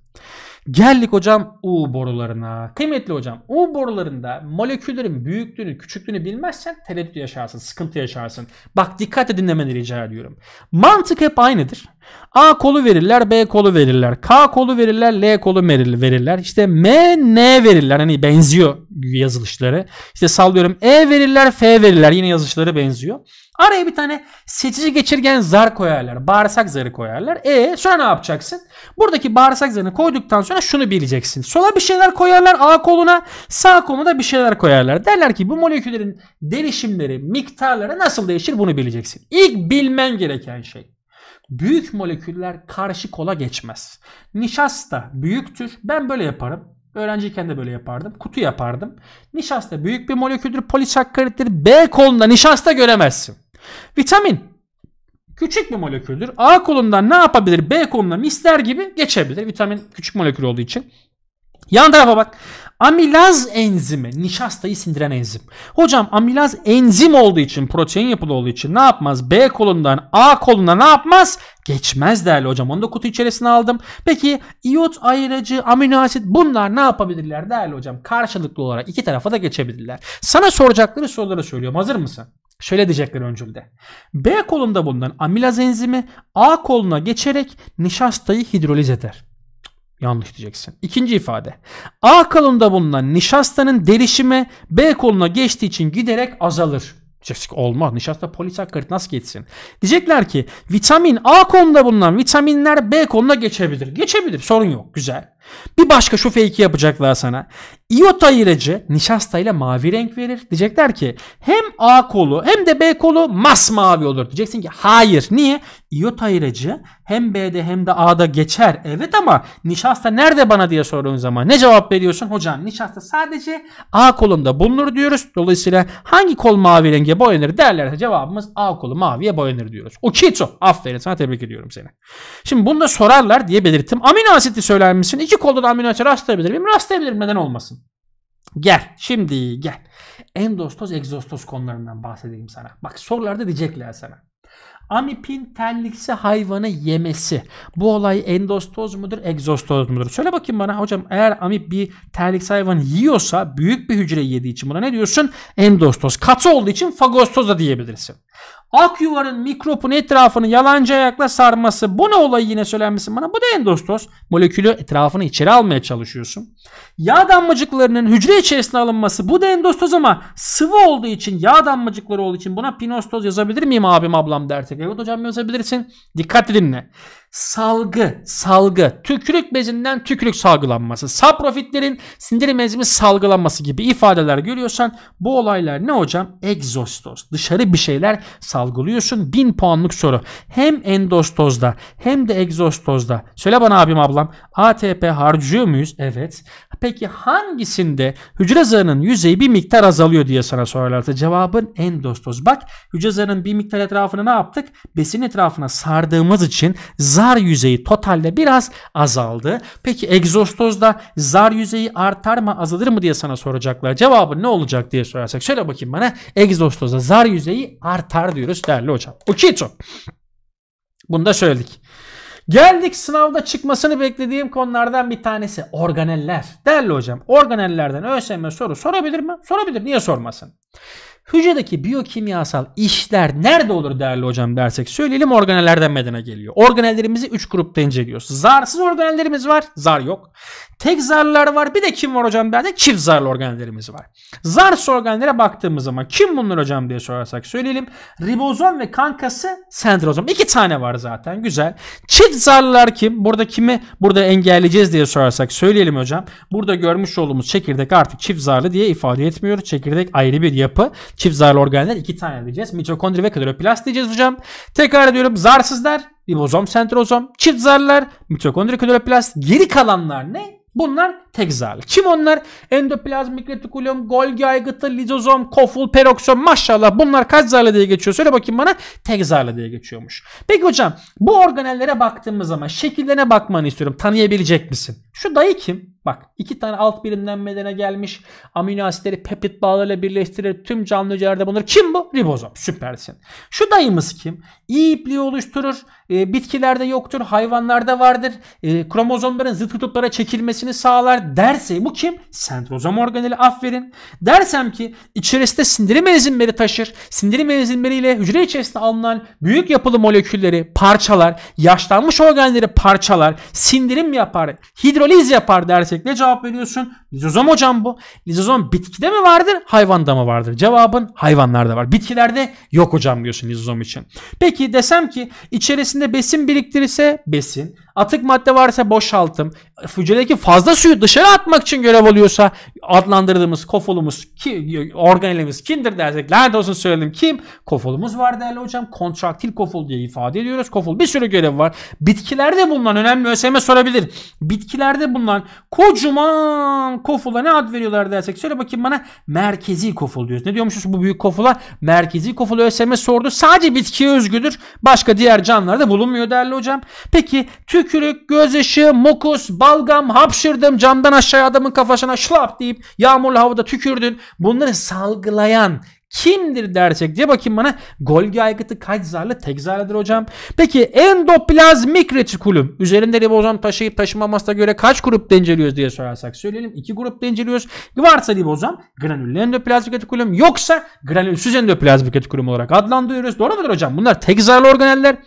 Geldik hocam U borularına. Kıymetli hocam U borularında moleküllerin büyüklüğünü küçüklüğünü bilmezsen tereddüt yaşarsın, sıkıntı yaşarsın. Bak dikkatle dinlemeni rica ediyorum. Mantık hep aynıdır. A kolu verirler, B kolu verirler. K kolu verirler, L kolu verirler. İşte M, N verirler. Hani benziyor yazılışları. İşte sallıyorum E verirler, F verirler. Yine yazılışları benziyor. Araya bir tane seçici geçirgen zar koyarlar. Bağırsak zarı koyarlar. E sonra ne yapacaksın? Buradaki bağırsak zarını koyduktan sonra şunu bileceksin. Sola bir şeyler koyarlar A koluna. Sağ koluna bir şeyler koyarlar. Derler ki bu moleküllerin derişimleri, miktarları nasıl değişir bunu bileceksin. İlk bilmen gereken şey büyük moleküller karşı kola geçmez. Nişasta büyüktür. Ben böyle yaparım. Öğrenciyken de böyle yapardım. Kutu yapardım. Nişasta büyük bir moleküldür. Polisakkarittir. B kolunda nişasta göremezsin. Vitamin küçük bir moleküldür. A kolundan ne yapabilir? B koluna mister gibi geçebilir. Vitamin küçük molekül olduğu için. Yan tarafa bak. Amilaz enzimi, nişastayı sindiren enzim. Hocam amilaz enzim olduğu için, protein yapılı olduğu için ne yapmaz? B kolundan A koluna ne yapmaz? Geçmez değerli hocam. Onu da kutu içerisine aldım. Peki iot ayırıcı, amino asit bunlar ne yapabilirler değerli hocam? Karşılıklı olarak iki tarafa da geçebilirler. Sana soracakları soruları söylüyorum. Hazır mısın? Şöyle diyecekler öncülde. B kolunda bulunan amilaz enzimi A koluna geçerek nişastayı hidroliz eder. Yanlış diyeceksin. İkinci ifade. A kolunda bulunan nişastanın derişimi B koluna geçtiği için giderek azalır. diyecek olmaz. Nişasta polisakkarit nasıl geçsin? Diyecekler ki vitamin A kolunda bulunan vitaminler B koluna geçebilir. Geçebilir. Sorun yok. Güzel. Bir başka şu fake'i yapacaklar sana. İyot ayırıcı nişastayla mavi renk verir. Diyecekler ki hem A kolu hem de B kolu masmavi olur. Diyeceksin ki hayır. Niye? İyot ayırıcı hem B'de hem de A'da geçer. Evet ama nişasta nerede bana diye sorduğun zaman ne cevap veriyorsun? Hocam nişasta sadece A kolunda bulunur diyoruz. Dolayısıyla hangi kol mavi renge boyanır derlerse cevabımız A kolu maviye boyanır diyoruz. O Okito. Aferin sana tebrik ediyorum seni. Şimdi bunu da sorarlar diye belirttim. Amino asitli söyler misin? İki eksik olduğu amino asit rastlayabilir miyim? Rastlayabilirim neden olmasın. Gel şimdi gel. Endostoz egzostoz konularından bahsedeyim sana. Bak sorularda diyecekler sana. Amipin terliksi hayvanı yemesi. Bu olay endostoz mudur, egzostoz mudur? Söyle bakayım bana hocam eğer amip bir terliksi hayvan yiyorsa büyük bir hücre yediği için buna ne diyorsun? Endostoz. Katı olduğu için fagostoz da diyebilirsin. Ak yuvarın mikropun etrafını yalancı ayakla sarması. Bu ne olayı yine söyler misin bana? Bu da endostos. Molekülü etrafını içeri almaya çalışıyorsun. Yağ damlacıklarının hücre içerisine alınması. Bu da endostoz ama sıvı olduğu için yağ damlacıkları olduğu için buna pinostoz yazabilir miyim abim ablam der. Evet hocam yazabilirsin. Dikkat dinle salgı, salgı, tükürük bezinden tükürük salgılanması, saprofitlerin sindirim enzimi salgılanması gibi ifadeler görüyorsan bu olaylar ne hocam? Egzostoz. Dışarı bir şeyler salgılıyorsun. 1000 puanlık soru. Hem endostozda hem de egzostozda. Söyle bana abim ablam ATP harcıyor muyuz? Evet. Peki hangisinde hücre zarının yüzeyi bir miktar azalıyor diye sana sorarlarsa cevabın endostoz. Bak hücre zarının bir miktar etrafını ne yaptık? Besin etrafına sardığımız için zar zar yüzeyi totalde biraz azaldı. Peki egzostozda zar yüzeyi artar mı azalır mı diye sana soracaklar. Cevabı ne olacak diye sorarsak şöyle bakayım bana. Egzostozda zar yüzeyi artar diyoruz değerli hocam. Okito. Bunu da söyledik. Geldik sınavda çıkmasını beklediğim konulardan bir tanesi organeller. Değerli hocam organellerden ÖSYM soru sorabilir mi? Sorabilir. Niye sormasın? Hücredeki biyokimyasal işler nerede olur değerli hocam dersek söyleyelim organellerden medene geliyor. Organellerimizi 3 grupta inceliyoruz. Zarsız organellerimiz var. Zar yok. Tek zarlar var. Bir de kim var hocam dersek çift zarlı organellerimiz var. Zarsız organellere baktığımız zaman kim bunlar hocam diye sorarsak söyleyelim. Ribozom ve kankası sendrozom. İki tane var zaten. Güzel. Çift zarlılar kim? Burada kimi burada engelleyeceğiz diye sorarsak söyleyelim hocam. Burada görmüş olduğumuz çekirdek artık çift zarlı diye ifade etmiyoruz. Çekirdek ayrı bir yapı. Çift zarlı organeller iki tane diyeceğiz. Mitokondri ve kloroplast diyeceğiz hocam. Tekrar ediyorum zarsızlar ribozom sentrozom. Çift zarlar mitokondri kloroplast. Geri kalanlar ne? Bunlar tek zarlı. Kim onlar? Endoplazmik retikulum, Golgi aygıtı, lizozom, koful, peroksom maşallah bunlar kaç zarlı diye geçiyor? Söyle bakayım bana tek zarlı diye geçiyormuş. Peki hocam bu organellere baktığımız zaman şekillerine bakmanı istiyorum. Tanıyabilecek misin? Şu dayı kim? Bak iki tane alt birimden medene gelmiş. Amino asitleri peptit bağlarıyla birleştirir. Tüm canlı hücrelerde bunlar. Kim bu? Ribozom. Süpersin. Şu dayımız kim? İyi ipliği oluşturur. E, bitkilerde yoktur. Hayvanlarda vardır. E, kromozomların zıt kutuplara çekilmesini sağlar eğer derse bu kim? Sentrozom organeli aferin. Dersem ki içerisinde sindirim enzimleri taşır. Sindirim enzimleriyle hücre içerisinde alınan büyük yapılı molekülleri parçalar, yaşlanmış organları parçalar, sindirim yapar, hidroliz yapar dersek ne cevap veriyorsun? Lizozom hocam bu. Lizozom bitkide mi vardır, hayvanda mı vardır? Cevabın hayvanlarda var. Bitkilerde yok hocam diyorsun lizozom için. Peki desem ki içerisinde besin biriktirirse besin, Atık madde varsa boşaltım. Hücredeki fazla suyu dışarı atmak için görev oluyorsa adlandırdığımız kofolumuz, ki, organelimiz kimdir dersek lanet olsun söyledim kim? Kofolumuz var değerli hocam. Kontraktil kofol diye ifade ediyoruz. Kofol bir sürü görev var. Bitkilerde bulunan önemli ÖSM sorabilir. Bitkilerde bulunan kocaman kofola ne ad veriyorlar dersek söyle bakayım bana merkezi kofol diyoruz. Ne diyormuşuz bu büyük kofola? Merkezi kofol ÖSM sordu. Sadece bitkiye özgüdür. Başka diğer canlılarda bulunmuyor değerli hocam. Peki Türk tükürük, gözyaşı, mukus, balgam, hapşırdım, camdan aşağı adamın kafasına şlap deyip yağmurlu havada tükürdün. Bunları salgılayan kimdir dersek diye bakayım bana. Golgi aygıtı kaç zarlı? Tek zarlıdır hocam. Peki endoplazmik retikulum. Üzerinde ribozom taşıyıp taşımamasına göre kaç grup inceliyoruz diye sorarsak söyleyelim. iki grup inceliyoruz. Varsa ribozom granüllü endoplazmik retikulum yoksa granülsüz endoplazmik retikulum olarak adlandırıyoruz. Doğru mudur hocam? Bunlar tek zarlı organeller.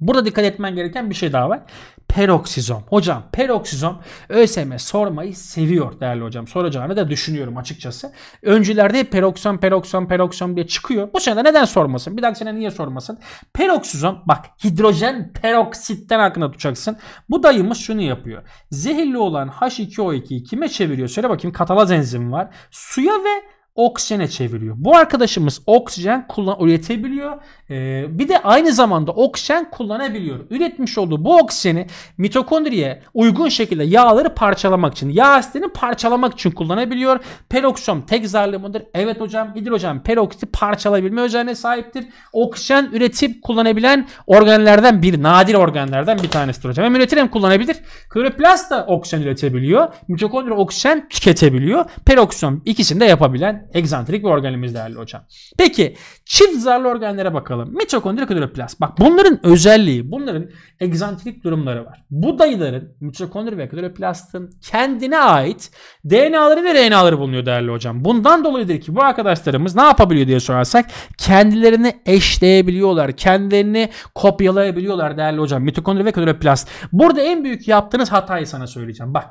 Burada dikkat etmen gereken bir şey daha var. Peroksizom. Hocam peroksizom ÖSM sormayı seviyor değerli hocam. Soracağını da düşünüyorum açıkçası. Öncülerde hep peroksizom, peroksizom, peroksizom diye çıkıyor. Bu sene neden sormasın? Bir dahaki sene niye sormasın? Peroksizom bak hidrojen peroksitten aklına tutacaksın. Bu dayımız şunu yapıyor. Zehirli olan H2O2'yi kime çeviriyor? Söyle bakayım katalaz enzimi var. Suya ve oksijene çeviriyor. Bu arkadaşımız oksijen kullan üretebiliyor. Ee, bir de aynı zamanda oksijen kullanabiliyor. Üretmiş olduğu bu oksijeni mitokondriye uygun şekilde yağları parçalamak için, yağ asitini parçalamak için kullanabiliyor. Peroksom tek zarlı mıdır? Evet hocam, hidrojen peroksiti parçalayabilme özelliğine sahiptir. Oksijen üretip kullanabilen organlardan bir, nadir organlardan bir tanesidir hocam. Hem üretir hem kullanabilir. Kloroplast da oksijen üretebiliyor. Mitokondri oksijen tüketebiliyor. Peroksom ikisini de yapabilen Egzantrik bir organimiz değerli hocam. Peki çift zarlı organlara bakalım. Mitokondri kloroplast. Bak bunların özelliği, bunların egzantrik durumları var. Bu dayıların mitokondri ve kloroplastın kendine ait DNA'ları ve RNA'ları bulunuyor değerli hocam. Bundan dolayıdır ki bu arkadaşlarımız ne yapabiliyor diye sorarsak kendilerini eşleyebiliyorlar. Kendilerini kopyalayabiliyorlar değerli hocam. Mitokondri ve kloroplast. Burada en büyük yaptığınız hatayı sana söyleyeceğim. Bak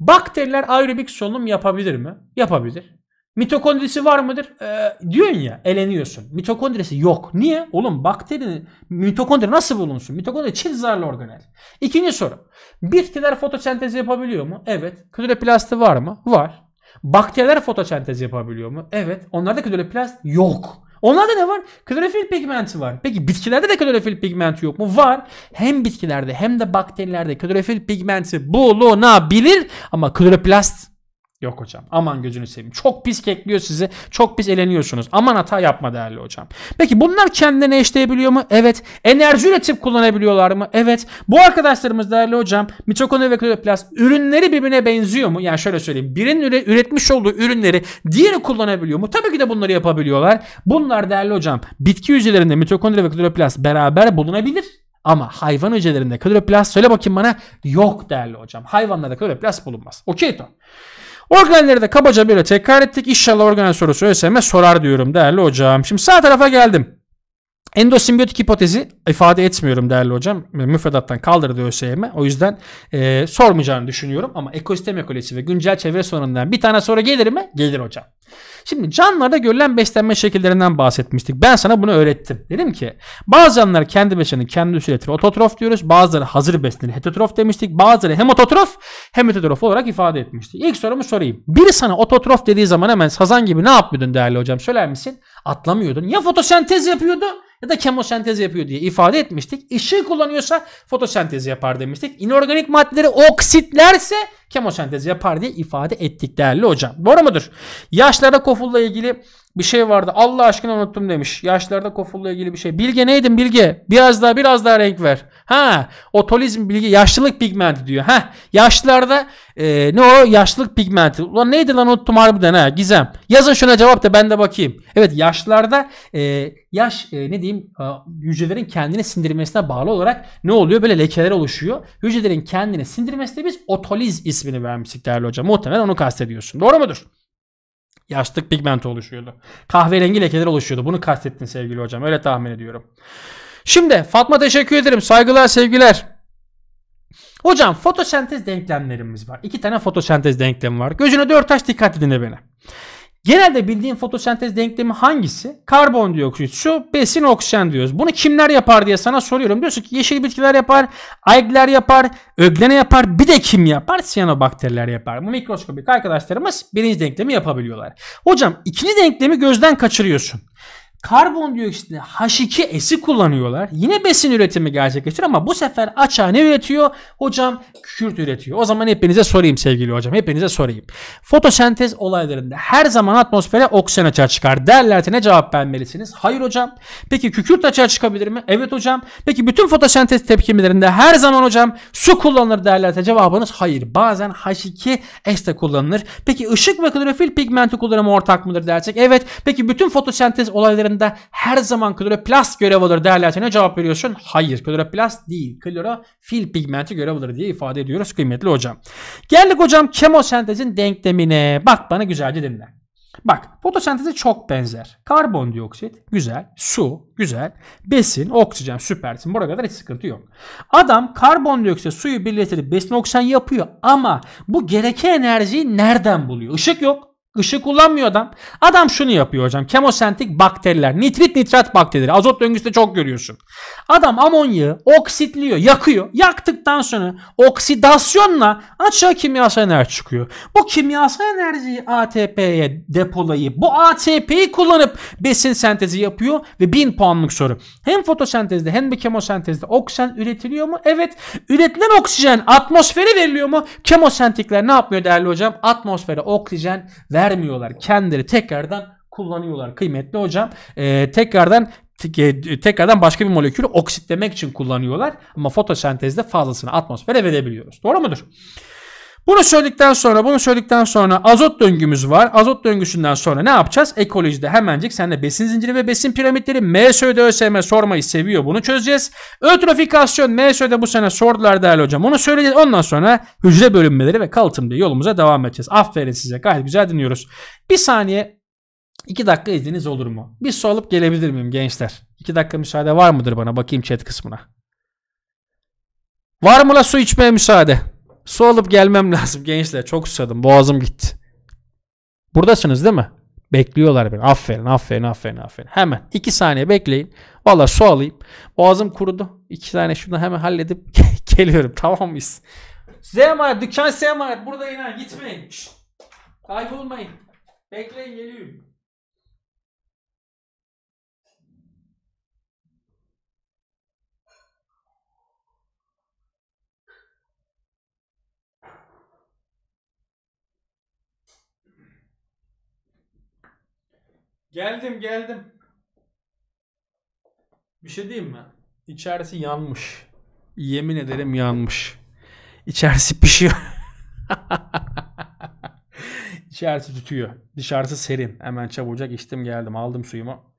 Bakteriler aerobik solunum yapabilir mi? Yapabilir. Mitokondrisi var mıdır? Ee, diyorsun ya eleniyorsun. Mitokondrisi yok. Niye? Oğlum bakterinin mitokondri nasıl bulunsun? Mitokondri çift zarlı organel. İkinci soru. Bitkiler fotosentez yapabiliyor mu? Evet. Kloroplastı var mı? Var. Bakteriler fotosentez yapabiliyor mu? Evet. Onlarda kloroplast yok. Onlarda ne var? Klorofil pigmenti var. Peki bitkilerde de klorofil pigmenti yok mu? Var. Hem bitkilerde hem de bakterilerde klorofil pigmenti bulunabilir ama kloroplast Yok hocam. Aman gözünü seveyim. Çok pis kekliyor sizi. Çok pis eleniyorsunuz. Aman hata yapma değerli hocam. Peki bunlar kendilerini eşleyebiliyor mu? Evet. Enerji üretip kullanabiliyorlar mı? Evet. Bu arkadaşlarımız değerli hocam mitokondri ve kloroplast ürünleri birbirine benziyor mu? Yani şöyle söyleyeyim. Birinin üretmiş olduğu ürünleri diğeri kullanabiliyor mu? Tabii ki de bunları yapabiliyorlar. Bunlar değerli hocam bitki hücrelerinde mitokondri ve kloroplast beraber bulunabilir. Ama hayvan hücrelerinde kloroplast söyle bakayım bana yok değerli hocam. Hayvanlarda kloroplast bulunmaz. Okey tamam. Organelleri de kabaca böyle tekrar ettik. İnşallah organel sorusu ÖSYM sorar diyorum değerli hocam. Şimdi sağ tarafa geldim. Endosimbiyotik hipotezi ifade etmiyorum değerli hocam. Müfredattan kaldırdı ÖSYM. O yüzden e, sormayacağını düşünüyorum. Ama ekosistem ekolojisi ve güncel çevre sorunundan bir tane soru gelir mi? Gelir hocam. Şimdi canlılarda görülen beslenme şekillerinden bahsetmiştik. Ben sana bunu öğrettim. Dedim ki bazı canlılar kendi beslenir, kendi üretir. Ototrof diyoruz. Bazıları hazır beslenir. Heterotrof demiştik. Bazıları hem ototrof hem heterotrof olarak ifade etmiştik. İlk sorumu sorayım. Bir sana ototrof dediği zaman hemen sazan gibi ne yapıyordun değerli hocam? Söyler misin? Atlamıyordun. Ya fotosentez yapıyordu ya da kemosentez yapıyor diye ifade etmiştik. Işığı kullanıyorsa fotosentez yapar demiştik. İnorganik maddeleri oksitlerse kemosentez yapar diye ifade ettik değerli hocam. Doğru mudur? Yaşlarda kofulla ilgili bir şey vardı. Allah aşkına unuttum demiş. Yaşlarda kofulla ilgili bir şey. Bilge neydin Bilge? Biraz daha biraz daha renk ver. Ha otolizm bilgi yaşlılık pigmenti diyor. Ha yaşlılarda e, ne o yaşlılık pigmenti. Ulan neydi lan unuttum harbiden ha Gizem. Yazın şuna cevap da ben de bakayım. Evet yaşlılarda e, yaş e, ne diyeyim e, hücrelerin kendini sindirmesine bağlı olarak ne oluyor? Böyle lekeler oluşuyor. Hücrelerin kendini sindirmesine biz otoliz ismini vermiştik değerli hocam. Muhtemelen onu kastediyorsun. Doğru mudur? Yaşlılık pigmenti oluşuyordu. Kahverengi lekeler oluşuyordu. Bunu kastettin sevgili hocam. Öyle tahmin ediyorum. Şimdi Fatma teşekkür ederim. Saygılar sevgiler. Hocam fotosentez denklemlerimiz var. İki tane fotosentez denklemi var. Gözüne dört aç dikkat dinle beni. Genelde bildiğin fotosentez denklemi hangisi? Karbondioksit, su, besin, oksijen diyoruz. Bunu kimler yapar diye sana soruyorum. Diyorsun ki yeşil bitkiler yapar, algler yapar, öglene yapar. Bir de kim yapar? Siyanobakteriler yapar. Bu mikroskopik arkadaşlarımız birinci denklemi yapabiliyorlar. Hocam ikinci denklemi gözden kaçırıyorsun karbondioksitli H2S'i kullanıyorlar. Yine besin üretimi gerçekleştiriyor ama bu sefer açığa ne üretiyor? Hocam kükürt üretiyor. O zaman hepinize sorayım sevgili hocam. Hepinize sorayım. Fotosentez olaylarında her zaman atmosfere oksijen açığa çıkar. Derlerse ne cevap vermelisiniz? Hayır hocam. Peki kükürt açığa çıkabilir mi? Evet hocam. Peki bütün fotosentez tepkimelerinde her zaman hocam su kullanılır derlerse cevabınız hayır. Bazen H2S de kullanılır. Peki ışık ve klorofil pigmenti kullanımı ortak mıdır dersek? Evet. Peki bütün fotosentez olaylarında sorularında her zaman kloroplast görev alır derlerse cevap veriyorsun? Hayır kloroplast değil klorofil pigmenti görev alır diye ifade ediyoruz kıymetli hocam. Geldik hocam kemosentezin denklemine. Bak bana güzelce dinle. Bak fotosenteze çok benzer. Karbondioksit güzel, su güzel, besin, oksijen süpersin. Buraya kadar hiç sıkıntı yok. Adam karbondioksit suyu birleştirip besin oksijen yapıyor ama bu gereken enerjiyi nereden buluyor? Işık yok. Işığı kullanmıyor adam. Adam şunu yapıyor hocam. Kemosentik bakteriler. Nitrit nitrat bakterileri. Azot döngüsünde çok görüyorsun. Adam amonyağı oksitliyor. Yakıyor. Yaktıktan sonra oksidasyonla açığa kimyasal enerji çıkıyor. Bu kimyasal enerjiyi ATP'ye depolayıp bu ATP'yi kullanıp besin sentezi yapıyor ve bin puanlık soru. Hem fotosentezde hem de kemosentezde oksijen üretiliyor mu? Evet. Üretilen oksijen atmosfere veriliyor mu? Kemosentikler ne yapmıyor değerli hocam? Atmosfere oksijen ver vermiyorlar. Kendileri tekrardan kullanıyorlar kıymetli hocam. E, tekrardan e, tekrardan başka bir molekülü oksitlemek için kullanıyorlar. Ama fotosentezde fazlasını atmosfere verebiliyoruz. Doğru mudur? Bunu söyledikten sonra bunu söyledikten sonra azot döngümüz var. Azot döngüsünden sonra ne yapacağız? Ekolojide hemencik senle besin zinciri ve besin piramitleri MSÖ'de ÖSYM sormayı seviyor. Bunu çözeceğiz. Ötrofikasyon MSÖ'de bu sene sordular değerli hocam. Onu söyleyeceğiz. Ondan sonra hücre bölünmeleri ve kalıtım diye yolumuza devam edeceğiz. Aferin size. Gayet güzel dinliyoruz. Bir saniye iki dakika izniniz olur mu? Bir su alıp gelebilir miyim gençler? İki dakika müsaade var mıdır bana? Bakayım chat kısmına. Var mı la su içmeye müsaade? Su alıp gelmem lazım gençler. Çok susadım. Boğazım gitti. Buradasınız değil mi? Bekliyorlar beni. Aferin aferin aferin aferin. Hemen iki saniye bekleyin. Valla su alayım. Boğazım kurudu. 2 saniye şunu hemen halledip geliyorum. Tamam mıyız? Size emanet. Dükkan size emanet. Burada iner. Gitmeyin. Şşt. Kaybolmayın. Bekleyin geliyorum. Geldim geldim. Bir şey diyeyim mi? İçerisi yanmış. Yemin ederim yanmış. İçerisi pişiyor. İçerisi tutuyor. Dışarısı serin. Hemen çabucak içtim geldim. Aldım suyumu.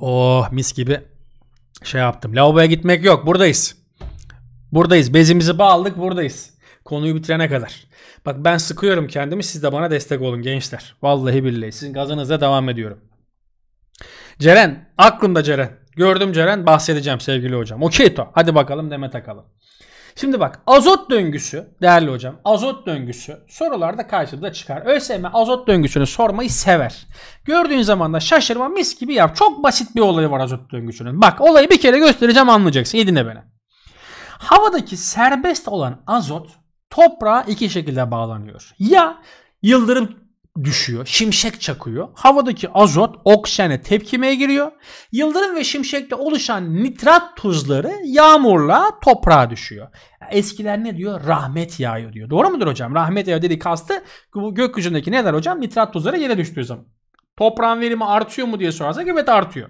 Oh mis gibi şey yaptım. Lavaboya gitmek yok. Buradayız. Buradayız. Bezimizi bağladık. Buradayız. Konuyu bitirene kadar. Bak ben sıkıyorum kendimi siz de bana destek olun gençler. Vallahi billahi sizin gazınızla devam ediyorum. Ceren aklımda Ceren. Gördüm Ceren bahsedeceğim sevgili hocam. Okey to. Hadi bakalım deme takalım. Şimdi bak azot döngüsü değerli hocam azot döngüsü sorularda karşımıza çıkar. ÖSYM azot döngüsünü sormayı sever. Gördüğün zaman da şaşırma mis gibi yap. Çok basit bir olayı var azot döngüsünün. Bak olayı bir kere göstereceğim anlayacaksın. İyi dinle beni. Havadaki serbest olan azot toprağa iki şekilde bağlanıyor. Ya yıldırım düşüyor, şimşek çakıyor. Havadaki azot oksijene tepkimeye giriyor. Yıldırım ve şimşekte oluşan nitrat tuzları yağmurla toprağa düşüyor. Eskiler ne diyor? Rahmet yağıyor diyor. Doğru mudur hocam? Rahmet yağıyor dedik kastı bu gökyüzündeki neler hocam? Nitrat tuzları yere düştüğü zaman. Toprağın verimi artıyor mu diye sorarsak evet artıyor.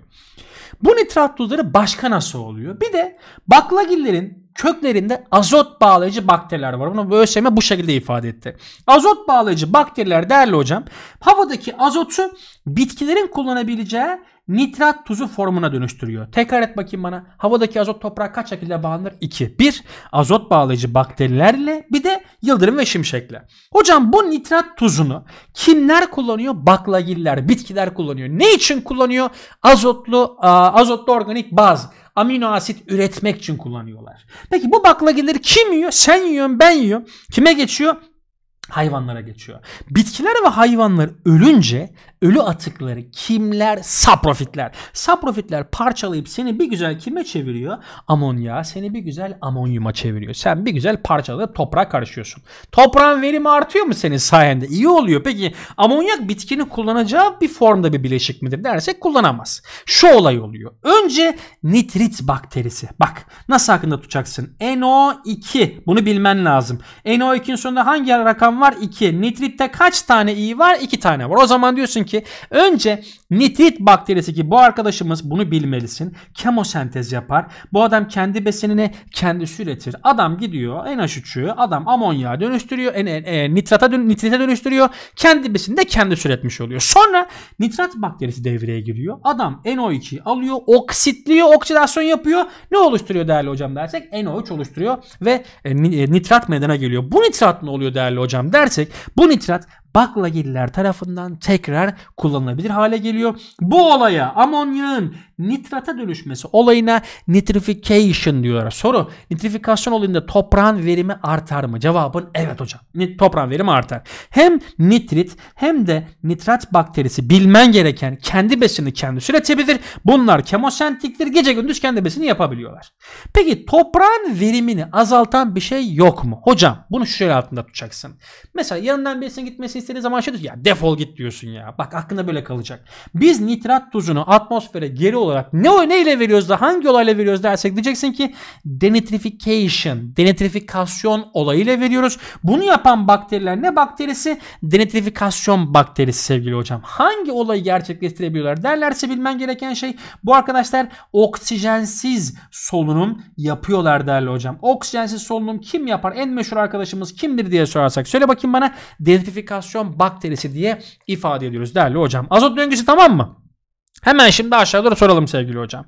Bu nitrat tuzları başka nasıl oluyor? Bir de baklagillerin köklerinde azot bağlayıcı bakteriler var. Bunu ÖSYM bu şekilde ifade etti. Azot bağlayıcı bakteriler değerli hocam havadaki azotu bitkilerin kullanabileceği nitrat tuzu formuna dönüştürüyor. Tekrar et bakayım bana. Havadaki azot toprağa kaç şekilde bağlanır? 2. 1. Azot bağlayıcı bakterilerle bir de yıldırım ve şimşekle. Hocam bu nitrat tuzunu kimler kullanıyor? Baklagiller, bitkiler kullanıyor. Ne için kullanıyor? Azotlu azotlu organik baz amino asit üretmek için kullanıyorlar. Peki bu baklagilleri kim yiyor? Sen yiyorsun, ben yiyorum. Kime geçiyor? hayvanlara geçiyor. Bitkiler ve hayvanlar ölünce ölü atıkları kimler? Saprofitler. Saprofitler parçalayıp seni bir güzel kime çeviriyor? Amonya seni bir güzel amonyuma çeviriyor. Sen bir güzel parçalayıp toprağa karışıyorsun. Toprağın verimi artıyor mu senin sayende? İyi oluyor. Peki amonyak bitkinin kullanacağı bir formda bir bileşik midir dersek kullanamaz. Şu olay oluyor. Önce nitrit bakterisi. Bak nasıl hakkında tutacaksın? NO2. Bunu bilmen lazım. NO2'nin sonunda hangi rakam var? 2. Nitritte kaç tane iyi var? 2 tane var. O zaman diyorsun ki önce nitrit bakterisi ki bu arkadaşımız bunu bilmelisin. Kemosentez yapar. Bu adam kendi besinini kendisi üretir. Adam gidiyor NH3'ü adam amonyağa dönüştürüyor. E, e, nitrata dön nitrite dönüştürüyor. Kendi besini de kendisi üretmiş oluyor. Sonra nitrat bakterisi devreye giriyor. Adam NO2 alıyor, oksitliyor, oksidasyon yapıyor. Ne oluşturuyor değerli hocam dersek? NO3 oluşturuyor ve e, e, nitrat meydana geliyor. Bu nitrat ne oluyor değerli hocam dersek bu nitrat baklagiller tarafından tekrar kullanılabilir hale geliyor. Bu olaya amonyağın nitrata dönüşmesi olayına nitrification diyorlar. Soru nitrifikasyon olayında toprağın verimi artar mı? Cevabın evet hocam. Toprağın verimi artar. Hem nitrit hem de nitrat bakterisi bilmen gereken kendi besini kendisi üretebilir. Bunlar kemosentiktir. Gece gündüz kendi besini yapabiliyorlar. Peki toprağın verimini azaltan bir şey yok mu? Hocam bunu şu şöyle altında tutacaksın. Mesela yanından birisinin gitmesi Dolayısıyla istediği zaman şey diyorsun ya defol git diyorsun ya. Bak aklında böyle kalacak. Biz nitrat tuzunu atmosfere geri olarak ne ne ile veriyoruz da hangi olayla veriyoruz dersek diyeceksin ki denitrification, denitrifikasyon olayıyla veriyoruz. Bunu yapan bakteriler ne bakterisi? Denitrifikasyon bakterisi sevgili hocam. Hangi olayı gerçekleştirebiliyorlar derlerse bilmen gereken şey bu arkadaşlar oksijensiz solunum yapıyorlar değerli hocam. Oksijensiz solunum kim yapar? En meşhur arkadaşımız kimdir diye sorarsak. Söyle bakayım bana denitrifikasyon reaksiyon bakterisi diye ifade ediyoruz değerli hocam. Azot döngüsü tamam mı? Hemen şimdi aşağı doğru soralım sevgili hocam.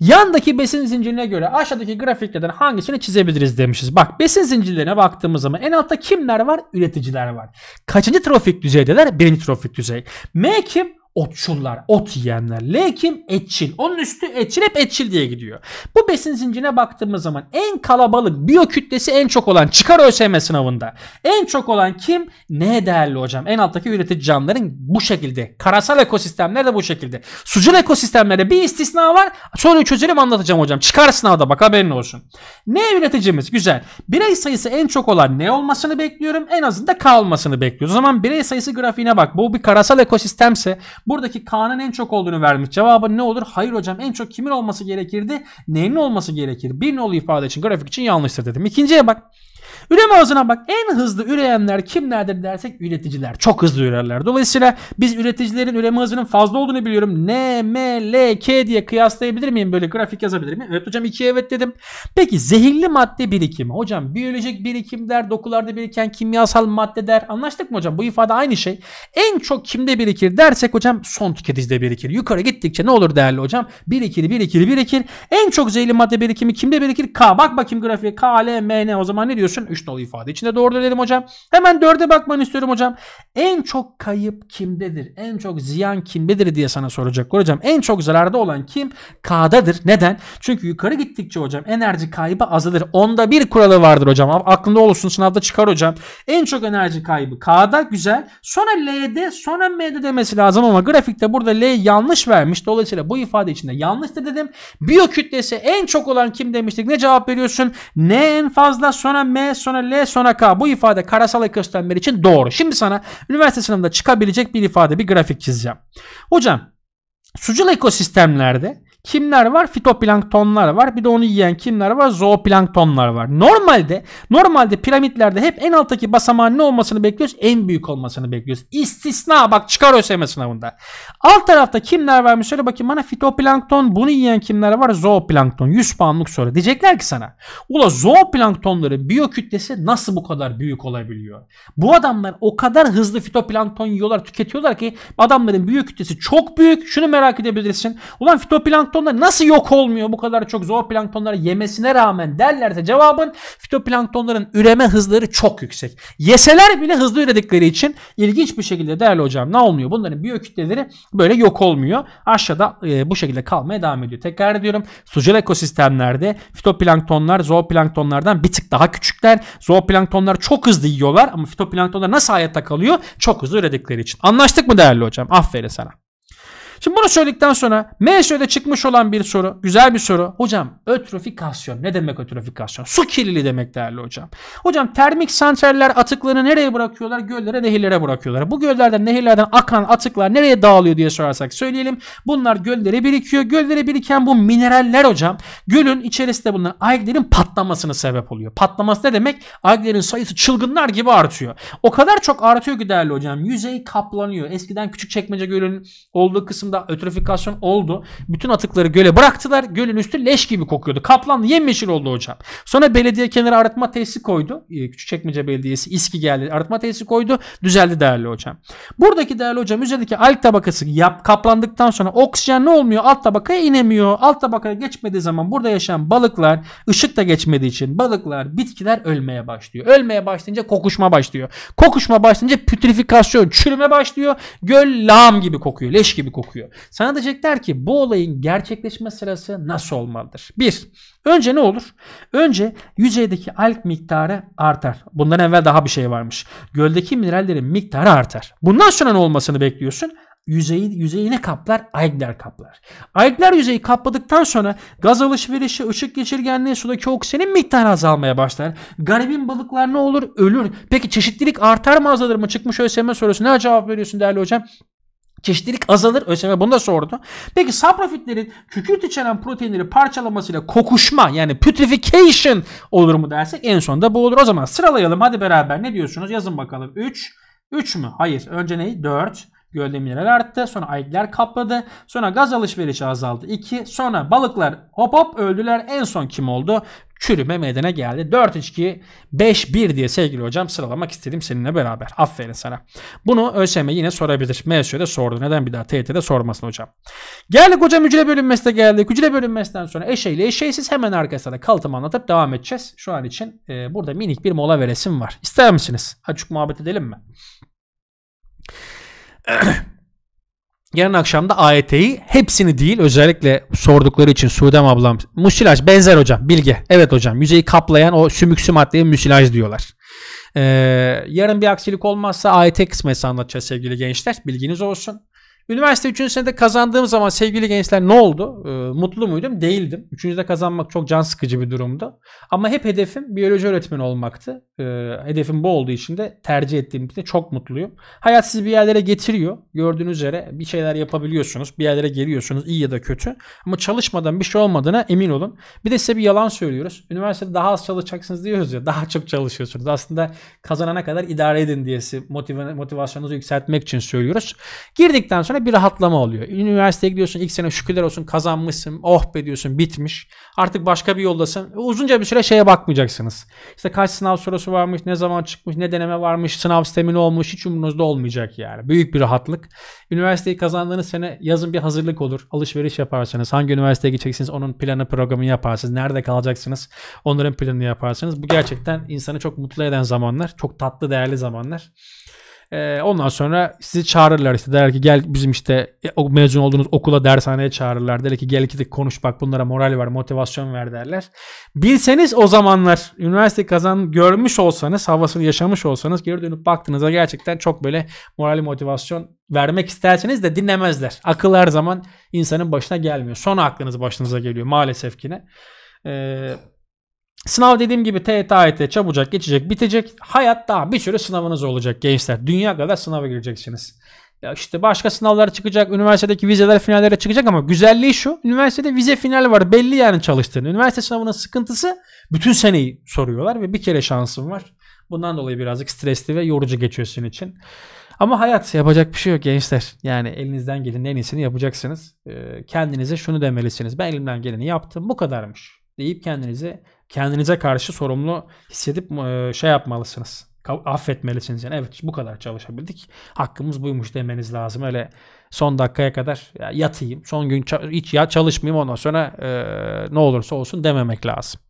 Yandaki besin zincirine göre aşağıdaki grafiklerden hangisini çizebiliriz demişiz. Bak besin zincirlerine baktığımız zaman en altta kimler var? Üreticiler var. Kaçıncı trofik düzeydeler? Birinci trofik düzey. M kim? otçullar, ot yiyenler. L kim? Etçil. Onun üstü etçil hep etçil diye gidiyor. Bu besin zincirine baktığımız zaman en kalabalık biyo kütlesi en çok olan çıkar ÖSYM sınavında. En çok olan kim? Ne değerli hocam? En alttaki üretici canlıların bu şekilde. Karasal ekosistemler de bu şekilde. Sucul ekosistemlerde bir istisna var. Sonra çözelim anlatacağım hocam. Çıkar sınavda bak haberin olsun. Ne üreticimiz? Güzel. Birey sayısı en çok olan ne olmasını bekliyorum? En azından K olmasını bekliyoruz. O zaman birey sayısı grafiğine bak. Bu bir karasal ekosistemse Buradaki Kaan'ın en çok olduğunu vermiş. Cevabı ne olur? Hayır hocam en çok kimin olması gerekirdi? Neyin olması gerekir? Bir nolu ifade için grafik için yanlıştır dedim. İkinciye bak. Üreme hızına bak. En hızlı üreyenler kimlerdir dersek üreticiler. Çok hızlı ürerler. Dolayısıyla biz üreticilerin üreme hızının fazla olduğunu biliyorum. N, M, L, K diye kıyaslayabilir miyim? Böyle grafik yazabilir miyim? Evet hocam 2 evet dedim. Peki zehirli madde birikimi. Hocam biyolojik birikim der, dokularda biriken kimyasal madde der. Anlaştık mı hocam? Bu ifade aynı şey. En çok kimde birikir dersek hocam son tüketicide birikir. Yukarı gittikçe ne olur değerli hocam? Birikir, birikir, birikir. En çok zehirli madde birikimi kimde birikir? K. Bak bakayım grafiğe. K, L, M, N. O zaman ne diyorsun? 3 nolu ifade içinde doğru dedim hocam. Hemen 4'e bakmanı istiyorum hocam. En çok kayıp kimdedir? En çok ziyan kimdedir diye sana soracak hocam. En çok zararda olan kim? K'dadır. Neden? Çünkü yukarı gittikçe hocam enerji kaybı azalır. Onda bir kuralı vardır hocam. Aklında olsun sınavda çıkar hocam. En çok enerji kaybı K'da güzel. Sonra L'de sonra M'de demesi lazım ama grafikte burada L yanlış vermiş. Dolayısıyla bu ifade içinde yanlıştır dedim. Biyokütlesi en çok olan kim demiştik? Ne cevap veriyorsun? N en fazla sonra M sonra sonra L sonra K. Bu ifade karasal ek için doğru. Şimdi sana üniversite sınavında çıkabilecek bir ifade, bir grafik çizeceğim. Hocam sucul ekosistemlerde Kimler var? Fitoplanktonlar var. Bir de onu yiyen kimler var? Zooplanktonlar var. Normalde normalde piramitlerde hep en alttaki basamağın ne olmasını bekliyoruz? En büyük olmasını bekliyoruz. İstisna bak çıkar ÖSYM sınavında. Alt tarafta kimler varmış? Söyle bakayım bana fitoplankton bunu yiyen kimler var? Zooplankton. 100 puanlık soru. Diyecekler ki sana. Ula zooplanktonların biyokütlesi nasıl bu kadar büyük olabiliyor? Bu adamlar o kadar hızlı fitoplankton yiyorlar, tüketiyorlar ki adamların biyokütlesi çok büyük. Şunu merak edebilirsin. Ulan fitoplankton fitoplanktonlar nasıl yok olmuyor bu kadar çok zooplanktonları yemesine rağmen derlerse cevabın fitoplanktonların üreme hızları çok yüksek. Yeseler bile hızlı üredikleri için ilginç bir şekilde değerli hocam ne olmuyor? Bunların biyokütleleri böyle yok olmuyor. Aşağıda e, bu şekilde kalmaya devam ediyor. Tekrar ediyorum sucul ekosistemlerde fitoplanktonlar zooplanktonlardan bir tık daha küçükler. Zooplanktonlar çok hızlı yiyorlar ama fitoplanktonlar nasıl hayatta kalıyor? Çok hızlı üredikleri için. Anlaştık mı değerli hocam? Aferin sana. Şimdi bunu söyledikten sonra MSÖ'de çıkmış olan bir soru. Güzel bir soru. Hocam ötrofikasyon. Ne demek ötrofikasyon? Su kirliliği demek değerli hocam. Hocam termik santraller atıklarını nereye bırakıyorlar? Göllere, nehirlere bırakıyorlar. Bu göllerden, nehirlerden akan atıklar nereye dağılıyor diye sorarsak söyleyelim. Bunlar göllere birikiyor. Göllere biriken bu mineraller hocam gölün içerisinde bulunan alglerin patlamasına sebep oluyor. Patlaması ne demek? Alglerin sayısı çılgınlar gibi artıyor. O kadar çok artıyor ki değerli hocam. Yüzey kaplanıyor. Eskiden küçük çekmece gölün olduğu kısım noktasında ötrofikasyon oldu. Bütün atıkları göle bıraktılar. Gölün üstü leş gibi kokuyordu. Kaplan yemyeşil oldu hocam. Sonra belediye kenara arıtma tesisi koydu. Ee, Küçükçekmece Belediyesi İSKİ geldi. Arıtma tesisi koydu. Düzeldi değerli hocam. Buradaki değerli hocam üzerindeki alt tabakası yap, kaplandıktan sonra oksijen ne olmuyor? Alt tabakaya inemiyor. Alt tabakaya geçmediği zaman burada yaşayan balıklar ışık da geçmediği için balıklar, bitkiler ölmeye başlıyor. Ölmeye başlayınca kokuşma başlıyor. Kokuşma başlayınca pütrifikasyon, çürüme başlıyor. Göl lağım gibi kokuyor. Leş gibi kokuyor çıkıyor. Sana diyecekler ki bu olayın gerçekleşme sırası nasıl olmalıdır? Bir, önce ne olur? Önce yüzeydeki alk miktarı artar. Bundan evvel daha bir şey varmış. Göldeki minerallerin miktarı artar. Bundan sonra ne olmasını bekliyorsun? yüzeyi, yüzeyine kaplar? Algler kaplar. Algler yüzeyi kapladıktan sonra gaz alışverişi, ışık geçirgenliği, sudaki oksijenin miktarı azalmaya başlar. Garibin balıklar ne olur? Ölür. Peki çeşitlilik artar mı azalır mı? Çıkmış ÖSYM sorusu. Ne cevap veriyorsun değerli hocam? çeşitlilik azalır. ÖSYM şey bunu da sordu. Peki saprofitlerin kükürt içeren proteinleri parçalamasıyla kokuşma yani putrefaction olur mu dersek en sonunda bu olur. O zaman sıralayalım hadi beraber ne diyorsunuz yazın bakalım. 3 3 mü? Hayır. Önce neyi? 4 Gölde mineral arttı. Sonra ayıklar kapladı. Sonra gaz alışverişi azaldı. 2. Sonra balıklar hop hop öldüler. En son kim oldu? Çürüme meydana geldi. 4 2 5 1 diye sevgili hocam sıralamak istedim seninle beraber. Aferin sana. Bunu ÖSYM yine sorabilir. MSÖ'de sordu. Neden bir daha TYT'de sormasın hocam. Geldik hocam hücre bölünmesine geldik. Hücre bölünmesinden sonra eşeğiyle eşeğsiz hemen arkasına kalıtımı anlatıp devam edeceğiz. Şu an için e, burada minik bir mola veresim var. İster misiniz? Açık muhabbet edelim mi? Yarın akşam da AYT'yi e hepsini değil özellikle sordukları için Sudem ablam müsilaj benzer hocam bilgi. Evet hocam yüzeyi kaplayan o sümüksü maddeye müsilaj diyorlar. Ee, yarın bir aksilik olmazsa AYT e kısmı anlatacağız sevgili gençler. Bilginiz olsun. Üniversite 3. senede kazandığım zaman sevgili gençler ne oldu? Ee, mutlu muydum? Değildim. 3. de kazanmak çok can sıkıcı bir durumdu. Ama hep hedefim biyoloji öğretmeni olmaktı. Ee, hedefim bu olduğu için de tercih ettiğim için çok mutluyum. Hayat sizi bir yerlere getiriyor. Gördüğünüz üzere bir şeyler yapabiliyorsunuz. Bir yerlere geliyorsunuz iyi ya da kötü. Ama çalışmadan bir şey olmadığına emin olun. Bir de size bir yalan söylüyoruz. Üniversitede daha az çalışacaksınız diyoruz ya. Daha çok çalışıyorsunuz. Aslında kazanana kadar idare edin diyesi motivasyonunuzu yükseltmek için söylüyoruz. Girdikten sonra insanda bir rahatlama oluyor. Üniversiteye gidiyorsun ilk sene şükürler olsun kazanmışsın. Oh be diyorsun bitmiş. Artık başka bir yoldasın. E, uzunca bir süre şeye bakmayacaksınız. İşte kaç sınav sorusu varmış, ne zaman çıkmış, ne deneme varmış, sınav sistemi ne olmuş hiç umurunuzda olmayacak yani. Büyük bir rahatlık. Üniversiteyi kazandığınız sene yazın bir hazırlık olur. Alışveriş yaparsınız. Hangi üniversiteye gideceksiniz onun planı programını yaparsınız. Nerede kalacaksınız onların planını yaparsınız. Bu gerçekten insanı çok mutlu eden zamanlar. Çok tatlı değerli zamanlar. Ee, ondan sonra sizi çağırırlar işte derler ki gel bizim işte e, o mezun olduğunuz okula dershaneye çağırırlar. Derler ki gel iki konuş bak bunlara moral ver motivasyon ver derler. Bilseniz o zamanlar üniversite kazan görmüş olsanız havasını yaşamış olsanız geri dönüp baktığınızda gerçekten çok böyle moral motivasyon vermek isterseniz de dinlemezler. Akıl her zaman insanın başına gelmiyor. Sonra aklınız başınıza geliyor maalesef ki ne. Ee, Sınav dediğim gibi TYT e e çabucak geçecek bitecek. Hayat daha bir sürü sınavınız olacak gençler. Dünya kadar sınava gireceksiniz. Ya işte başka sınavlar çıkacak. Üniversitedeki vizeler finallere çıkacak ama güzelliği şu. Üniversitede vize finali var. Belli yani çalıştığın. Üniversite sınavının sıkıntısı bütün seneyi soruyorlar ve bir kere şansın var. Bundan dolayı birazcık stresli ve yorucu geçiyorsun için. Ama hayat yapacak bir şey yok gençler. Yani elinizden gelenin en iyisini yapacaksınız. Ee, kendinize şunu demelisiniz. Ben elimden geleni yaptım. Bu kadarmış deyip kendinizi kendinize karşı sorumlu hissedip e, şey yapmalısınız. Affetmelisiniz yani evet bu kadar çalışabildik. Hakkımız buymuş demeniz lazım. Öyle son dakikaya kadar yatayım, son gün hiç ya çalışmayayım ondan sonra e, ne olursa olsun dememek lazım.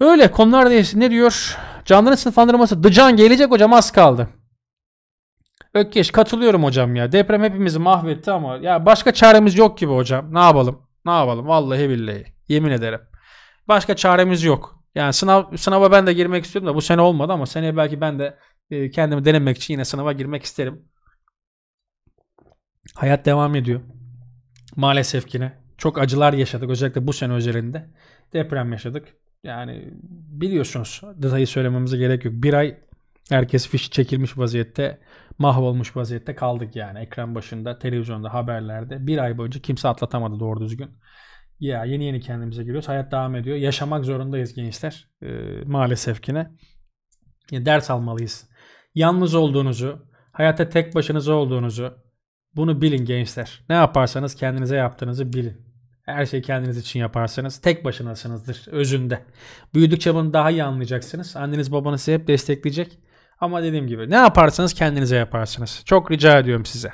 Öyle konular ne, ne diyor? Canlı'nın sınıflandırması. Dıcan gelecek hocam az kaldı. Ökkeş katılıyorum hocam ya. Deprem hepimizi mahvetti ama ya başka çaremiz yok gibi hocam. Ne yapalım? Ne yapalım? Vallahi billahi. Yemin ederim. Başka çaremiz yok. Yani sınav sınava ben de girmek istiyorum da bu sene olmadı ama seneye belki ben de e, kendimi denemek için yine sınava girmek isterim. Hayat devam ediyor. Maalesef ki ne? Çok acılar yaşadık özellikle bu sene özelinde. Deprem yaşadık. Yani biliyorsunuz detayı söylememize gerek yok. Bir ay herkes fiş çekilmiş vaziyette mahvolmuş vaziyette kaldık yani ekran başında, televizyonda, haberlerde. Bir ay boyunca kimse atlatamadı doğru düzgün. Ya yeni yeni kendimize geliyoruz. Hayat devam ediyor. Yaşamak zorundayız gençler. E, maalesef ki ne? Ya, ders almalıyız. Yalnız olduğunuzu, hayatta tek başınıza olduğunuzu bunu bilin gençler. Ne yaparsanız kendinize yaptığınızı bilin. Her şeyi kendiniz için yaparsanız tek başınasınızdır özünde. Büyüdükçe bunu daha iyi anlayacaksınız. Anneniz babanız hep destekleyecek. Ama dediğim gibi ne yaparsanız kendinize yaparsınız. Çok rica ediyorum size.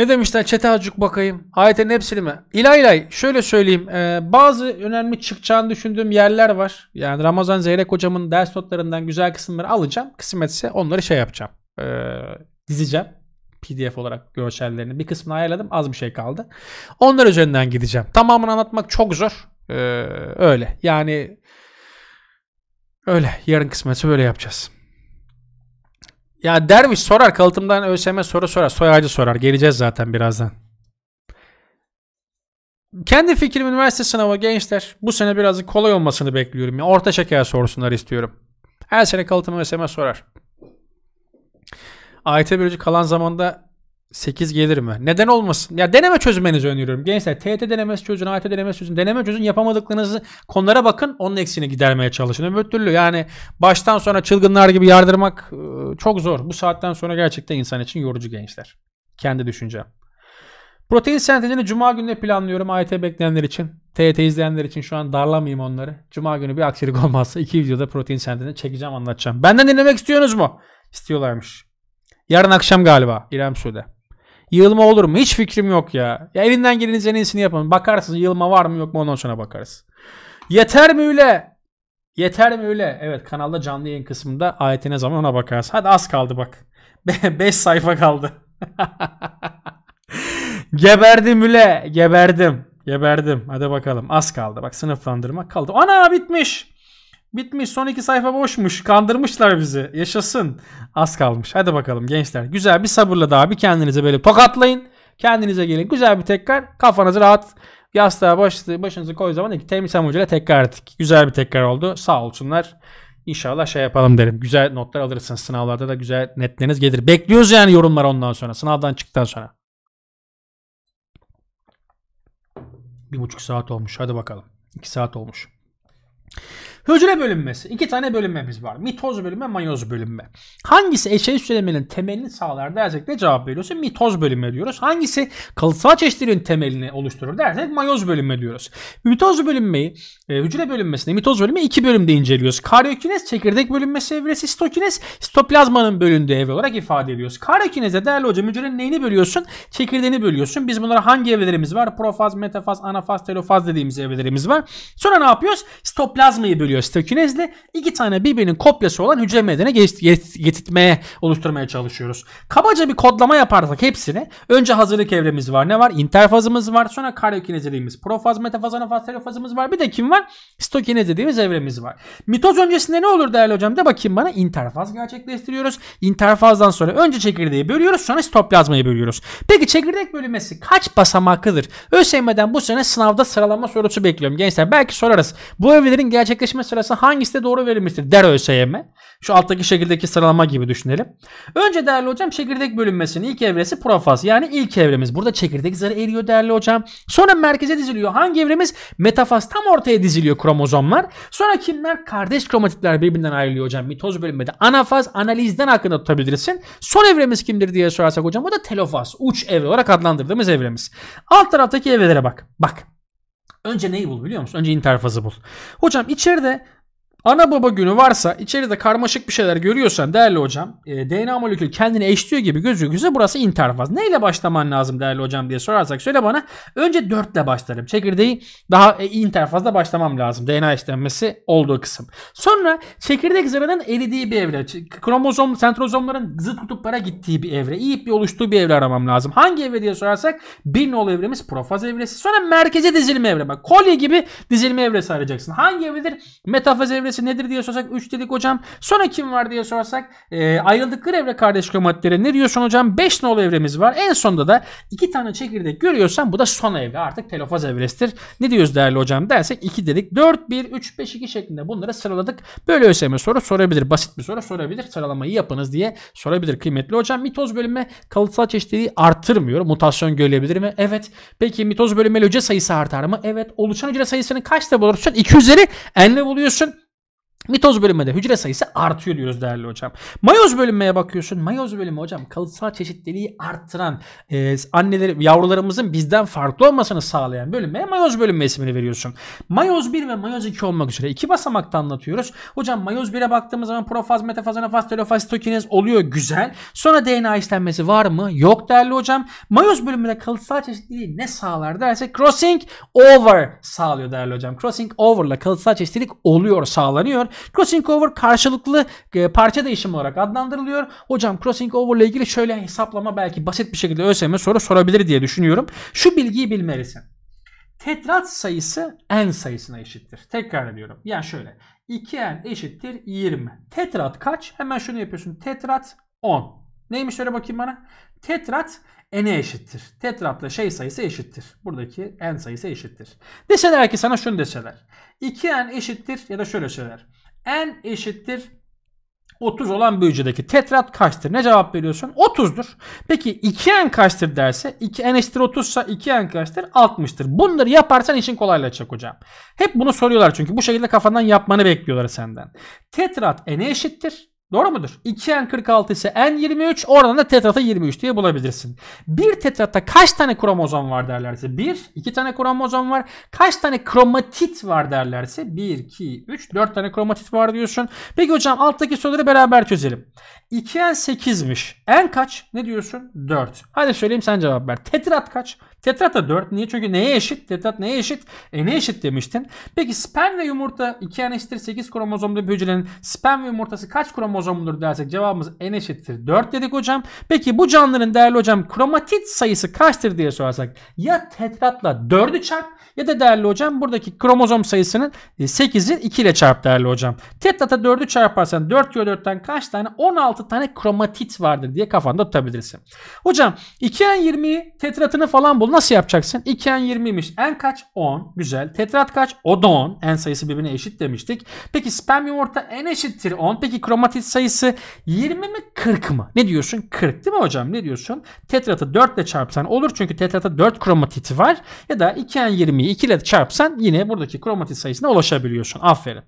Ne demişler çete acık bakayım. Ayetin hepsini mi? İlay ilay şöyle söyleyeyim. E, bazı önemli çıkacağını düşündüğüm yerler var. Yani Ramazan Zeyrek hocamın ders notlarından güzel kısımları alacağım. Kısmetse onları şey yapacağım. E, dizeceğim. PDF olarak görsellerini. Bir kısmını ayarladım. Az bir şey kaldı. Onlar üzerinden gideceğim. Tamamını anlatmak çok zor. E, öyle. Yani öyle. Yarın kısmetse böyle yapacağız. Ya Derviş sorar kalıtımdan ÖSYM soru sorar. Soy ağacı sorar. Geleceğiz zaten birazdan. Kendi fikrim üniversite sınavı gençler bu sene birazcık kolay olmasını bekliyorum. Yani orta şeker sorsunlar istiyorum. Her sene kalıtım ÖSYM sorar. AYT bölücü kalan zamanda 8 gelir mi? Neden olmasın? Ya deneme çözmenizi öneriyorum. Gençler TET denemesi çözün, AT denemesi çözün. Deneme çözün yapamadıklarınızı konulara bakın. Onun eksiğini gidermeye çalışın. Öbür türlü yani baştan sonra çılgınlar gibi yardırmak e, çok zor. Bu saatten sonra gerçekten insan için yorucu gençler. Kendi düşüncem. Protein sentezini cuma gününe planlıyorum AYT bekleyenler için. TET izleyenler için şu an darlamayayım onları. Cuma günü bir aksilik olmazsa iki videoda protein sentezini çekeceğim anlatacağım. Benden dinlemek istiyorsunuz mu? İstiyorlarmış. Yarın akşam galiba İrem Söde. Yığılma olur mu? Hiç fikrim yok ya. Ya elinden geleniz en iyisini yapın. Bakarsınız yığılma var mı yok mu ondan sonra bakarız. Yeter mi öyle? Yeter mi öyle? Evet kanalda canlı yayın kısmında ayetine zaman ona bakarız. Hadi az kaldı bak. 5 sayfa kaldı. geberdim üle. Geberdim. Geberdim. Hadi bakalım. Az kaldı. Bak sınıflandırma kaldı. Ana bitmiş. Bitmiş son iki sayfa boşmuş. Kandırmışlar bizi. Yaşasın. Az kalmış. Hadi bakalım gençler. Güzel bir sabırla daha bir kendinize böyle pakatlayın. Kendinize gelin. Güzel bir tekrar. Kafanızı rahat yastığa baş, başınızı koy zaman iki Temiz Hoca tekrar ettik. Güzel bir tekrar oldu. Sağ olsunlar. İnşallah şey yapalım derim. Güzel notlar alırsınız. Sınavlarda da güzel netleriniz gelir. Bekliyoruz yani yorumlar ondan sonra. Sınavdan çıktıktan sonra. Bir buçuk saat olmuş. Hadi bakalım. İki saat olmuş. Hücre bölünmesi. iki tane bölünmemiz var. Mitoz bölünme, mayoz bölünme. Hangisi eşeği süremenin temelini sağlar dersek ne cevap veriyorsun? Mitoz bölünme diyoruz. Hangisi kalıtsal çeşitlerin temelini oluşturur dersek mayoz bölünme diyoruz. Mitoz bölünmeyi, e, hücre bölünmesini, mitoz bölünme iki bölümde inceliyoruz. Karyokinez, çekirdek bölünmesi evresi, sitokinez, sitoplazmanın bölündüğü evre olarak ifade ediyoruz. Karyokinez'de değerli hocam hücrenin neyini bölüyorsun? Çekirdeğini bölüyorsun. Biz bunlara hangi evrelerimiz var? Profaz, metafaz, anafaz, telofaz dediğimiz evrelerimiz var. Sonra ne yapıyoruz? Sitoplazmayı bölüyoruz bölüyor stekinezle iki tane birbirinin kopyası olan hücre medene getirtmeye oluşturmaya çalışıyoruz. Kabaca bir kodlama yaparsak hepsini önce hazırlık evremiz var. Ne var? İnterfazımız var. Sonra karyokinez dediğimiz profaz, metafaz, anafaz, telofazımız var. Bir de kim var? Stokinez dediğimiz evremiz var. Mitoz öncesinde ne olur değerli hocam? De bakayım bana. İnterfaz gerçekleştiriyoruz. İnterfazdan sonra önce çekirdeği bölüyoruz. Sonra stoplazmayı bölüyoruz. Peki çekirdek bölünmesi kaç basamaklıdır? ÖSYM'den bu sene sınavda sıralama sorusu bekliyorum gençler. Belki sorarız. Bu evrelerin gerçekleşme seçme sırası hangisi de doğru verilmiştir der ÖSYM. Şu alttaki şekildeki sıralama gibi düşünelim. Önce değerli hocam çekirdek bölünmesinin ilk evresi profaz yani ilk evremiz. Burada çekirdek zarı eriyor değerli hocam. Sonra merkeze diziliyor. Hangi evremiz? Metafaz tam ortaya diziliyor kromozomlar. Sonra kimler? Kardeş kromatitler birbirinden ayrılıyor hocam. Mitoz bölünmede anafaz analizden hakkında tutabilirsin. Son evremiz kimdir diye sorarsak hocam o da telofaz. Uç evre olarak adlandırdığımız evremiz. Alt taraftaki evrelere bak. Bak Önce neyi bul biliyor musun? Önce interfazı bul. Hocam içeride Ana baba günü varsa içeride karmaşık bir şeyler görüyorsan değerli hocam e, DNA molekül kendini eşliyor gibi gözükürse burası interfaz. Neyle başlaman lazım değerli hocam diye sorarsak söyle bana. Önce 4 ile başlarım. Çekirdeği daha e, interfazda başlamam lazım. DNA eşlenmesi olduğu kısım. Sonra çekirdek zarının eridiği bir evre. Kromozom, sentrozomların zıt kutuplara gittiği bir evre. İyi bir oluştuğu bir evre aramam lazım. Hangi evre diye sorarsak bir nol evremiz profaz evresi. Sonra merkeze dizilme evre. Bak kolye gibi dizilme evresi arayacaksın. Hangi evredir? Metafaz evresi süresi nedir diye sorsak 3 dedik hocam. Sonra kim var diye sorsak e, ayrıldıkları evre kardeş komadilere ne diyorsun hocam? 5 nolu evremiz var. En sonda da 2 tane çekirdek görüyorsan bu da son evre artık telofaz evresidir. Ne diyoruz değerli hocam dersek 2 dedik. 4, 1, 3, 5, 2 şeklinde bunları sıraladık. Böyle ÖSYM soru sorabilir. Basit bir soru sorabilir. Sıralamayı yapınız diye sorabilir kıymetli hocam. Mitoz bölünme kalıtsal çeşitliliği artırmıyor. Mutasyon görebilir mi? Evet. Peki mitoz bölünmeli hücre sayısı artar mı? Evet. Oluşan hücre sayısının kaç tab olursun? 2 üzeri enlem buluyorsun? Mitoz bölünmede hücre sayısı artıyor diyoruz değerli hocam. Mayoz bölünmeye bakıyorsun. Mayoz bölünme hocam kalıtsal çeşitliliği arttıran e, anneleri, yavrularımızın bizden farklı olmasını sağlayan bölünmeye mayoz bölünme ismini veriyorsun. Mayoz 1 ve mayoz 2 olmak üzere iki basamakta anlatıyoruz. Hocam mayoz 1'e baktığımız zaman profaz, metafaz, anafaz, telofaz, tokiniz oluyor güzel. Sonra DNA işlenmesi var mı? Yok değerli hocam. Mayoz bölünmede kalıtsal çeşitliliği ne sağlar dersek crossing over sağlıyor değerli hocam. Crossing over ile kalıtsal çeşitlilik oluyor, sağlanıyor. Crossing over karşılıklı e, parça değişimi olarak adlandırılıyor. Hocam crossing over ile ilgili şöyle hesaplama belki basit bir şekilde ÖSYM e soru sorabilir diye düşünüyorum. Şu bilgiyi bilmelisin. Tetrat sayısı n sayısına eşittir. Tekrar ediyorum. Yani şöyle. 2n eşittir 20. Tetrat kaç? Hemen şunu yapıyorsun. Tetrat 10. Neymiş öyle bakayım bana. Tetrat n'e eşittir. Tetratla şey sayısı eşittir. Buradaki n sayısı eşittir. Deseler ki sana şunu deseler. 2n eşittir ya da şöyle söyler n eşittir 30 olan bir hücredeki tetrat kaçtır? Ne cevap veriyorsun? 30'dur. Peki 2n kaçtır derse 2n eşittir 30 ise 2n kaçtır? 60'tır. Bunları yaparsan işin kolaylaşacak hocam. Hep bunu soruyorlar çünkü bu şekilde kafandan yapmanı bekliyorlar senden. Tetrat n'e eşittir. Doğru mudur? 2n 46 ise n 23 oradan da tetrata 23 diye bulabilirsin. Bir tetrata kaç tane kromozom var derlerse 1, 2 tane kromozom var. Kaç tane kromatit var derlerse 1, 2, 3, 4 tane kromatit var diyorsun. Peki hocam alttaki soruları beraber çözelim. 2n 8'miş. n kaç? Ne diyorsun? 4. Hadi söyleyeyim sen cevap ver. Tetrat kaç? Tetrat da 4. Niye? Çünkü neye eşit? Tetrat neye eşit? E ne eşit demiştin. Peki sperm ve yumurta 2 n eşittir 8 kromozomlu bir hücrenin sperm ve yumurtası kaç kromozomludur dersek cevabımız n eşittir 4 dedik hocam. Peki bu canlıların değerli hocam kromatit sayısı kaçtır diye sorarsak ya tetratla 4'ü çarp ya da değerli hocam buradaki kromozom sayısının 8'i e, 2 ile çarp değerli hocam. Tetrata 4'ü çarparsan 4 kilo 4'ten kaç tane? 16 tane kromatit vardır diye kafanda tutabilirsin. Hocam 2N20'yi tetratını falan bulun. Onu nasıl yapacaksın? 2 n 20'ymiş. N kaç? 10. Güzel. Tetrat kaç? O da 10. En sayısı birbirine eşit demiştik. Peki sperm yumurta en eşittir 10. Peki kromatit sayısı 20 mi 40 mı? Ne diyorsun? 40 değil mi hocam? Ne diyorsun? Tetratı 4 ile çarpsan olur. Çünkü tetrata 4 kromatiti var. Ya da 2 n 20'yi 2 ile çarpsan yine buradaki kromatit sayısına ulaşabiliyorsun. Aferin.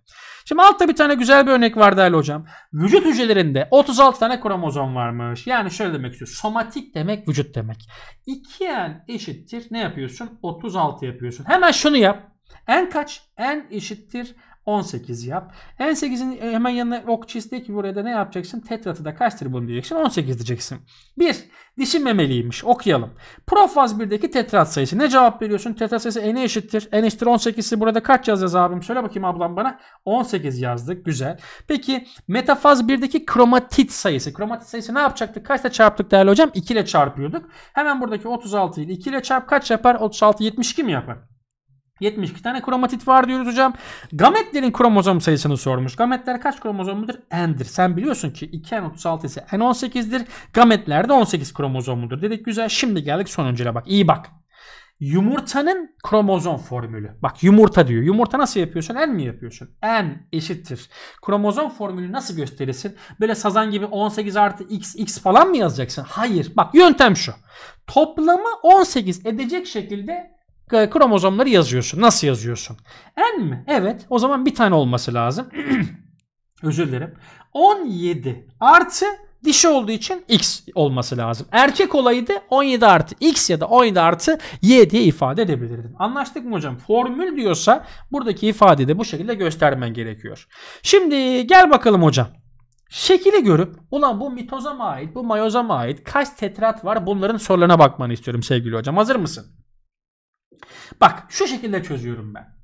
Şimdi altta bir tane güzel bir örnek var değerli hocam. Vücut hücrelerinde 36 tane kromozom varmış. Yani şöyle demek istiyorum. Somatik demek vücut demek. 2 en eşittir ne yapıyorsun? 36 yapıyorsun. Hemen şunu yap. En kaç? en eşittir 18 yap. N8'in e, hemen yanına ok çizdi ki buraya da ne yapacaksın? Tetratı da kaçtır bunu diyeceksin. 18 diyeceksin. 1. Dişi memeliymiş. Okuyalım. Profaz 1'deki tetrat sayısı. Ne cevap veriyorsun? Tetrat sayısı n'e eşittir. N eşittir 18'i burada kaç yazacağız abim? Söyle bakayım ablam bana. 18 yazdık. Güzel. Peki metafaz 1'deki kromatit sayısı. Kromatit sayısı ne yapacaktık? Kaçta çarptık değerli hocam? 2 ile çarpıyorduk. Hemen buradaki 36'yı 2 ile çarp kaç yapar? 36 72 mi yapar? 72 tane kromatit var diyoruz hocam. Gametlerin kromozom sayısını sormuş. Gametler kaç kromozomludur? N'dir. Sen biliyorsun ki 2N36 ise N18'dir. Gametler de 18 kromozomludur dedik. Güzel. Şimdi geldik sonuncuyla bak. İyi bak. Yumurtanın kromozom formülü. Bak yumurta diyor. Yumurta nasıl yapıyorsun? N mi yapıyorsun? N eşittir. Kromozom formülü nasıl gösterirsin? Böyle sazan gibi 18 artı x, x falan mı yazacaksın? Hayır. Bak yöntem şu. Toplamı 18 edecek şekilde e, kromozomları yazıyorsun. Nasıl yazıyorsun? En mi? Evet. O zaman bir tane olması lazım. Özür dilerim. 17 artı dişi olduğu için X olması lazım. Erkek olaydı 17 artı X ya da 17 artı Y diye ifade edebilirdim. Anlaştık mı hocam? Formül diyorsa buradaki ifadeyi de bu şekilde göstermen gerekiyor. Şimdi gel bakalım hocam. Şekili görüp ulan bu mitoza mı ait bu mayoza mı ait kaç tetrat var bunların sorularına bakmanı istiyorum sevgili hocam. Hazır mısın? Bak şu şekilde çözüyorum ben.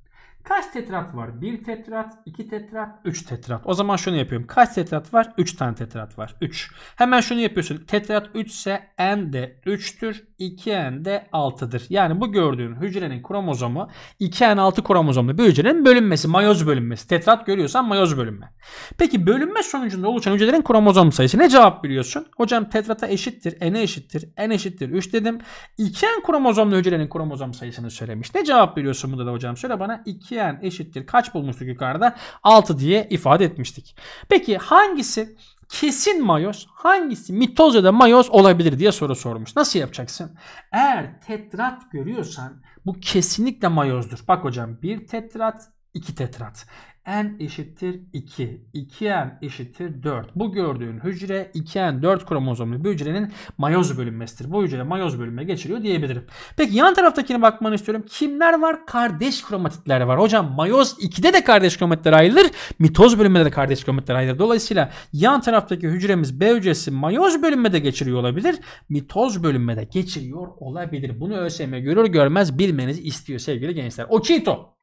Kaç tetrat var? 1 tetrat, 2 tetrat, 3 tetrat. O zaman şunu yapıyorum. Kaç tetrat var? 3 tane tetrat var. 3. Hemen şunu yapıyorsun. Tetrat 3 ise n de 3'tür. 2n de 6'dır. Yani bu gördüğün hücrenin kromozomu 2n6 kromozomlu bir hücrenin bölünmesi. Mayoz bölünmesi. Tetrat görüyorsan mayoz bölünme. Peki bölünme sonucunda oluşan hücrelerin kromozom sayısı ne cevap biliyorsun? Hocam tetrata eşittir, e n'e eşittir, n eşittir 3 dedim. 2n kromozomlu hücrenin kromozom sayısını söylemiş. Ne cevap biliyorsun bunda da hocam? Söyle bana 2 yani eşittir kaç bulmuştuk yukarıda? 6 diye ifade etmiştik. Peki hangisi kesin mayoz hangisi mitoz ya da mayoz olabilir diye soru sormuş. Nasıl yapacaksın? Eğer tetrat görüyorsan bu kesinlikle mayozdur. Bak hocam bir tetrat iki tetrat n eşittir 2. 2n eşittir 4. Bu gördüğün hücre 2n 4 kromozomlu bir hücrenin mayoz bölünmesidir. Bu hücre mayoz bölünme geçiriyor diyebilirim. Peki yan taraftakini bakmanı istiyorum. Kimler var? Kardeş kromatitler var. Hocam mayoz 2'de de kardeş kromatitler ayrılır. Mitoz bölünmede de kardeş kromatitler ayrılır. Dolayısıyla yan taraftaki hücremiz B hücresi mayoz bölünmede geçiriyor olabilir. Mitoz bölünmede geçiriyor olabilir. Bunu ÖSYM görür görmez bilmenizi istiyor sevgili gençler. Okito.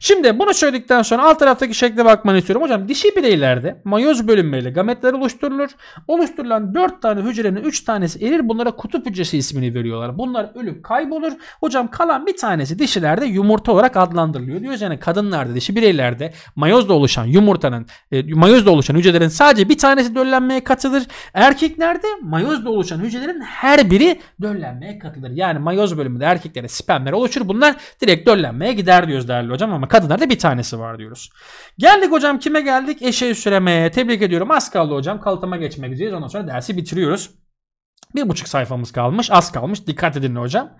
Şimdi bunu söyledikten sonra alt taraftaki şekle bakmanı istiyorum. Hocam dişi bireylerde mayoz bölünmeyle gametler oluşturulur. Oluşturulan 4 tane hücrenin 3 tanesi erir. Bunlara kutup hücresi ismini veriyorlar. Bunlar ölüp kaybolur. Hocam kalan bir tanesi dişilerde yumurta olarak adlandırılıyor. Diyoruz yani kadınlarda, dişi bireylerde mayozda oluşan yumurtanın, e, mayozda oluşan hücrelerin sadece bir tanesi döllenmeye katılır. Erkeklerde mayozda oluşan hücrelerin her biri döllenmeye katılır. Yani mayoz bölümünde erkeklere spermler oluşur. Bunlar direkt döllenmeye gider diyoruz değerli hocam ama ama kadınlarda bir tanesi var diyoruz. Geldik hocam kime geldik? Eşe süremeye. Tebrik ediyorum. Az kaldı hocam. Kalıtıma geçmek üzereyiz. Ondan sonra dersi bitiriyoruz. Bir buçuk sayfamız kalmış. Az kalmış. Dikkat edin hocam.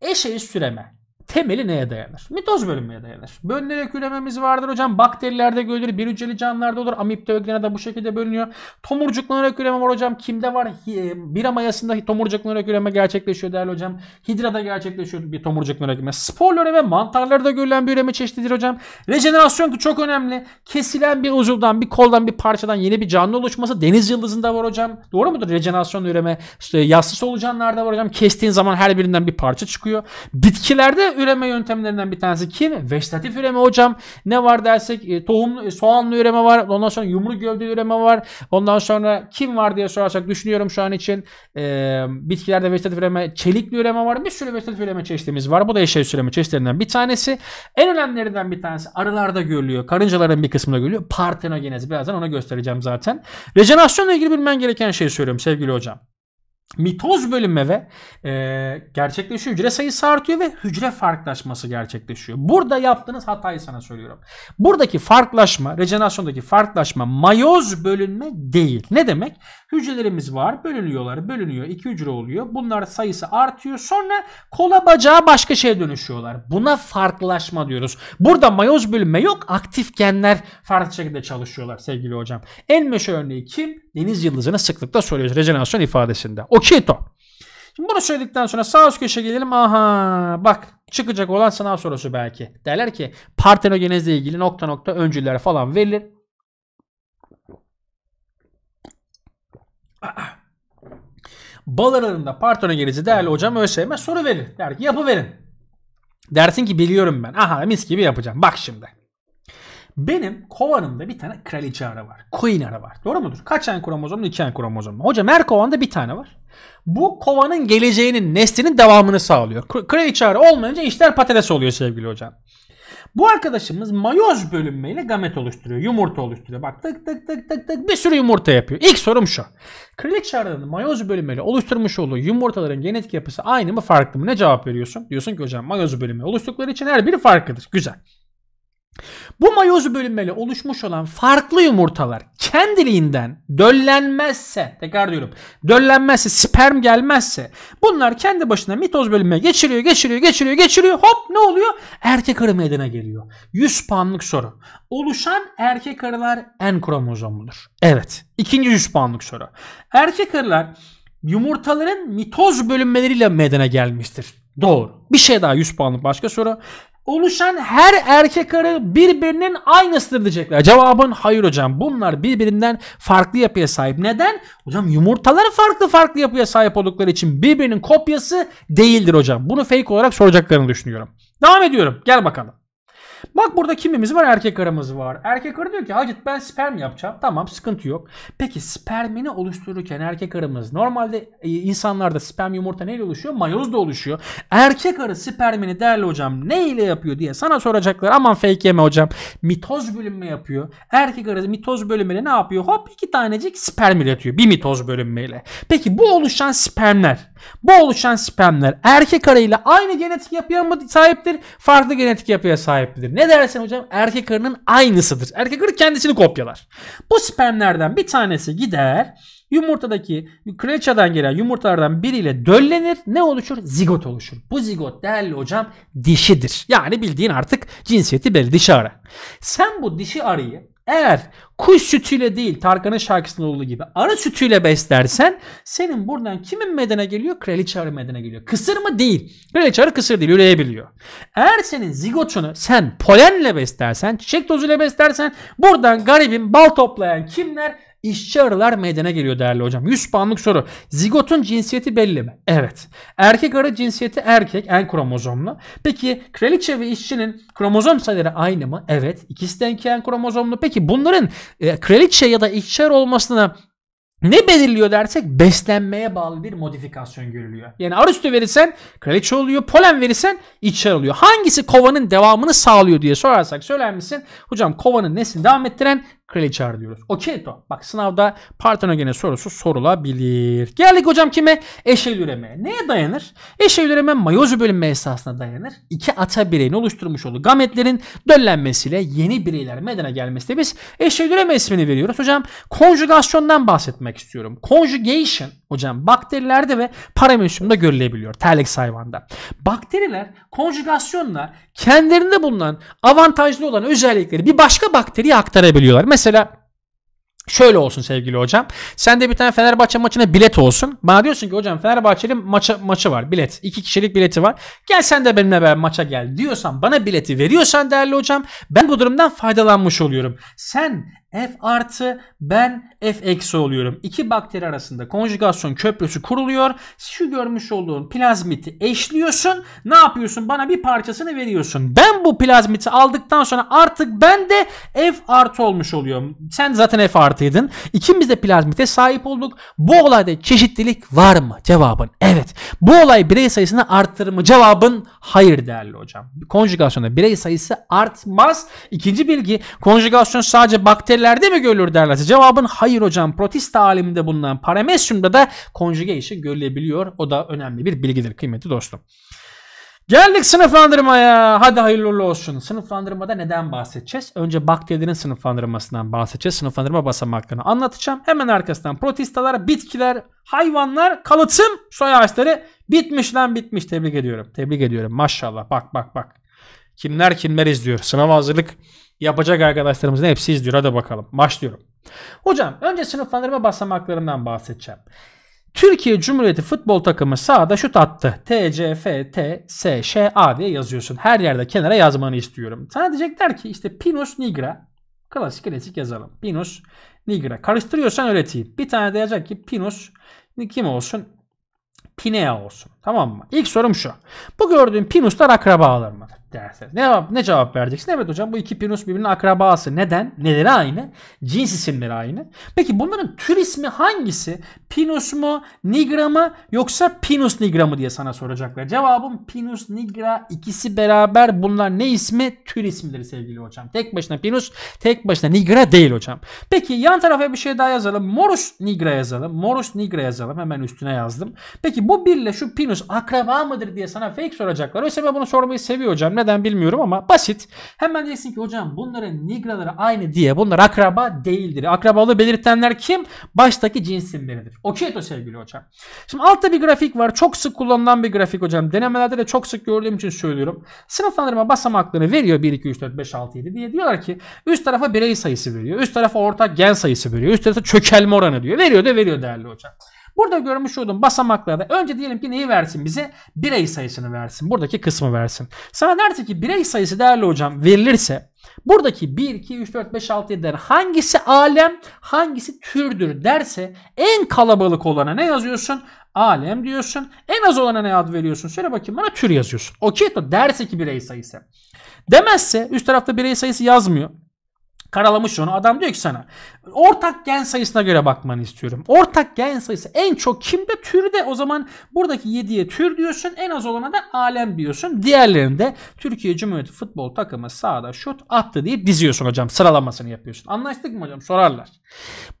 Eşe süreme temeli neye dayanır? Mitoz bölünmeye dayanır. Bölünerek ürememiz vardır hocam. Bakterilerde görülür, bir hücreli canlılarda olur. Amipte de bu şekilde bölünüyor. Tomurcuklanarak üreme var hocam. Kimde var? E, bir mayasında tomurcuklanarak üreme gerçekleşiyor değerli hocam. Hidrada gerçekleşiyor bir tomurcuklanarak üreme. Sporlara ve mantarlarda görülen bir üreme çeşididir hocam. Rejenerasyon çok önemli. Kesilen bir uzuvdan, bir koldan, bir parçadan yeni bir canlı oluşması deniz yıldızında var hocam. Doğru mudur? Rejenerasyon üreme işte yassı solucanlarda var hocam. Kestiğin zaman her birinden bir parça çıkıyor. Bitkilerde üreme yöntemlerinden bir tanesi kim? Vejetatif üreme hocam. Ne var dersek e, tohumlu, e, soğanlı üreme var. Ondan sonra yumru gövde üreme var. Ondan sonra kim var diye sorarsak düşünüyorum şu an için. E, bitkilerde vejetatif üreme, çelikli üreme var. Bir sürü vejetatif üreme çeşitimiz var. Bu da eşeği üreme çeşitlerinden bir tanesi. En önemlilerinden bir tanesi arılarda görülüyor. Karıncaların bir kısmında görülüyor. Partenogenez. Birazdan ona göstereceğim zaten. Rejenerasyonla ilgili bilmen gereken şeyi söylüyorum sevgili hocam mitoz bölünme ve e, gerçekleşiyor. Hücre sayısı artıyor ve hücre farklılaşması gerçekleşiyor. Burada yaptığınız hatayı sana söylüyorum. Buradaki farklılaşma, rejenerasyondaki farklılaşma mayoz bölünme değil. Ne demek? Hücrelerimiz var, bölünüyorlar, bölünüyor, iki hücre oluyor. Bunlar sayısı artıyor. Sonra kola bacağı başka şeye dönüşüyorlar. Buna farklılaşma diyoruz. Burada mayoz bölünme yok. Aktif genler farklı şekilde çalışıyorlar sevgili hocam. En meşhur örneği kim? deniz yıldızını sıklıkla soruyoruz rejenasyon ifadesinde. Okito. Şimdi bunu söyledikten sonra sağ üst köşe gelelim. Aha bak çıkacak olan sınav sorusu belki. Derler ki partenogenezle ilgili nokta nokta öncüler falan verilir. Bal aralığında partenogenezi değerli hocam ÖSYM soru verir. Der ki yapı verin. Dersin ki biliyorum ben. Aha mis gibi yapacağım. Bak şimdi. Benim kovanımda bir tane kraliçe ara var. Queen ara var. Doğru mudur? Kaç tane kromozom? iki tane kromozom. Hocam her kovanda bir tane var. Bu kovanın geleceğinin, neslinin devamını sağlıyor. Kraliçe ara olmayınca işler patates oluyor sevgili hocam. Bu arkadaşımız mayoz bölünmeyle gamet oluşturuyor. Yumurta oluşturuyor. Bak tık tık tık tık tık bir sürü yumurta yapıyor. İlk sorum şu. Kraliçe aralığının mayoz bölünmeyle oluşturmuş olduğu yumurtaların genetik yapısı aynı mı farklı mı? Ne cevap veriyorsun? Diyorsun ki hocam mayoz bölünmeyle oluştukları için her biri farklıdır. Güzel. Bu mayoz bölünmeli oluşmuş olan farklı yumurtalar kendiliğinden döllenmezse, tekrar diyorum döllenmezse, sperm gelmezse bunlar kendi başına mitoz bölünmeye geçiriyor, geçiriyor, geçiriyor, geçiriyor. Hop ne oluyor? Erkek arı meydana geliyor. 100 puanlık soru. Oluşan erkek arılar en kromozomludur. Evet. ikinci 100 puanlık soru. Erkek arılar yumurtaların mitoz bölünmeleriyle meydana gelmiştir. Doğru. Bir şey daha 100 puanlık başka soru oluşan her erkek arı birbirinin aynısıdır diyecekler. Cevabın hayır hocam. Bunlar birbirinden farklı yapıya sahip. Neden? Hocam yumurtaları farklı farklı yapıya sahip oldukları için birbirinin kopyası değildir hocam. Bunu fake olarak soracaklarını düşünüyorum. Devam ediyorum. Gel bakalım. Bak burada kimimiz var? Erkek arımız var. Erkek arı diyor ki Hacit ben sperm yapacağım. Tamam sıkıntı yok. Peki spermini oluştururken erkek arımız normalde e, insanlarda sperm yumurta neyle oluşuyor? Mayoz da oluşuyor. Erkek arı spermini değerli hocam ne ile yapıyor diye sana soracaklar. Aman fake yeme hocam. Mitoz bölünme yapıyor. Erkek arı mitoz bölünmeyle ne yapıyor? Hop iki tanecik sperm üretiyor. Bir mitoz bölünmeyle. Peki bu oluşan spermler bu oluşan spermler erkek arıyla aynı genetik yapıya mı sahiptir? Farklı genetik yapıya sahiptir ne dersen hocam erkek arının aynısıdır. Erkek arı kendisini kopyalar. Bu spermlerden bir tanesi gider yumurtadaki kraliçeden gelen yumurtalardan biriyle döllenir. Ne oluşur? Zigot oluşur. Bu zigot değerli hocam dişidir. Yani bildiğin artık cinsiyeti belli dişi arı. Sen bu dişi arıyı eğer kuş sütüyle değil Tarkan'ın şarkısında olduğu gibi arı sütüyle beslersen senin buradan kimin medene geliyor? Kraliçe arı medene geliyor. Kısır mı? Değil. Kraliçe arı kısır değil. Üreyebiliyor. Eğer senin zigotunu sen polenle beslersen, çiçek tozuyla beslersen buradan garibin bal toplayan kimler? İşçi arılar meydana geliyor değerli hocam. 100 puanlık soru. Zigotun cinsiyeti belli mi? Evet. Erkek arı cinsiyeti erkek, en kromozomlu. Peki kraliçe ve işçinin kromozom sayıları aynı mı? Evet. İkisi de en kromozomlu. Peki bunların e, kraliçe ya da işçi arı olmasına ne belirliyor dersek beslenmeye bağlı bir modifikasyon görülüyor. Yani arı sütü verirsen kraliçe oluyor, polen verirsen içer oluyor. Hangisi kovanın devamını sağlıyor diye sorarsak söyler misin? Hocam kovanın nesini devam ettiren Kraliçer diyoruz. to. Bak sınavda partenogene sorusu sorulabilir. Geldik hocam kime? eşel üreme. Neye dayanır? Eşel üreme mayozu bölünme esasına dayanır. İki ata bireyini oluşturmuş olduğu gametlerin döllenmesiyle yeni bireyler meydana gelmesine biz eşel üreme ismini veriyoruz. Hocam konjugasyondan bahsetmek istiyorum. Conjugation hocam bakterilerde ve parameciumda görülebiliyor terlex hayvanda. Bakteriler konjugasyonla kendilerinde bulunan avantajlı olan özellikleri bir başka bakteriye aktarabiliyorlar. Mesela Şöyle olsun sevgili hocam. Sen de bir tane Fenerbahçe maçına bilet olsun. Bana diyorsun ki hocam Fenerbahçe'nin maça, maçı var. Bilet. iki kişilik bileti var. Gel sen de benimle beraber maça gel diyorsan bana bileti veriyorsan değerli hocam ben bu durumdan faydalanmış oluyorum. Sen F artı ben F eksi oluyorum. İki bakteri arasında konjugasyon köprüsü kuruluyor. Şu görmüş olduğun plazmiti eşliyorsun. Ne yapıyorsun? Bana bir parçasını veriyorsun. Ben bu plazmiti aldıktan sonra artık ben de F artı olmuş oluyorum. Sen zaten F artıydın. İkimiz de plazmite sahip olduk. Bu olayda çeşitlilik var mı? Cevabın evet. Bu olay birey sayısını arttırır mı? Cevabın hayır değerli hocam. Konjugasyonda birey sayısı artmaz. İkinci bilgi konjugasyon sadece bakteri alimlerde mi görülür derlerse cevabın hayır hocam protista aliminde bulunan paramesyumda da conjugation görülebiliyor. O da önemli bir bilgidir kıymetli dostum. Geldik sınıflandırmaya. Hadi hayırlı olsun. Sınıflandırmada neden bahsedeceğiz? Önce bakterilerin sınıflandırmasından bahsedeceğiz. Sınıflandırma basamaklarını anlatacağım. Hemen arkasından protistalar, bitkiler, hayvanlar, kalıtım, soy ağaçları bitmiş lan bitmiş. Tebrik ediyorum. Tebrik ediyorum. Maşallah. Bak bak bak. Kimler kimler izliyor. Sınav hazırlık Yapacak arkadaşlarımızın hepsi izliyor. Hadi bakalım. Başlıyorum. Hocam önce sınıflandırma basamaklarından bahsedeceğim. Türkiye Cumhuriyeti futbol takımı sağda şut attı. T, C, F, T, S, Ş, A diye yazıyorsun. Her yerde kenara yazmanı istiyorum. Sana diyecekler ki işte Pinus Nigra. Klasik klasik yazalım. Pinus Nigra. Karıştırıyorsan öğreteyim. Bir tane diyecek ki Pinus kim olsun? Pinea olsun. Tamam mı? İlk sorum şu. Bu gördüğün Pinuslar akrabalar mıdır? derse. Ne cevap, ne cevap vereceksin? Evet hocam bu iki pinus birbirinin akrabası. Neden? Neleri aynı? Cins isimleri aynı. Peki bunların tür ismi hangisi? Pinus mu? Nigra mı? Yoksa pinus nigra mı diye sana soracaklar. Cevabım pinus nigra ikisi beraber bunlar ne ismi? Tür isimleri sevgili hocam. Tek başına pinus, tek başına nigra değil hocam. Peki yan tarafa bir şey daha yazalım. Morus nigra yazalım. Morus nigra yazalım. Hemen üstüne yazdım. Peki bu birle şu pinus akraba mıdır diye sana fake soracaklar. Oysa ben bunu sormayı seviyorum hocam. Ne neden bilmiyorum ama basit. Hemen diyeceksin ki hocam bunların nigraları aynı diye bunlar akraba değildir. Akrabalığı belirtenler kim? Baştaki cins isimleridir. Okey to sevgili hocam. Şimdi altta bir grafik var. Çok sık kullanılan bir grafik hocam. Denemelerde de çok sık gördüğüm için söylüyorum. Sınıflandırma basamaklarını veriyor 1, 2, 3, 4, 5, 6, 7 diye. Diyorlar ki üst tarafa birey sayısı veriyor. Üst tarafa ortak gen sayısı veriyor. Üst tarafa çökelme oranı diyor. Veriyor da veriyor değerli hocam. Burada görmüş olduğum basamaklarda önce diyelim ki neyi versin bize? Birey sayısını versin. Buradaki kısmı versin. Sana derse ki birey sayısı değerli hocam verilirse buradaki 1, 2, 3, 4, 5, 6, 7'den hangisi alem hangisi türdür derse en kalabalık olana ne yazıyorsun? Alem diyorsun. En az olana ne ad veriyorsun? Söyle bakayım bana tür yazıyorsun. Okey derse ki birey sayısı. Demezse üst tarafta birey sayısı yazmıyor karalamış onu. Adam diyor ki sana ortak gen sayısına göre bakmanı istiyorum. Ortak gen sayısı en çok kimde? Türde. O zaman buradaki 7'ye tür diyorsun. En az olana da alem diyorsun. Diğerlerinde Türkiye Cumhuriyeti futbol takımı sağda şut attı diye diziyorsun hocam. Sıralamasını yapıyorsun. Anlaştık mı hocam? Sorarlar.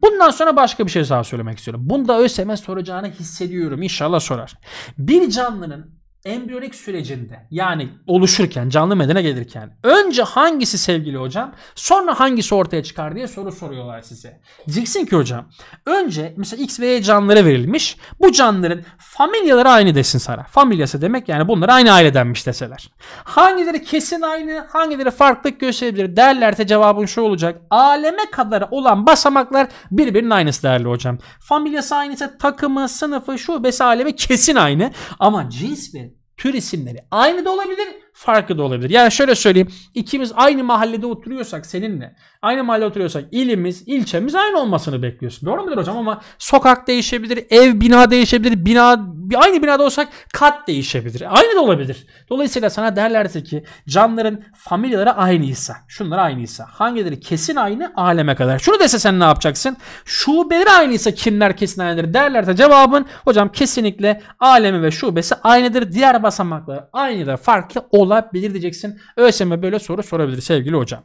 Bundan sonra başka bir şey daha söylemek istiyorum. bunu Bunda ÖSYM soracağını hissediyorum. İnşallah sorar. Bir canlının embriyonik sürecinde yani oluşurken canlı medene gelirken önce hangisi sevgili hocam sonra hangisi ortaya çıkar diye soru soruyorlar size. Diyeceksin ki hocam önce mesela X ve Y canlılara verilmiş bu canlıların familyaları aynı desin sana. Familyası demek yani bunlar aynı ailedenmiş deseler. Hangileri kesin aynı hangileri farklılık gösterebilir derlerse cevabın şu olacak. Aleme kadar olan basamaklar birbirinin aynısı değerli hocam. Familyası aynıysa takımı, sınıfı, şubesi alemi kesin aynı ama cins ve tür isimleri aynı da olabilir farkı da olabilir. Yani şöyle söyleyeyim. ikimiz aynı mahallede oturuyorsak seninle. Aynı mahallede oturuyorsak ilimiz, ilçemiz aynı olmasını bekliyorsun. Doğru mudur hocam? Ama sokak değişebilir, ev, bina değişebilir. Bina aynı binada olsak kat değişebilir. Aynı da olabilir. Dolayısıyla sana derlerse ki canların familyaları aynıysa, şunlar aynıysa, hangileri kesin aynı aleme kadar. Şunu dese sen ne yapacaksın? Şubeleri aynıysa kimler kesin aynıdır derlerse cevabın hocam kesinlikle alemi ve şubesi aynıdır. Diğer basamakları aynıdır. Farkı olabilir olabilir diyeceksin. ÖSYM böyle soru sorabilir sevgili hocam.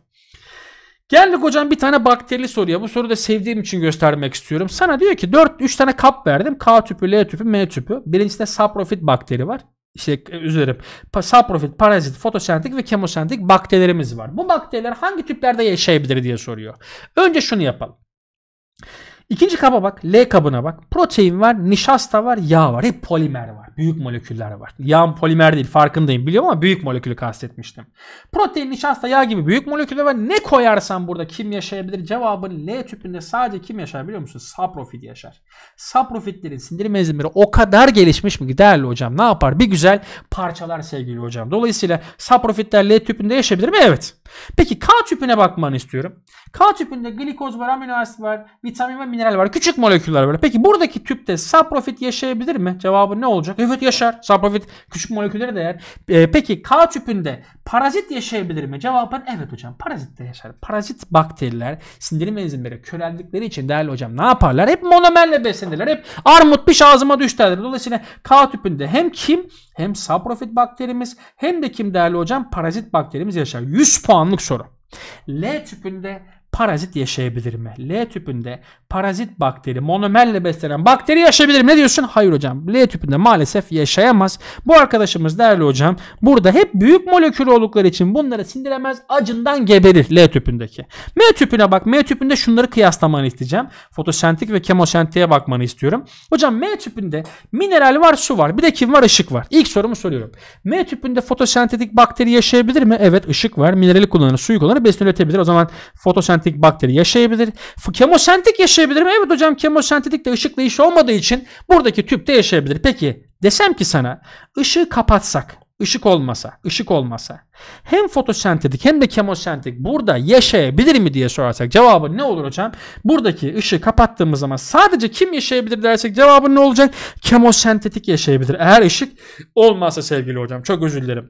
Geldik hocam bir tane bakterili soruya. Bu soruyu da sevdiğim için göstermek istiyorum. Sana diyor ki 4 3 tane kap verdim. K tüpü, L tüpü, M tüpü. Birincisinde saprofit bakteri var. İşte e, üzerim. Saprofit, parazit, fotosentik ve kemosentik bakterilerimiz var. Bu bakteriler hangi tüplerde yaşayabilir diye soruyor. Önce şunu yapalım. İkinci kaba bak. L kabına bak. Protein var, nişasta var, yağ var. Hep polimer var. Büyük moleküller var. Yağ polimer değil farkındayım biliyorum ama büyük molekülü kastetmiştim. Protein, nişasta, yağ gibi büyük moleküller var. Ne koyarsan burada kim yaşayabilir? Cevabın L tüpünde sadece kim yaşar biliyor musun? Saprofit yaşar. Saprofitlerin sindirim enzimleri o kadar gelişmiş mi? Değerli hocam ne yapar? Bir güzel parçalar sevgili hocam. Dolayısıyla saprofitler L tüpünde yaşayabilir mi? Evet. Peki K tüpüne bakmanı istiyorum. K tüpünde glikoz var, amino asit var, vitamin ve mineral var. Küçük moleküller böyle. Peki buradaki tüpte saprofit yaşayabilir mi? Cevabı ne olacak? Evet yaşar. Saprofit küçük molekülleri de yer. Ee, peki K tüpünde parazit yaşayabilir mi? Cevabı evet hocam. Parazit de yaşar. Parazit bakteriler sindirim enzimleri köreldikleri için değerli hocam ne yaparlar? Hep monomerle beslenirler. Hep armut piş ağzıma düşterler. Dolayısıyla K tüpünde hem kim hem saprofit bakterimiz hem de kim değerli hocam parazit bakterimiz yaşar. 100 puanlık soru. L tüpünde parazit yaşayabilir mi? L tüpünde parazit bakteri, monomerle beslenen bakteri yaşayabilir mi? Ne diyorsun? Hayır hocam. L tüpünde maalesef yaşayamaz. Bu arkadaşımız değerli hocam burada hep büyük molekül oldukları için bunları sindiremez acından geberir L tüpündeki. M tüpüne bak. M tüpünde şunları kıyaslamanı isteyeceğim. Fotosentik ve kemosentiğe bakmanı istiyorum. Hocam M tüpünde mineral var, su var. Bir de kim var? Işık var. İlk sorumu soruyorum. M tüpünde fotosentetik bakteri yaşayabilir mi? Evet ışık var. Minerali kullanır, suyu kullanır, besin üretebilir. O zaman fotosentetik kemosentetik bakteri yaşayabilir. Kemosentik yaşayabilir mi? Evet hocam kemosentetik de ışıkla iş olmadığı için buradaki tüpte yaşayabilir. Peki desem ki sana ışığı kapatsak ışık olmasa, ışık olmasa hem fotosentetik hem de kemosentetik burada yaşayabilir mi diye sorarsak cevabı ne olur hocam? Buradaki ışığı kapattığımız zaman sadece kim yaşayabilir dersek cevabı ne olacak? Kemosentetik yaşayabilir. Eğer ışık olmazsa sevgili hocam çok özür dilerim.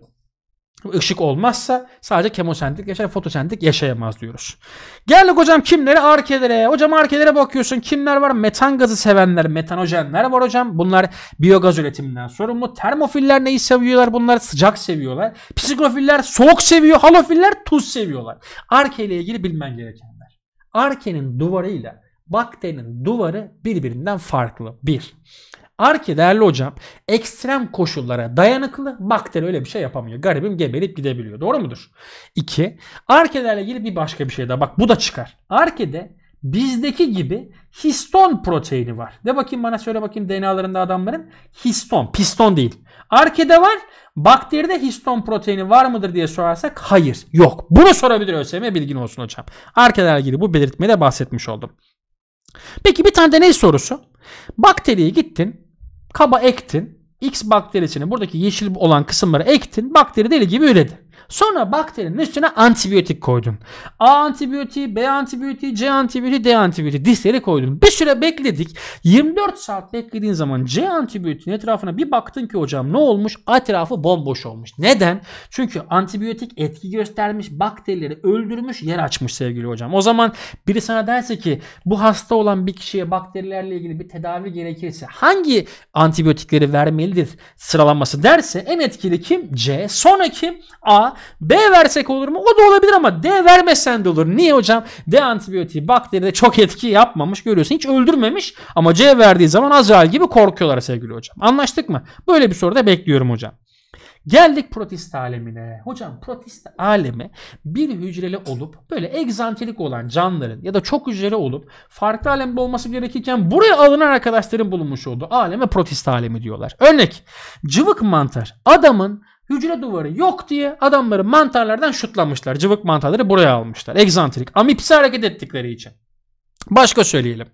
Işık olmazsa sadece kemosendik yaşar, fotosendik yaşayamaz diyoruz. Geldik hocam kimlere? Arkelere. Hocam arkelere bakıyorsun. Kimler var? Metan gazı sevenler, metanojenler var hocam. Bunlar biyogaz üretiminden sorumlu. Termofiller neyi seviyorlar? Bunlar sıcak seviyorlar. Psikrofiller soğuk seviyor. Halofiller tuz seviyorlar. Arke ile ilgili bilmen gerekenler. Arkenin duvarıyla bakterinin duvarı birbirinden farklı. Bir. Arke değerli hocam ekstrem koşullara dayanıklı bakteri öyle bir şey yapamıyor. Garibim gebelip gidebiliyor. Doğru mudur? 2. Arkelerle ilgili bir başka bir şey daha. Bak bu da çıkar. Arkede bizdeki gibi histon proteini var. De bakayım bana söyle bakayım DNA'larında adamların histon, piston değil. Arkede var. Bakteride histon proteini var mıdır diye sorarsak hayır yok. Bunu sorabilir ÖSYM bilgin olsun hocam. Arkelerle ilgili bu belirtmeyi de bahsetmiş oldum. Peki bir tane deney sorusu. Bakteriye gittin kaba ektin. X bakterisini buradaki yeşil olan kısımlara ektin. Bakteri deli gibi üredi. Sonra bakterinin üstüne antibiyotik koydun. A antibiyotiği, B antibiyotiği, C antibiyotiği, D antibiyotiği dizleri koydun. Bir süre bekledik. 24 saat beklediğin zaman C antibiyotiğin etrafına bir baktın ki hocam ne olmuş? Etrafı bomboş olmuş. Neden? Çünkü antibiyotik etki göstermiş, bakterileri öldürmüş, yer açmış sevgili hocam. O zaman biri sana derse ki bu hasta olan bir kişiye bakterilerle ilgili bir tedavi gerekirse hangi antibiyotikleri vermelidir sıralaması derse en etkili kim? C. Sonra kim? A. B versek olur mu? O da olabilir ama D vermesen de olur. Niye hocam? D antibiyotiği bakteride çok etki yapmamış görüyorsun. Hiç öldürmemiş ama C verdiği zaman Azrail gibi korkuyorlar sevgili hocam. Anlaştık mı? Böyle bir soruda bekliyorum hocam. Geldik protist alemine. Hocam protist alemi bir hücreli olup böyle egzantrik olan canlıların ya da çok hücreli olup farklı alemde olması gerekirken buraya alınan arkadaşların bulunmuş olduğu aleme protist alemi diyorlar. Örnek cıvık mantar adamın hücre duvarı yok diye adamları mantarlardan şutlamışlar. Cıvık mantarları buraya almışlar. Egzantrik, amipsi hareket ettikleri için. Başka söyleyelim.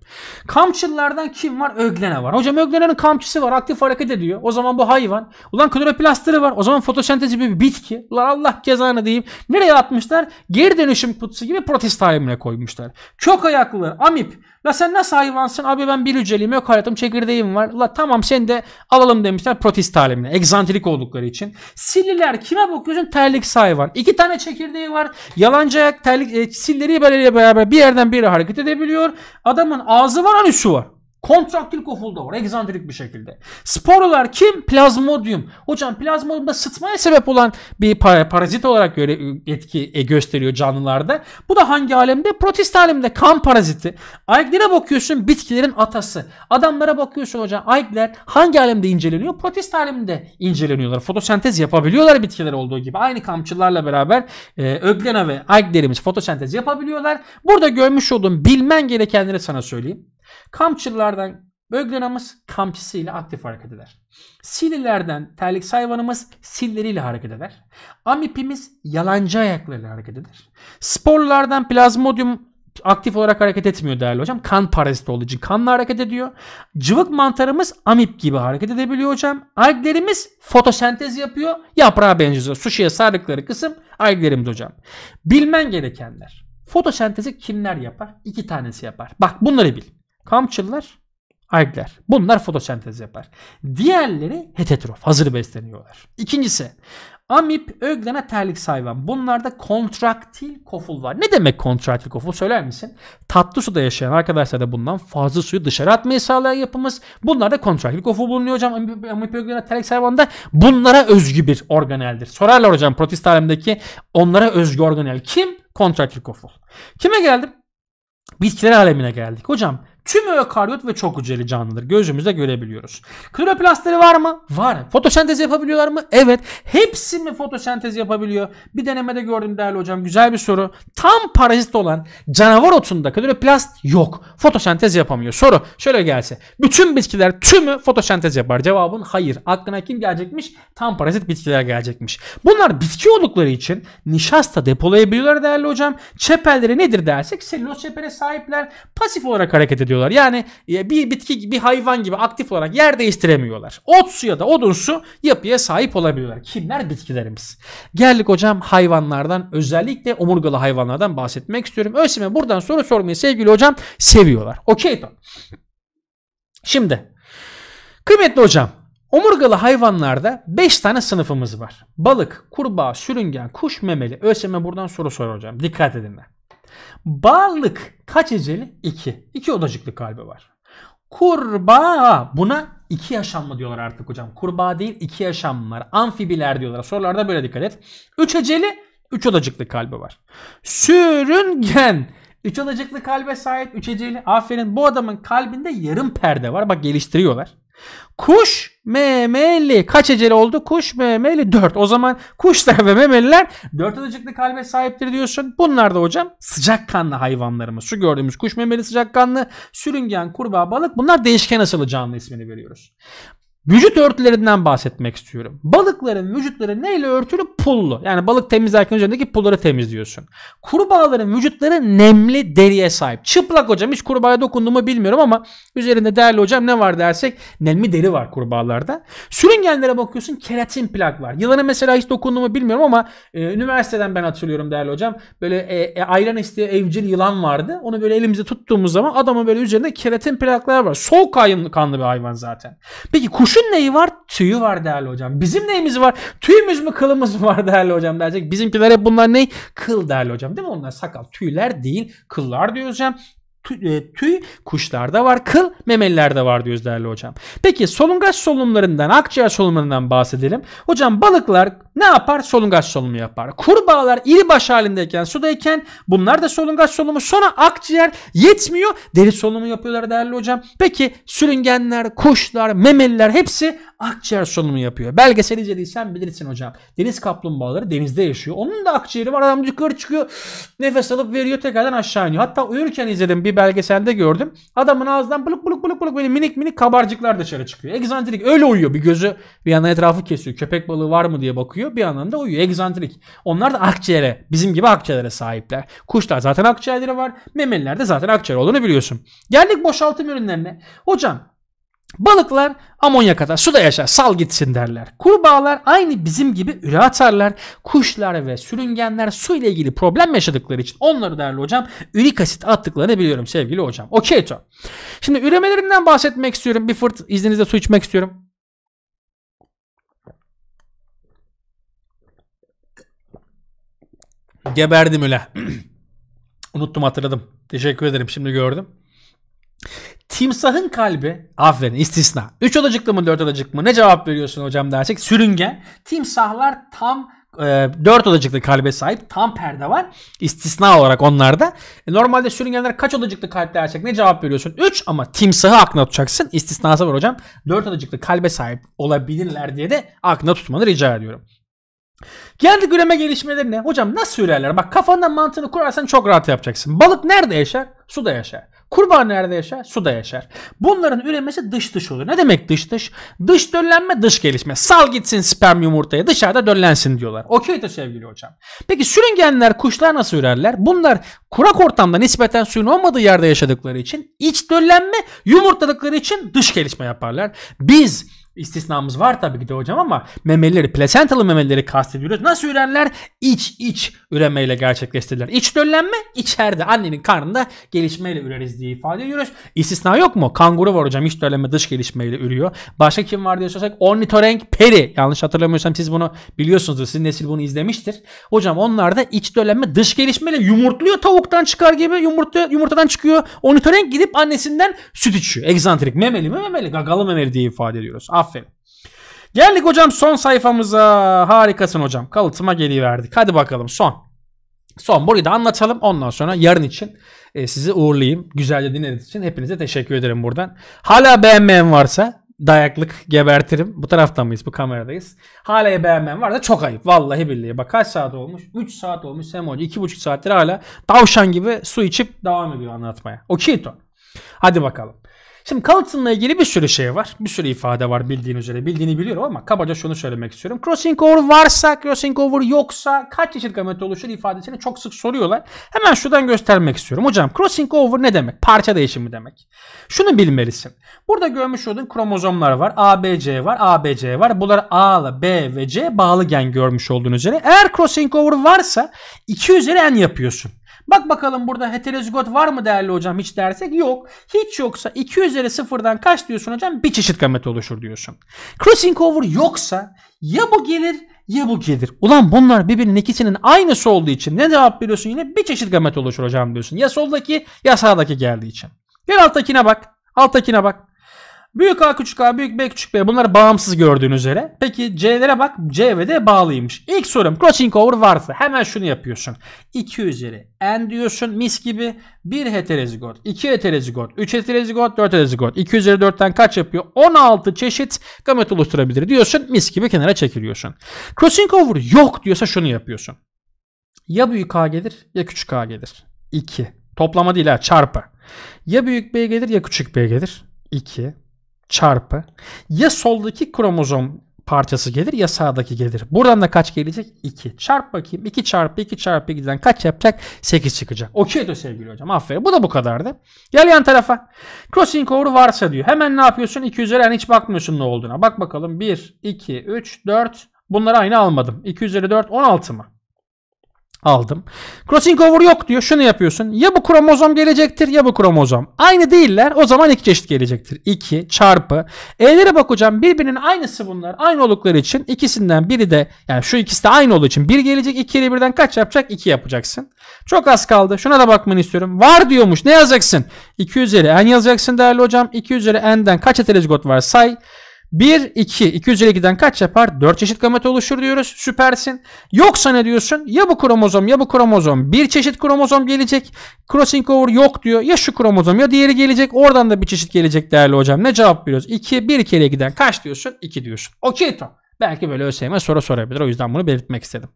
Kamçılardan kim var? Öglene var. Hocam öglenenin kamçısı var. Aktif hareket ediyor. O zaman bu hayvan. Ulan kloroplastları var. O zaman fotosentez gibi bir bitki. Ulan Allah cezanı diyeyim. Nereye atmışlar? Geri dönüşüm kutusu gibi protest haline koymuşlar. Çok ayaklı, amip, La sen nasıl hayvansın? Abi ben bir hücreliyim, yok hayatım, çekirdeğim var. La tamam sen de alalım demişler protist alemine. Egzantrik oldukları için. Silliler kime bakıyorsun? Terlik hayvan. İki tane çekirdeği var. Yalancı ayak terlik, e, silleri böyle beraber bir yerden bir yere hareket edebiliyor. Adamın ağzı var, anüsü var. Kontraktil kofulda var egzantrik bir şekilde. Sporolar kim? Plazmodium. Hocam plazmodium da sıtmaya sebep olan bir parazit olarak göre e, etki e, gösteriyor canlılarda. Bu da hangi alemde? Protist alemde kan paraziti. Ayıklara bakıyorsun bitkilerin atası. Adamlara bakıyorsun hocam ayıklar hangi alemde inceleniyor? Protist aleminde inceleniyorlar. Fotosentez yapabiliyorlar bitkiler olduğu gibi. Aynı kamçılarla beraber e, öglena ve ayıklarımız fotosentez yapabiliyorlar. Burada görmüş olduğum bilmen gerekenleri sana söyleyeyim. Kampçılardan bölgelerimiz kamçısıyla aktif hareket eder. Sililerden terlik hayvanımız silleriyle hareket eder. Amipimiz yalancı ayaklarıyla hareket eder. Sporlardan plazmodium aktif olarak hareket etmiyor değerli hocam. Kan parazit olduğu için kanla hareket ediyor. Cıvık mantarımız amip gibi hareket edebiliyor hocam. Alglerimiz fotosentez yapıyor. Yaprağa benziyor. Suşiye sardıkları kısım alglerimiz hocam. Bilmen gerekenler. Fotosentezi kimler yapar? İki tanesi yapar. Bak bunları bil. Kamçıllar, algler. Bunlar fotosentez yapar. Diğerleri heterotrof, hazır besleniyorlar. İkincisi, amip, öglena, terlik hayvan. Bunlarda kontraktil koful var. Ne demek kontraktil koful söyler misin? Tatlı suda yaşayan arkadaşlar da bundan fazla suyu dışarı atmayı sağlayan yapımız. Bunlarda kontraktil koful bulunuyor hocam. Amip, amip öglena, terlik hayvanda bunlara özgü bir organeldir. Sorarlar hocam protist alemdeki onlara özgü organel. Kim? Kontraktil koful. Kime geldim? Bitkiler alemine geldik. Hocam Tüm ökaryot ve çok hücreli canlıdır. Gözümüzde görebiliyoruz. Kloroplastları var mı? Var. Fotosentez yapabiliyorlar mı? Evet. Hepsi mi fotosentez yapabiliyor? Bir denemede gördüm değerli hocam. Güzel bir soru. Tam parazit olan canavar otunda kloroplast yok. Fotosentez yapamıyor. Soru şöyle gelse. Bütün bitkiler tümü fotosentez yapar. Cevabın hayır. Aklına kim gelecekmiş? Tam parazit bitkiler gelecekmiş. Bunlar bitki oldukları için nişasta depolayabiliyorlar değerli hocam. Çepelleri nedir dersek selüloz çepere sahipler. Pasif olarak hareket ediyor ediyorlar. Yani e, bir bitki bir hayvan gibi aktif olarak yer değiştiremiyorlar. Ot su ya da odunsu yapıya sahip olabiliyorlar. Kimler bitkilerimiz? Geldik hocam hayvanlardan özellikle omurgalı hayvanlardan bahsetmek istiyorum. Öyleyse buradan soru sormayı sevgili hocam seviyorlar. Okey tamam. Şimdi kıymetli hocam Omurgalı hayvanlarda 5 tane sınıfımız var. Balık, kurbağa, sürüngen, kuş memeli. ÖSYM buradan soru hocam? Dikkat edin. Ben. Bağlık kaç eceli? 2. 2 odacıklı kalbi var. Kurbağa. Buna iki yaşanma diyorlar artık hocam. Kurbağa değil iki yaşam var. Amfibiler diyorlar. Sorularda böyle dikkat et. Üç eceli, üç odacıklı kalbi var. Sürüngen. Üç odacıklı kalbe sahip üç eceli. Aferin. Bu adamın kalbinde yarım perde var. Bak geliştiriyorlar. Kuş memeli. Kaç eceli oldu? Kuş memeli 4. O zaman kuşlar ve memeliler 4 adacıklı kalbe sahiptir diyorsun. Bunlar da hocam sıcakkanlı hayvanlarımız. Şu gördüğümüz kuş memeli sıcakkanlı, sürüngen, kurbağa, balık bunlar değişken asılı canlı ismini veriyoruz vücut örtülerinden bahsetmek istiyorum. Balıkların vücutları neyle örtülü? Pullu. Yani balık temizlerken üzerindeki pulları temizliyorsun. Kurbağaların vücutları nemli deriye sahip. Çıplak hocam hiç kurbağaya dokunduğumu bilmiyorum ama üzerinde değerli hocam ne var dersek nemli deri var kurbağalarda. Sürüngenlere bakıyorsun keratin plak var. Yılanı mesela hiç dokunduğumu bilmiyorum ama e, üniversiteden ben hatırlıyorum değerli hocam. Böyle e, e, ayran isteyen evcil yılan vardı. Onu böyle elimizde tuttuğumuz zaman adamın böyle üzerinde keratin plaklar var. Soğuk kanlı bir hayvan zaten. Peki kuş Kuşun neyi var? Tüyü var değerli hocam. Bizim neyimiz var? Tüyümüz mü kılımız mı var değerli hocam dersek. Bizimkiler hep bunlar ne? Kıl değerli hocam. Değil mi onlar? Sakal tüyler değil kıllar diyor hocam. E, tüy kuşlarda var, kıl memelilerde var diyoruz değerli hocam. Peki solungaç solunumlarından, akciğer solunumlarından bahsedelim. Hocam balıklar ne yapar? Solungaç solunumu yapar. Kurbağalar iri baş halindeyken, sudayken bunlar da solungaç solunumu. Sonra akciğer yetmiyor, deri solunumu yapıyorlar değerli hocam. Peki sürüngenler, kuşlar, memeliler hepsi akciğer solunumu yapıyor. Belgesel izlediysen bilirsin hocam. Deniz kaplumbağaları denizde yaşıyor. Onun da akciğeri var. Adam yukarı çıkıyor. Nefes alıp veriyor tekrardan aşağı iniyor. Hatta uyurken izledim bir belgeselde gördüm. Adamın ağzından buluk buluk buluk buluk böyle minik minik kabarcıklar dışarı çıkıyor. Egzantrik öyle uyuyor. Bir gözü bir yandan etrafı kesiyor. Köpek balığı var mı diye bakıyor. Bir yandan da uyuyor. Egzantrik. Onlar da akciğere bizim gibi akciğere sahipler. Kuşlar zaten akciğerleri var. Memeliler de zaten akciğer olduğunu biliyorsun. Geldik boşaltım ürünlerine. Hocam Balıklar amonyak atar. Suda yaşar. Sal gitsin derler. Kurbağalar aynı bizim gibi üre atarlar. Kuşlar ve sürüngenler su ile ilgili problem yaşadıkları için onları değerli hocam ürik asit attıklarını biliyorum sevgili hocam. Okey to. Şimdi üremelerinden bahsetmek istiyorum. Bir fırt izninizle su içmek istiyorum. Geberdim öyle. Unuttum hatırladım. Teşekkür ederim. Şimdi gördüm. Timsahın kalbi, aferin istisna. 3 odacıklı mı 4 odacıklı mı ne cevap veriyorsun hocam dersek sürüngen. Timsahlar tam e, 4 odacıklı kalbe sahip tam perde var. İstisna olarak onlarda. E, normalde sürüngenler kaç odacıklı kalp dersek ne cevap veriyorsun? 3 ama timsahı aklına tutacaksın. İstisnası var hocam. 4 odacıklı kalbe sahip olabilirler diye de aklına tutmanı rica ediyorum. Geldik üreme gelişmelerine. Hocam nasıl ürerler? Bak kafandan mantığını kurarsan çok rahat yapacaksın. Balık nerede yaşar? Suda yaşar. Kurbağa nerede yaşar? Suda yaşar. Bunların üremesi dış dış olur. Ne demek dış dış? Dış döllenme dış gelişme. Sal gitsin sperm yumurtaya dışarıda döllensin diyorlar. de sevgili hocam. Peki sürüngenler kuşlar nasıl ürerler? Bunlar kurak ortamda nispeten suyun olmadığı yerde yaşadıkları için iç döllenme yumurtladıkları için dış gelişme yaparlar. Biz İstisnamız var tabii ki de hocam ama memelileri, plasentalı memelileri kastediyoruz. Nasıl ürerler? İç iç üremeyle gerçekleştirirler. İç döllenme içeride annenin karnında gelişmeyle üreriz diye ifade ediyoruz. İstisna yok mu? Kanguru var hocam iç döllenme dış gelişmeyle ürüyor. Başka kim var diye sorsak ornitorenk peri. Yanlış hatırlamıyorsam siz bunu biliyorsunuzdur. Sizin nesil bunu izlemiştir. Hocam onlar da iç döllenme dış gelişmeyle yumurtluyor. Tavuktan çıkar gibi yumurta, yumurtadan çıkıyor. Ornitorenk gidip annesinden süt içiyor. Egzantrik memeli mi memeli gagalı memeli diye ifade ediyoruz. Aferin. Geldik hocam son sayfamıza. Harikasın hocam. Kalıtıma geliverdik. Hadi bakalım son. Son burayı da anlatalım. Ondan sonra yarın için e, sizi uğurlayayım. Güzelce dinlediğiniz için hepinize teşekkür ederim buradan. Hala beğenmeyen varsa dayaklık gebertirim. Bu tarafta mıyız? Bu kameradayız. Hala beğenmem varsa çok ayıp. Vallahi billahi. Bak kaç saat olmuş? 3 saat olmuş Sem Hoca. 2,5 saattir hala tavşan gibi su içip devam ediyor anlatmaya. Okey to. Hadi bakalım. Şimdi Colton'la ilgili bir sürü şey var. Bir sürü ifade var bildiğin üzere. Bildiğini biliyorum ama kabaca şunu söylemek istiyorum. Crossing over varsa, crossing over yoksa kaç çeşit gamet oluşur ifadesini çok sık soruyorlar. Hemen şuradan göstermek istiyorum. Hocam crossing over ne demek? Parça değişimi demek. Şunu bilmelisin. Burada görmüş olduğun kromozomlar var. ABC var, ABC var. Bunlar A ile B ve C bağlı gen görmüş olduğun üzere. Eğer crossing over varsa 2 üzeri N yapıyorsun. Bak bakalım burada heterozigot var mı değerli hocam hiç dersek yok. Hiç yoksa 2 üzeri 0'dan kaç diyorsun hocam? Bir çeşit gamet oluşur diyorsun. Crossing over yoksa ya bu gelir ya bu gelir. Ulan bunlar birbirinin ikisinin aynısı olduğu için ne cevap veriyorsun yine? Bir çeşit gamet oluşur hocam diyorsun. Ya soldaki ya sağdaki geldiği için. Gel alttakine bak. Alttakine bak. Büyük A küçük A büyük B küçük B bunları bağımsız gördüğün üzere. Peki C'lere bak C ve D bağlıymış. İlk sorum crossing over varsa hemen şunu yapıyorsun. 2 üzeri n diyorsun mis gibi. 1 heterozigot, 2 heterozigot, 3 heterozigot, 4 heterozigot. 2 üzeri 4'ten kaç yapıyor? 16 çeşit gamet oluşturabilir diyorsun. Mis gibi kenara çekiliyorsun. Crossing over yok diyorsa şunu yapıyorsun. Ya büyük A gelir ya küçük A gelir. 2. Toplama değil ha çarpı. Ya büyük B gelir ya küçük B gelir. 2 çarpı ya soldaki kromozom parçası gelir ya sağdaki gelir. Buradan da kaç gelecek? 2. Çarp bakayım. 2 çarpı 2 çarpı 2'den kaç yapacak? 8 çıkacak. Okey diyor sevgili hocam. Aferin. Bu da bu kadardı. Gel yan tarafa. Crossing over varsa diyor. Hemen ne yapıyorsun? 2 üzeri yani hiç bakmıyorsun ne olduğuna. Bak bakalım. 1, 2, 3, 4. Bunları aynı almadım. 2 üzeri 4, 16 mı? aldım. Crossing over yok diyor. Şunu yapıyorsun. Ya bu kromozom gelecektir ya bu kromozom. Aynı değiller. O zaman iki çeşit gelecektir. 2 çarpı. E'lere bakacağım. Birbirinin aynısı bunlar. Aynı oldukları için ikisinden biri de yani şu ikisi de aynı olduğu için bir gelecek. 2 ile birden kaç yapacak? 2 yapacaksın. Çok az kaldı. Şuna da bakmanı istiyorum. Var diyormuş. Ne yazacaksın? 2 üzeri n yazacaksın değerli hocam. 2 üzeri n'den kaç heterozigot var say. 1, 2. 2 üzeri 2'den kaç yapar? 4 çeşit gamet oluşur diyoruz. Süpersin. Yoksa ne diyorsun? Ya bu kromozom ya bu kromozom. Bir çeşit kromozom gelecek. Crossing over yok diyor. Ya şu kromozom ya diğeri gelecek. Oradan da bir çeşit gelecek değerli hocam. Ne cevap veriyoruz? 2, 1 kere giden kaç diyorsun? 2 diyorsun. Okey tamam. Belki böyle ÖSYM soru sorabilir. O yüzden bunu belirtmek istedim.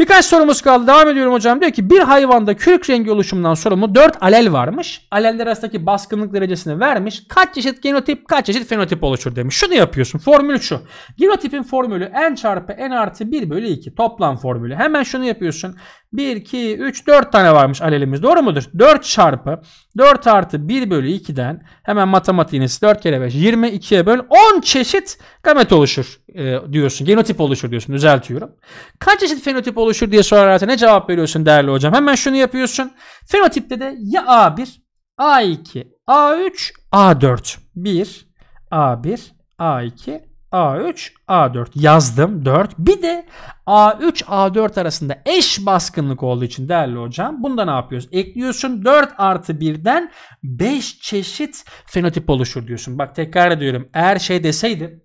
Birkaç sorumuz kaldı. Devam ediyorum hocam. Diyor ki bir hayvanda kürk rengi oluşumundan sorumlu 4 alel varmış. Aleller arasındaki baskınlık derecesini vermiş. Kaç çeşit genotip kaç çeşit fenotip oluşur demiş. Şunu yapıyorsun. Formül şu. Genotipin formülü n çarpı n artı 1 bölü 2. Toplam formülü. Hemen şunu yapıyorsun. 1, 2, 3, 4 tane varmış alelimiz. Doğru mudur? 4 çarpı 4 artı 1 bölü 2'den hemen matematiğiniz 4 kere 5 20 2'ye böl 10 çeşit gamet oluşur e, diyorsun. Genotip oluşur diyorsun. Düzeltiyorum. Kaç çeşit fenotip oluşur diye sorarsa ne cevap veriyorsun değerli hocam? Hemen şunu yapıyorsun. Fenotipte de ya A1, A2, A3, A4. 1, A1, A2, A3, A4 yazdım 4. Bir de A3, A4 arasında eş baskınlık olduğu için değerli hocam bunda ne yapıyoruz? Ekliyorsun 4 artı 1'den 5 çeşit fenotip oluşur diyorsun. Bak tekrar ediyorum eğer şey deseydi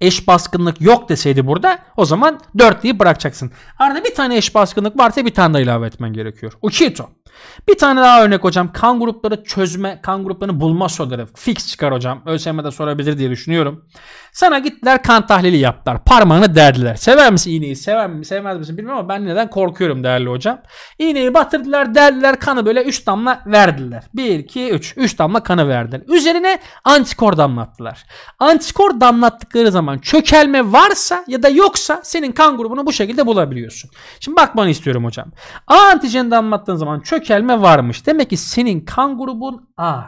eş baskınlık yok deseydi burada o zaman 4 diye bırakacaksın. Arada bir tane eş baskınlık varsa bir tane daha ilave etmen gerekiyor. Okey bir tane daha örnek hocam. Kan grupları çözme, kan gruplarını bulma soruları. Fix çıkar hocam. ÖSYM'de de sorabilir diye düşünüyorum. Sana gittiler kan tahlili yaptılar. Parmağını derdiler. Sever misin iğneyi? Sever mi, sevmez misin bilmiyorum ama ben neden korkuyorum değerli hocam. İğneyi batırdılar, derdiler. Kanı böyle 3 damla verdiler. 1, 2, 3. 3 damla kanı verdiler. Üzerine antikor damlattılar. Antikor damlattıkları zaman çökelme varsa ya da yoksa senin kan grubunu bu şekilde bulabiliyorsun. Şimdi bakmanı istiyorum hocam. A antijeni damlattığın zaman çökelme çökelme varmış. Demek ki senin kan grubun A.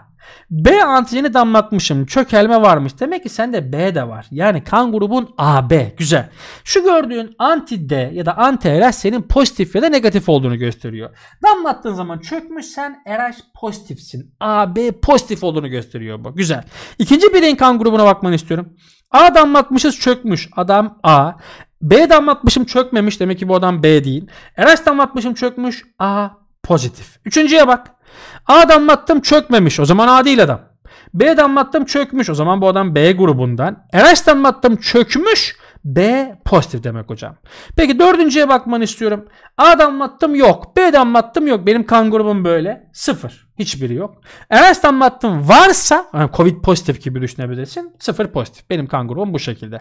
B antijeni damlatmışım. Çökelme varmış. Demek ki sende B de var. Yani kan grubun AB. Güzel. Şu gördüğün anti D ya da anti RH senin pozitif ya da negatif olduğunu gösteriyor. Damlattığın zaman çökmüşsen RH pozitifsin. AB pozitif olduğunu gösteriyor bu. Güzel. İkinci bireyin kan grubuna bakmanı istiyorum. A damlatmışız çökmüş. Adam A. B damlatmışım çökmemiş. Demek ki bu adam B değil. RH damlatmışım çökmüş. A pozitif. Üçüncüye bak. A damlattım çökmemiş. O zaman A değil adam. B damlattım çökmüş. O zaman bu adam B grubundan. RS damlattım çökmüş. B pozitif demek hocam. Peki dördüncüye bakmanı istiyorum. A'dan damlattım yok. B damlattım yok. Benim kan grubum böyle. Sıfır. Hiçbiri yok. RS damlattım varsa Covid pozitif gibi düşünebilirsin. Sıfır pozitif. Benim kan grubum bu şekilde.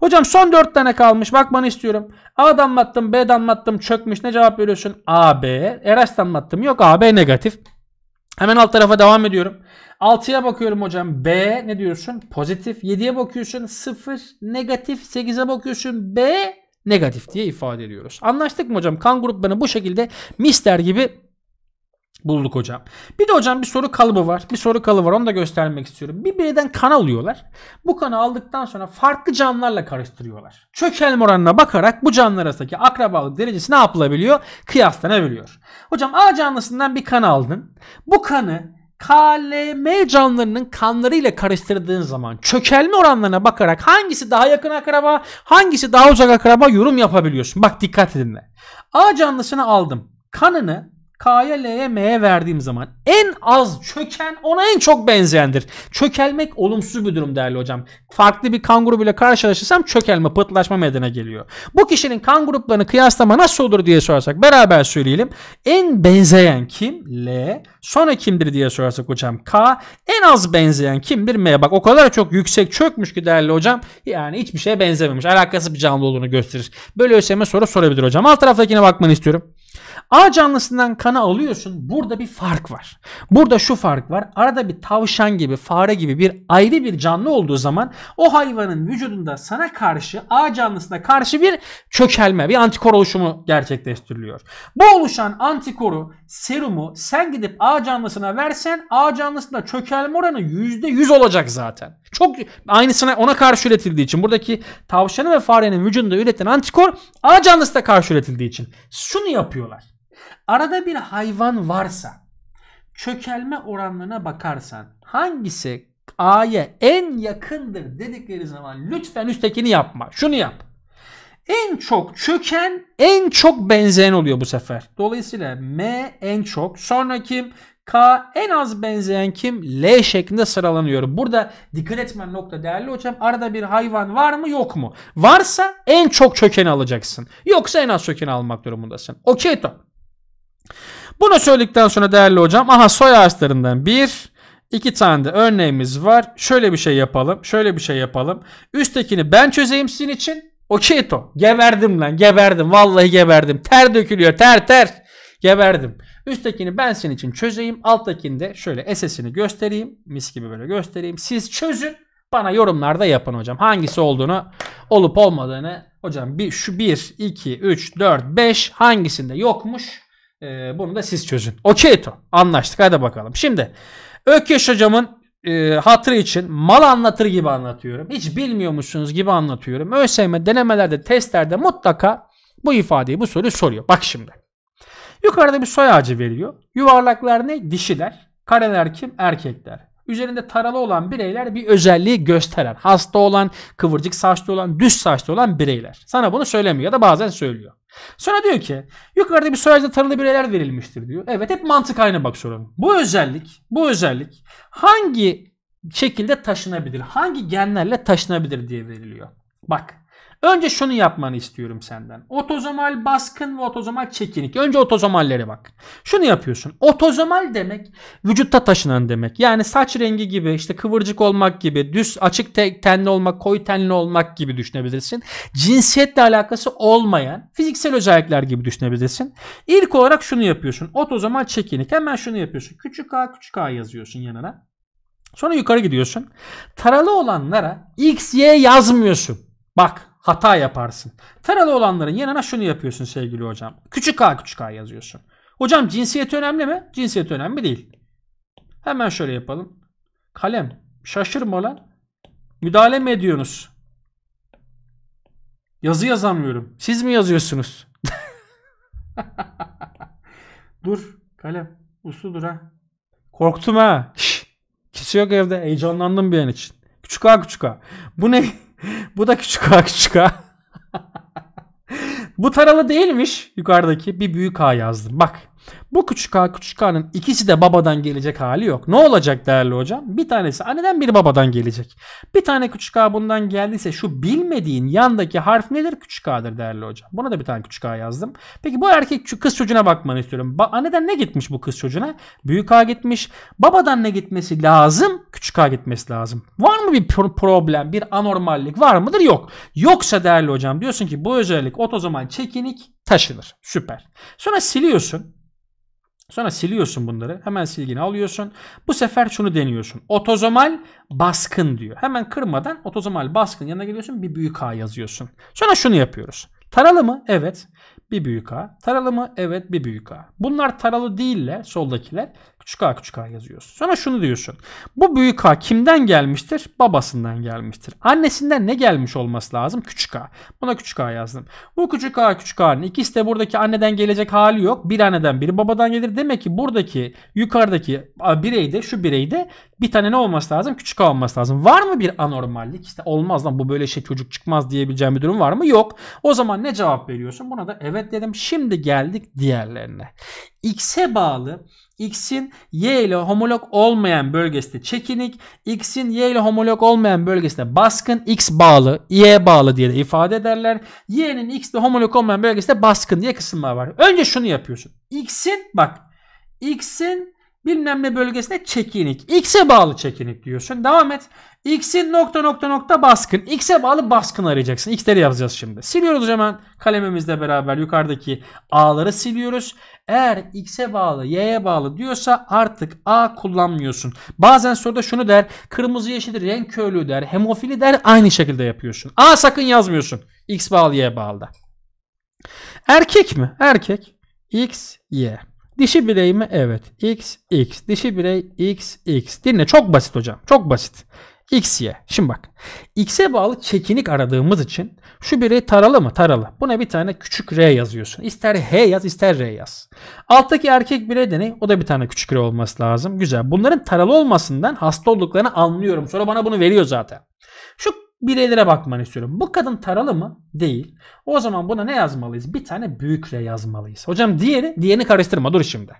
Hocam son dört tane kalmış. Bakmanı istiyorum. A damlattım, B damlattım çökmüş. Ne cevap veriyorsun? AB. RS damlattım yok. A B negatif. Hemen alt tarafa devam ediyorum. 6'ya bakıyorum hocam. B ne diyorsun? Pozitif. 7'ye bakıyorsun. 0 negatif. 8'e bakıyorsun. B negatif diye ifade ediyoruz. Anlaştık mı hocam? Kan gruplarını bu şekilde mister gibi Bulduk hocam. Bir de hocam bir soru kalıbı var. Bir soru kalıbı var. Onu da göstermek istiyorum. Birbirinden kan alıyorlar. Bu kanı aldıktan sonra farklı canlılarla karıştırıyorlar. Çökelme oranına bakarak bu canlı arasındaki akrabalık derecesi ne yapılabiliyor? Kıyaslanabiliyor. Hocam A canlısından bir kan aldın. Bu kanı KLM canlılarının kanlarıyla karıştırdığın zaman çökelme oranlarına bakarak hangisi daha yakın akraba, hangisi daha uzak akraba yorum yapabiliyorsun. Bak dikkat edinle. A canlısını aldım. Kanını K'ya L'ye M'ye verdiğim zaman en az çöken ona en çok benzeyendir. Çökelmek olumsuz bir durum değerli hocam. Farklı bir kan grubuyla karşılaşırsam çökelme, pıtlaşma medene geliyor. Bu kişinin kan gruplarını kıyaslama nasıl olur diye sorarsak beraber söyleyelim. En benzeyen kim? L. Sonra kimdir diye sorarsak hocam K. En az benzeyen kimdir? M. Bak o kadar çok yüksek çökmüş ki değerli hocam. Yani hiçbir şeye benzememiş. Alakası bir canlı olduğunu gösterir. Böyle ÖSYM şey soru sorabilir hocam. Alt taraftakine bakmanı istiyorum. A canlısından kanı alıyorsun. Burada bir fark var. Burada şu fark var. Arada bir tavşan gibi, fare gibi bir ayrı bir canlı olduğu zaman o hayvanın vücudunda sana karşı A canlısına karşı bir çökelme, bir antikor oluşumu gerçekleştiriliyor. Bu oluşan antikoru, serumu sen gidip A canlısına versen A canlısında çökelme oranı %100 olacak zaten çok aynısına ona karşı üretildiği için buradaki tavşanın ve farenin vücudunda üretilen antikor A canlısı da karşı üretildiği için şunu yapıyorlar. Arada bir hayvan varsa çökelme oranlarına bakarsan hangisi A'ya en yakındır dedikleri zaman lütfen üsttekini yapma. Şunu yap. En çok çöken en çok benzeyen oluyor bu sefer. Dolayısıyla M en çok. Sonra kim? K en az benzeyen kim? L şeklinde sıralanıyor. Burada dikkat etmen nokta değerli hocam. Arada bir hayvan var mı yok mu? Varsa en çok çökeni alacaksın. Yoksa en az çökeni almak durumundasın. Okey to. Bunu söyledikten sonra değerli hocam. Aha soy ağaçlarından bir, iki tane de örneğimiz var. Şöyle bir şey yapalım. Şöyle bir şey yapalım. Üsttekini ben çözeyim sizin için. Okey to. Geberdim lan geberdim. Vallahi geberdim. Ter dökülüyor ter ter geberdim. Üsttekini ben senin için çözeyim. Alttakini de şöyle SS'ini göstereyim. Mis gibi böyle göstereyim. Siz çözün. Bana yorumlarda yapın hocam. Hangisi olduğunu olup olmadığını hocam bir, şu 1, 2, 3, 4, 5 hangisinde yokmuş ee, bunu da siz çözün. Okey to. Anlaştık. Hadi bakalım. Şimdi Ökkeş hocamın e, hatırı için mal anlatır gibi anlatıyorum. Hiç bilmiyormuşsunuz gibi anlatıyorum. ÖSYM denemelerde, testlerde mutlaka bu ifadeyi, bu soruyu soruyor. Bak şimdi. Yukarıda bir soy ağacı veriyor. Yuvarlaklar ne? Dişiler. Kareler kim? Erkekler. Üzerinde taralı olan bireyler bir özelliği gösteren, hasta olan, kıvırcık saçlı olan, düz saçlı olan bireyler. Sana bunu söylemiyor ya da bazen söylüyor. Sonra diyor ki yukarıda bir soy soyajda taralı bireyler verilmiştir diyor. Evet hep mantık aynı bak sorun. Bu özellik, bu özellik hangi şekilde taşınabilir? Hangi genlerle taşınabilir diye veriliyor. Bak Önce şunu yapmanı istiyorum senden. Otozomal baskın ve otozomal çekinik. Önce otozomallere bak. Şunu yapıyorsun. Otozomal demek vücutta taşınan demek. Yani saç rengi gibi işte kıvırcık olmak gibi düz açık tenli olmak koyu tenli olmak gibi düşünebilirsin. Cinsiyetle alakası olmayan fiziksel özellikler gibi düşünebilirsin. İlk olarak şunu yapıyorsun. Otozomal çekinik. Hemen şunu yapıyorsun. Küçük a küçük a yazıyorsun yanına. Sonra yukarı gidiyorsun. Taralı olanlara x y yazmıyorsun. Bak hata yaparsın. Taralı olanların yanına şunu yapıyorsun sevgili hocam. Küçük a küçük a yazıyorsun. Hocam cinsiyet önemli mi? Cinsiyet önemli değil. Hemen şöyle yapalım. Kalem şaşırma lan. Müdahale mi ediyorsunuz? Yazı yazamıyorum. Siz mi yazıyorsunuz? dur kalem. Uslu dur ha. Korktum ha. Kisi yok evde. Heyecanlandım bir an için. Küçük A küçük A. Bu ne? Bu da küçük A küçük A. Bu taralı değilmiş yukarıdaki. Bir büyük A yazdım. Bak bu küçük A küçük A'nın ikisi de babadan gelecek hali yok. Ne olacak değerli hocam? Bir tanesi anneden biri babadan gelecek. Bir tane küçük A bundan geldiyse şu bilmediğin yandaki harf nedir? Küçük A'dır değerli hocam. Buna da bir tane küçük A yazdım. Peki bu erkek kız çocuğuna bakmanı istiyorum. Ba anneden ne gitmiş bu kız çocuğuna? Büyük A gitmiş. Babadan ne gitmesi lazım? Küçük A gitmesi lazım. Var mı bir problem, bir anormallik var mıdır? Yok. Yoksa değerli hocam diyorsun ki bu özellik ot o zaman çekinik taşınır. Süper. Sonra siliyorsun. Sonra siliyorsun bunları. Hemen silgini alıyorsun. Bu sefer şunu deniyorsun. Otozomal baskın diyor. Hemen kırmadan otozomal baskın yanına geliyorsun. Bir büyük A yazıyorsun. Sonra şunu yapıyoruz. Taralı mı? Evet. Bir büyük A. Taralı mı? Evet. Bir büyük A. Bunlar taralı değiller soldakiler. Küçük a küçük a yazıyorsun. Sonra şunu diyorsun. Bu büyük a kimden gelmiştir? Babasından gelmiştir. Annesinden ne gelmiş olması lazım? Küçük a. Buna küçük a yazdım. Bu küçük a küçük a'nın ikisi de buradaki anneden gelecek hali yok. Bir anneden biri babadan gelir. Demek ki buradaki yukarıdaki bireyde şu bireyde bir tane ne olması lazım? Küçük a olması lazım. Var mı bir anormallik? İşte olmaz lan bu böyle şey çocuk çıkmaz diyebileceğim bir durum var mı? Yok. O zaman ne cevap veriyorsun? Buna da evet dedim. Şimdi geldik diğerlerine. X'e bağlı X'in Y ile homolog olmayan bölgesinde çekinik, X'in Y ile homolog olmayan bölgesinde baskın, X bağlı, Y bağlı diye de ifade ederler. Y'nin X ile homolog olmayan bölgesinde baskın diye kısımlar var. Önce şunu yapıyorsun. X'in bak X'in bilmem ne bölgesine çekinik. X'e bağlı çekinik diyorsun. Devam et. X'in nokta nokta nokta baskın. X'e bağlı baskın arayacaksın. X'leri yazacağız şimdi. Siliyoruz hemen kalemimizle beraber yukarıdaki A'ları siliyoruz. Eğer X'e bağlı, Y'ye bağlı diyorsa artık A kullanmıyorsun. Bazen soruda şunu der. Kırmızı yeşil renk körlüğü der. Hemofili der. Aynı şekilde yapıyorsun. A sakın yazmıyorsun. X bağlı, Y bağlı. Erkek mi? Erkek. X, Y. Dişi birey mi? Evet. X, X. Dişi birey X, X. Dinle çok basit hocam. Çok basit. X, Y. Şimdi bak. X'e bağlı çekinik aradığımız için şu birey taralı mı? Taralı. Buna bir tane küçük R yazıyorsun. İster H yaz ister R yaz. Alttaki erkek birey deney. O da bir tane küçük R olması lazım. Güzel. Bunların taralı olmasından hasta olduklarını anlıyorum. Sonra bana bunu veriyor zaten bireylere bakmanı istiyorum. Bu kadın taralı mı? Değil. O zaman buna ne yazmalıyız? Bir tane büyükle yazmalıyız. Hocam diğeri, diğerini karıştırma dur şimdi.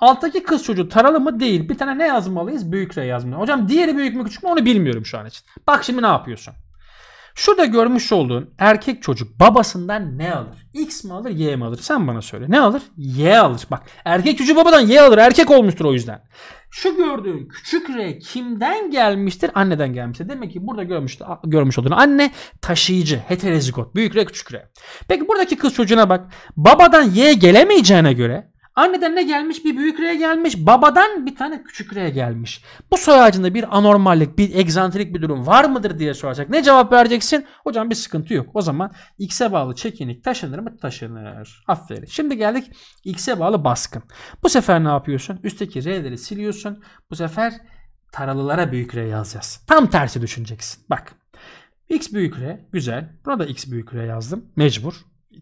Alttaki kız çocuğu taralı mı? Değil. Bir tane ne yazmalıyız? Büyükle yazmalıyız. Hocam diğeri büyük mü küçük mü onu bilmiyorum şu an için. Bak şimdi ne yapıyorsun? Şurada görmüş olduğun erkek çocuk babasından ne alır? X mi alır Y mi alır? Sen bana söyle. Ne alır? Y alır. Bak erkek çocuğu babadan Y alır. Erkek olmuştur o yüzden. Şu gördüğün küçük R kimden gelmiştir? Anneden gelmiştir. Demek ki burada görmüş, görmüş olduğun anne taşıyıcı. Heterozigot. Büyük R küçük R. Peki buradaki kız çocuğuna bak. Babadan Y gelemeyeceğine göre Anneden ne gelmiş? Bir büyük R'ye gelmiş. Babadan bir tane küçük R'ye gelmiş. Bu soy ağacında bir anormallik, bir egzantrik bir durum var mıdır diye soracak. Ne cevap vereceksin? Hocam bir sıkıntı yok. O zaman X'e bağlı çekinik taşınır mı? Taşınır. Aferin. Şimdi geldik X'e bağlı baskın. Bu sefer ne yapıyorsun? Üstteki R'leri siliyorsun. Bu sefer taralılara büyük R yazacağız. Tam tersi düşüneceksin. Bak. X büyük R güzel. Buna da X büyük R yazdım. Mecbur.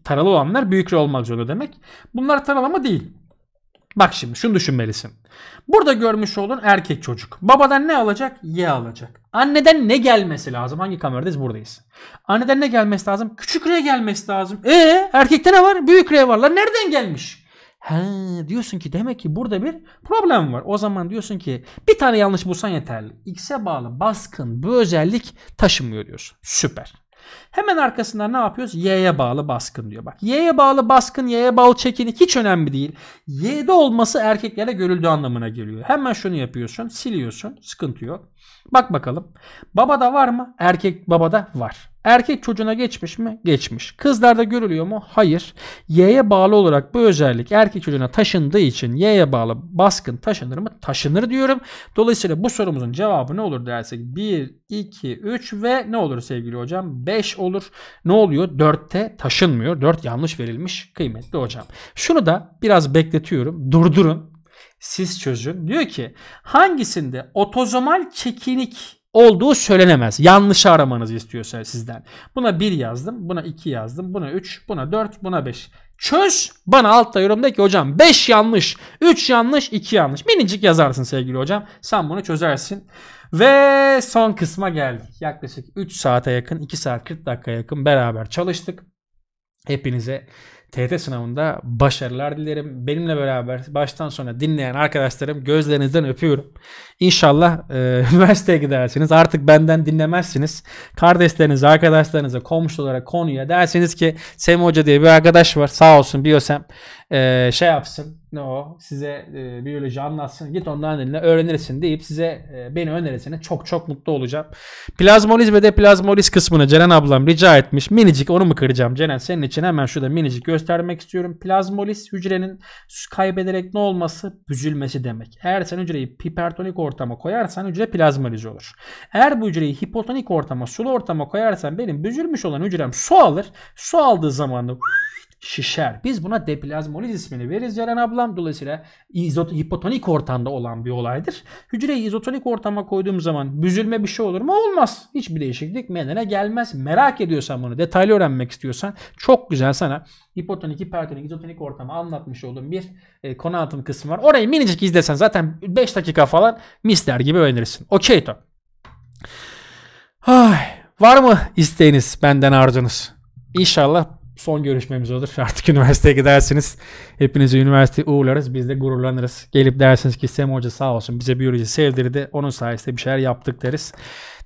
Taralı olanlar büyük R olmak zorunda demek. Bunlar taralama değil. Bak şimdi şunu düşünmelisin. Burada görmüş olduğun erkek çocuk. Babadan ne alacak? Y alacak. Anneden ne gelmesi lazım? Hangi kameradayız? Buradayız. Anneden ne gelmesi lazım? Küçük R gelmesi lazım. E erkekte ne var? Büyük R var. Lan nereden gelmiş? He diyorsun ki demek ki burada bir problem var. O zaman diyorsun ki bir tane yanlış bulsan yeterli. X'e bağlı baskın bu özellik taşımıyor diyorsun. Süper. Hemen arkasından ne yapıyoruz? Y'ye bağlı baskın diyor. Bak Y'ye bağlı baskın, Y'ye bağlı çekinik hiç önemli değil. Y'de olması erkeklere görüldüğü anlamına geliyor. Hemen şunu yapıyorsun, siliyorsun. Sıkıntı yok. Bak bakalım. Babada var mı? Erkek babada var. Erkek çocuğuna geçmiş mi? Geçmiş. Kızlarda görülüyor mu? Hayır. Y'ye bağlı olarak bu özellik erkek çocuğuna taşındığı için Y'ye bağlı baskın taşınır mı? Taşınır diyorum. Dolayısıyla bu sorumuzun cevabı ne olur dersek 1, 2, 3 ve ne olur sevgili hocam? 5 olur. Ne oluyor? 4'te taşınmıyor. 4 yanlış verilmiş kıymetli hocam. Şunu da biraz bekletiyorum. Durdurun. Siz çözün. Diyor ki hangisinde otozomal çekinik olduğu söylenemez. Yanlışı aramanızı istiyorsa sizden. Buna 1 yazdım, buna 2 yazdım, buna 3, buna 4, buna 5. Çöz bana altta yorumda ki hocam 5 yanlış, 3 yanlış, 2 yanlış. Minicik yazarsın sevgili hocam. Sen bunu çözersin. Ve son kısma geldik. Yaklaşık 3 saate yakın, 2 saat 40 dakika yakın beraber çalıştık. Hepinize TET sınavında başarılar dilerim. Benimle beraber baştan sona dinleyen arkadaşlarım gözlerinizden öpüyorum. İnşallah e, üniversiteye gidersiniz. Artık benden dinlemezsiniz. Kardeşlerinize, arkadaşlarınıza, komşulara, konuya dersiniz ki Semi Hoca diye bir arkadaş var. Sağ olsun Biosem e, şey yapsın ne o size e, biyoloji anlatsın git ondan eline öğrenirsin deyip size e, beni önerirseniz çok çok mutlu olacağım. Plazmoliz ve de plazmoliz kısmını Ceren ablam rica etmiş. Minicik onu mu kıracağım Ceren senin için hemen şurada minicik göstermek istiyorum. Plazmoliz hücrenin kaybederek ne olması? Büzülmesi demek. Eğer sen hücreyi hipertonik ortama koyarsan hücre plazmoliz olur. Eğer bu hücreyi hipotonik ortama sulu ortama koyarsan benim büzülmüş olan hücrem su alır. Su aldığı zaman da şişer. Biz buna deplazmoliz ismini veririz Ceren ablam. Dolayısıyla izot hipotonik ortamda olan bir olaydır. Hücreyi izotonik ortama koyduğum zaman büzülme bir şey olur mu? Olmaz. Hiçbir değişiklik meydana gelmez. Merak ediyorsan bunu detaylı öğrenmek istiyorsan çok güzel sana hipotonik, hipertonik, izotonik ortamı anlatmış olduğum bir e, konu anlatım kısmı var. Orayı minicik izlesen zaten 5 dakika falan misler gibi öğrenirsin. Okey to. Ay, var mı isteğiniz benden arzunuz? İnşallah son görüşmemiz olur. Artık üniversiteye gidersiniz. Hepinizi üniversiteye uğurlarız. Biz de gururlanırız. Gelip dersiniz ki Sem Hoca sağ olsun bize biyoloji sevdirdi. Onun sayesinde bir şeyler yaptık deriz.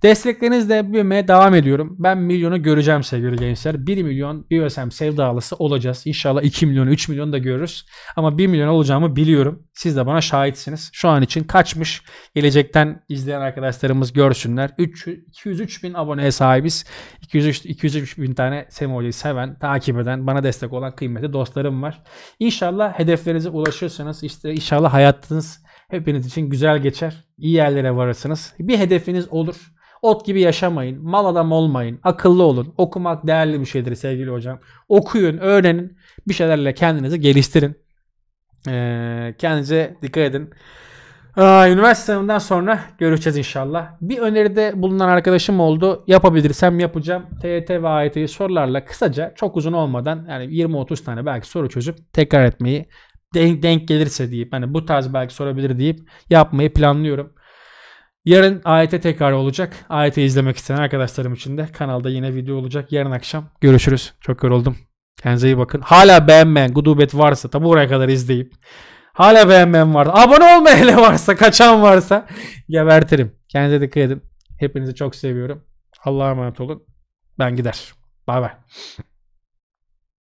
Desteklerinizle büyümeye devam ediyorum. Ben milyonu göreceğim sevgili gençler. 1 milyon BSM sevdalısı olacağız. İnşallah 2 milyonu 3 milyon da görürüz. Ama 1 milyon olacağımı biliyorum. Siz de bana şahitsiniz. Şu an için kaçmış. Gelecekten izleyen arkadaşlarımız görsünler. 3, 203 bin aboneye sahibiz. 203, 203 bin tane Semo'yu seven, takip eden, bana destek olan kıymetli dostlarım var. İnşallah hedeflerinize ulaşırsanız işte inşallah hayatınız hepiniz için güzel geçer. İyi yerlere varırsınız. Bir hedefiniz olur. Ot gibi yaşamayın. Mal adam olmayın. Akıllı olun. Okumak değerli bir şeydir sevgili hocam. Okuyun, öğrenin. Bir şeylerle kendinizi geliştirin. Ee, kendinize dikkat edin. Aa, ee, üniversite sınavından sonra görüşeceğiz inşallah. Bir öneride bulunan arkadaşım oldu. Yapabilirsem yapacağım. TYT ve AYT'yi sorularla kısaca çok uzun olmadan yani 20-30 tane belki soru çözüp tekrar etmeyi denk, denk gelirse deyip hani bu tarz belki sorabilir deyip yapmayı planlıyorum. Yarın AYT e tekrar olacak. AYT e izlemek isteyen arkadaşlarım için de kanalda yine video olacak. Yarın akşam görüşürüz. Çok yoruldum. Kendinize iyi bakın. Hala beğenmeyen gudubet varsa tabi buraya kadar izleyip hala beğenmeyen varsa abone olma hele varsa kaçan varsa gebertirim. Kendinize dikkat edin. Hepinizi çok seviyorum. Allah'a emanet olun. Ben gider. Bay bay.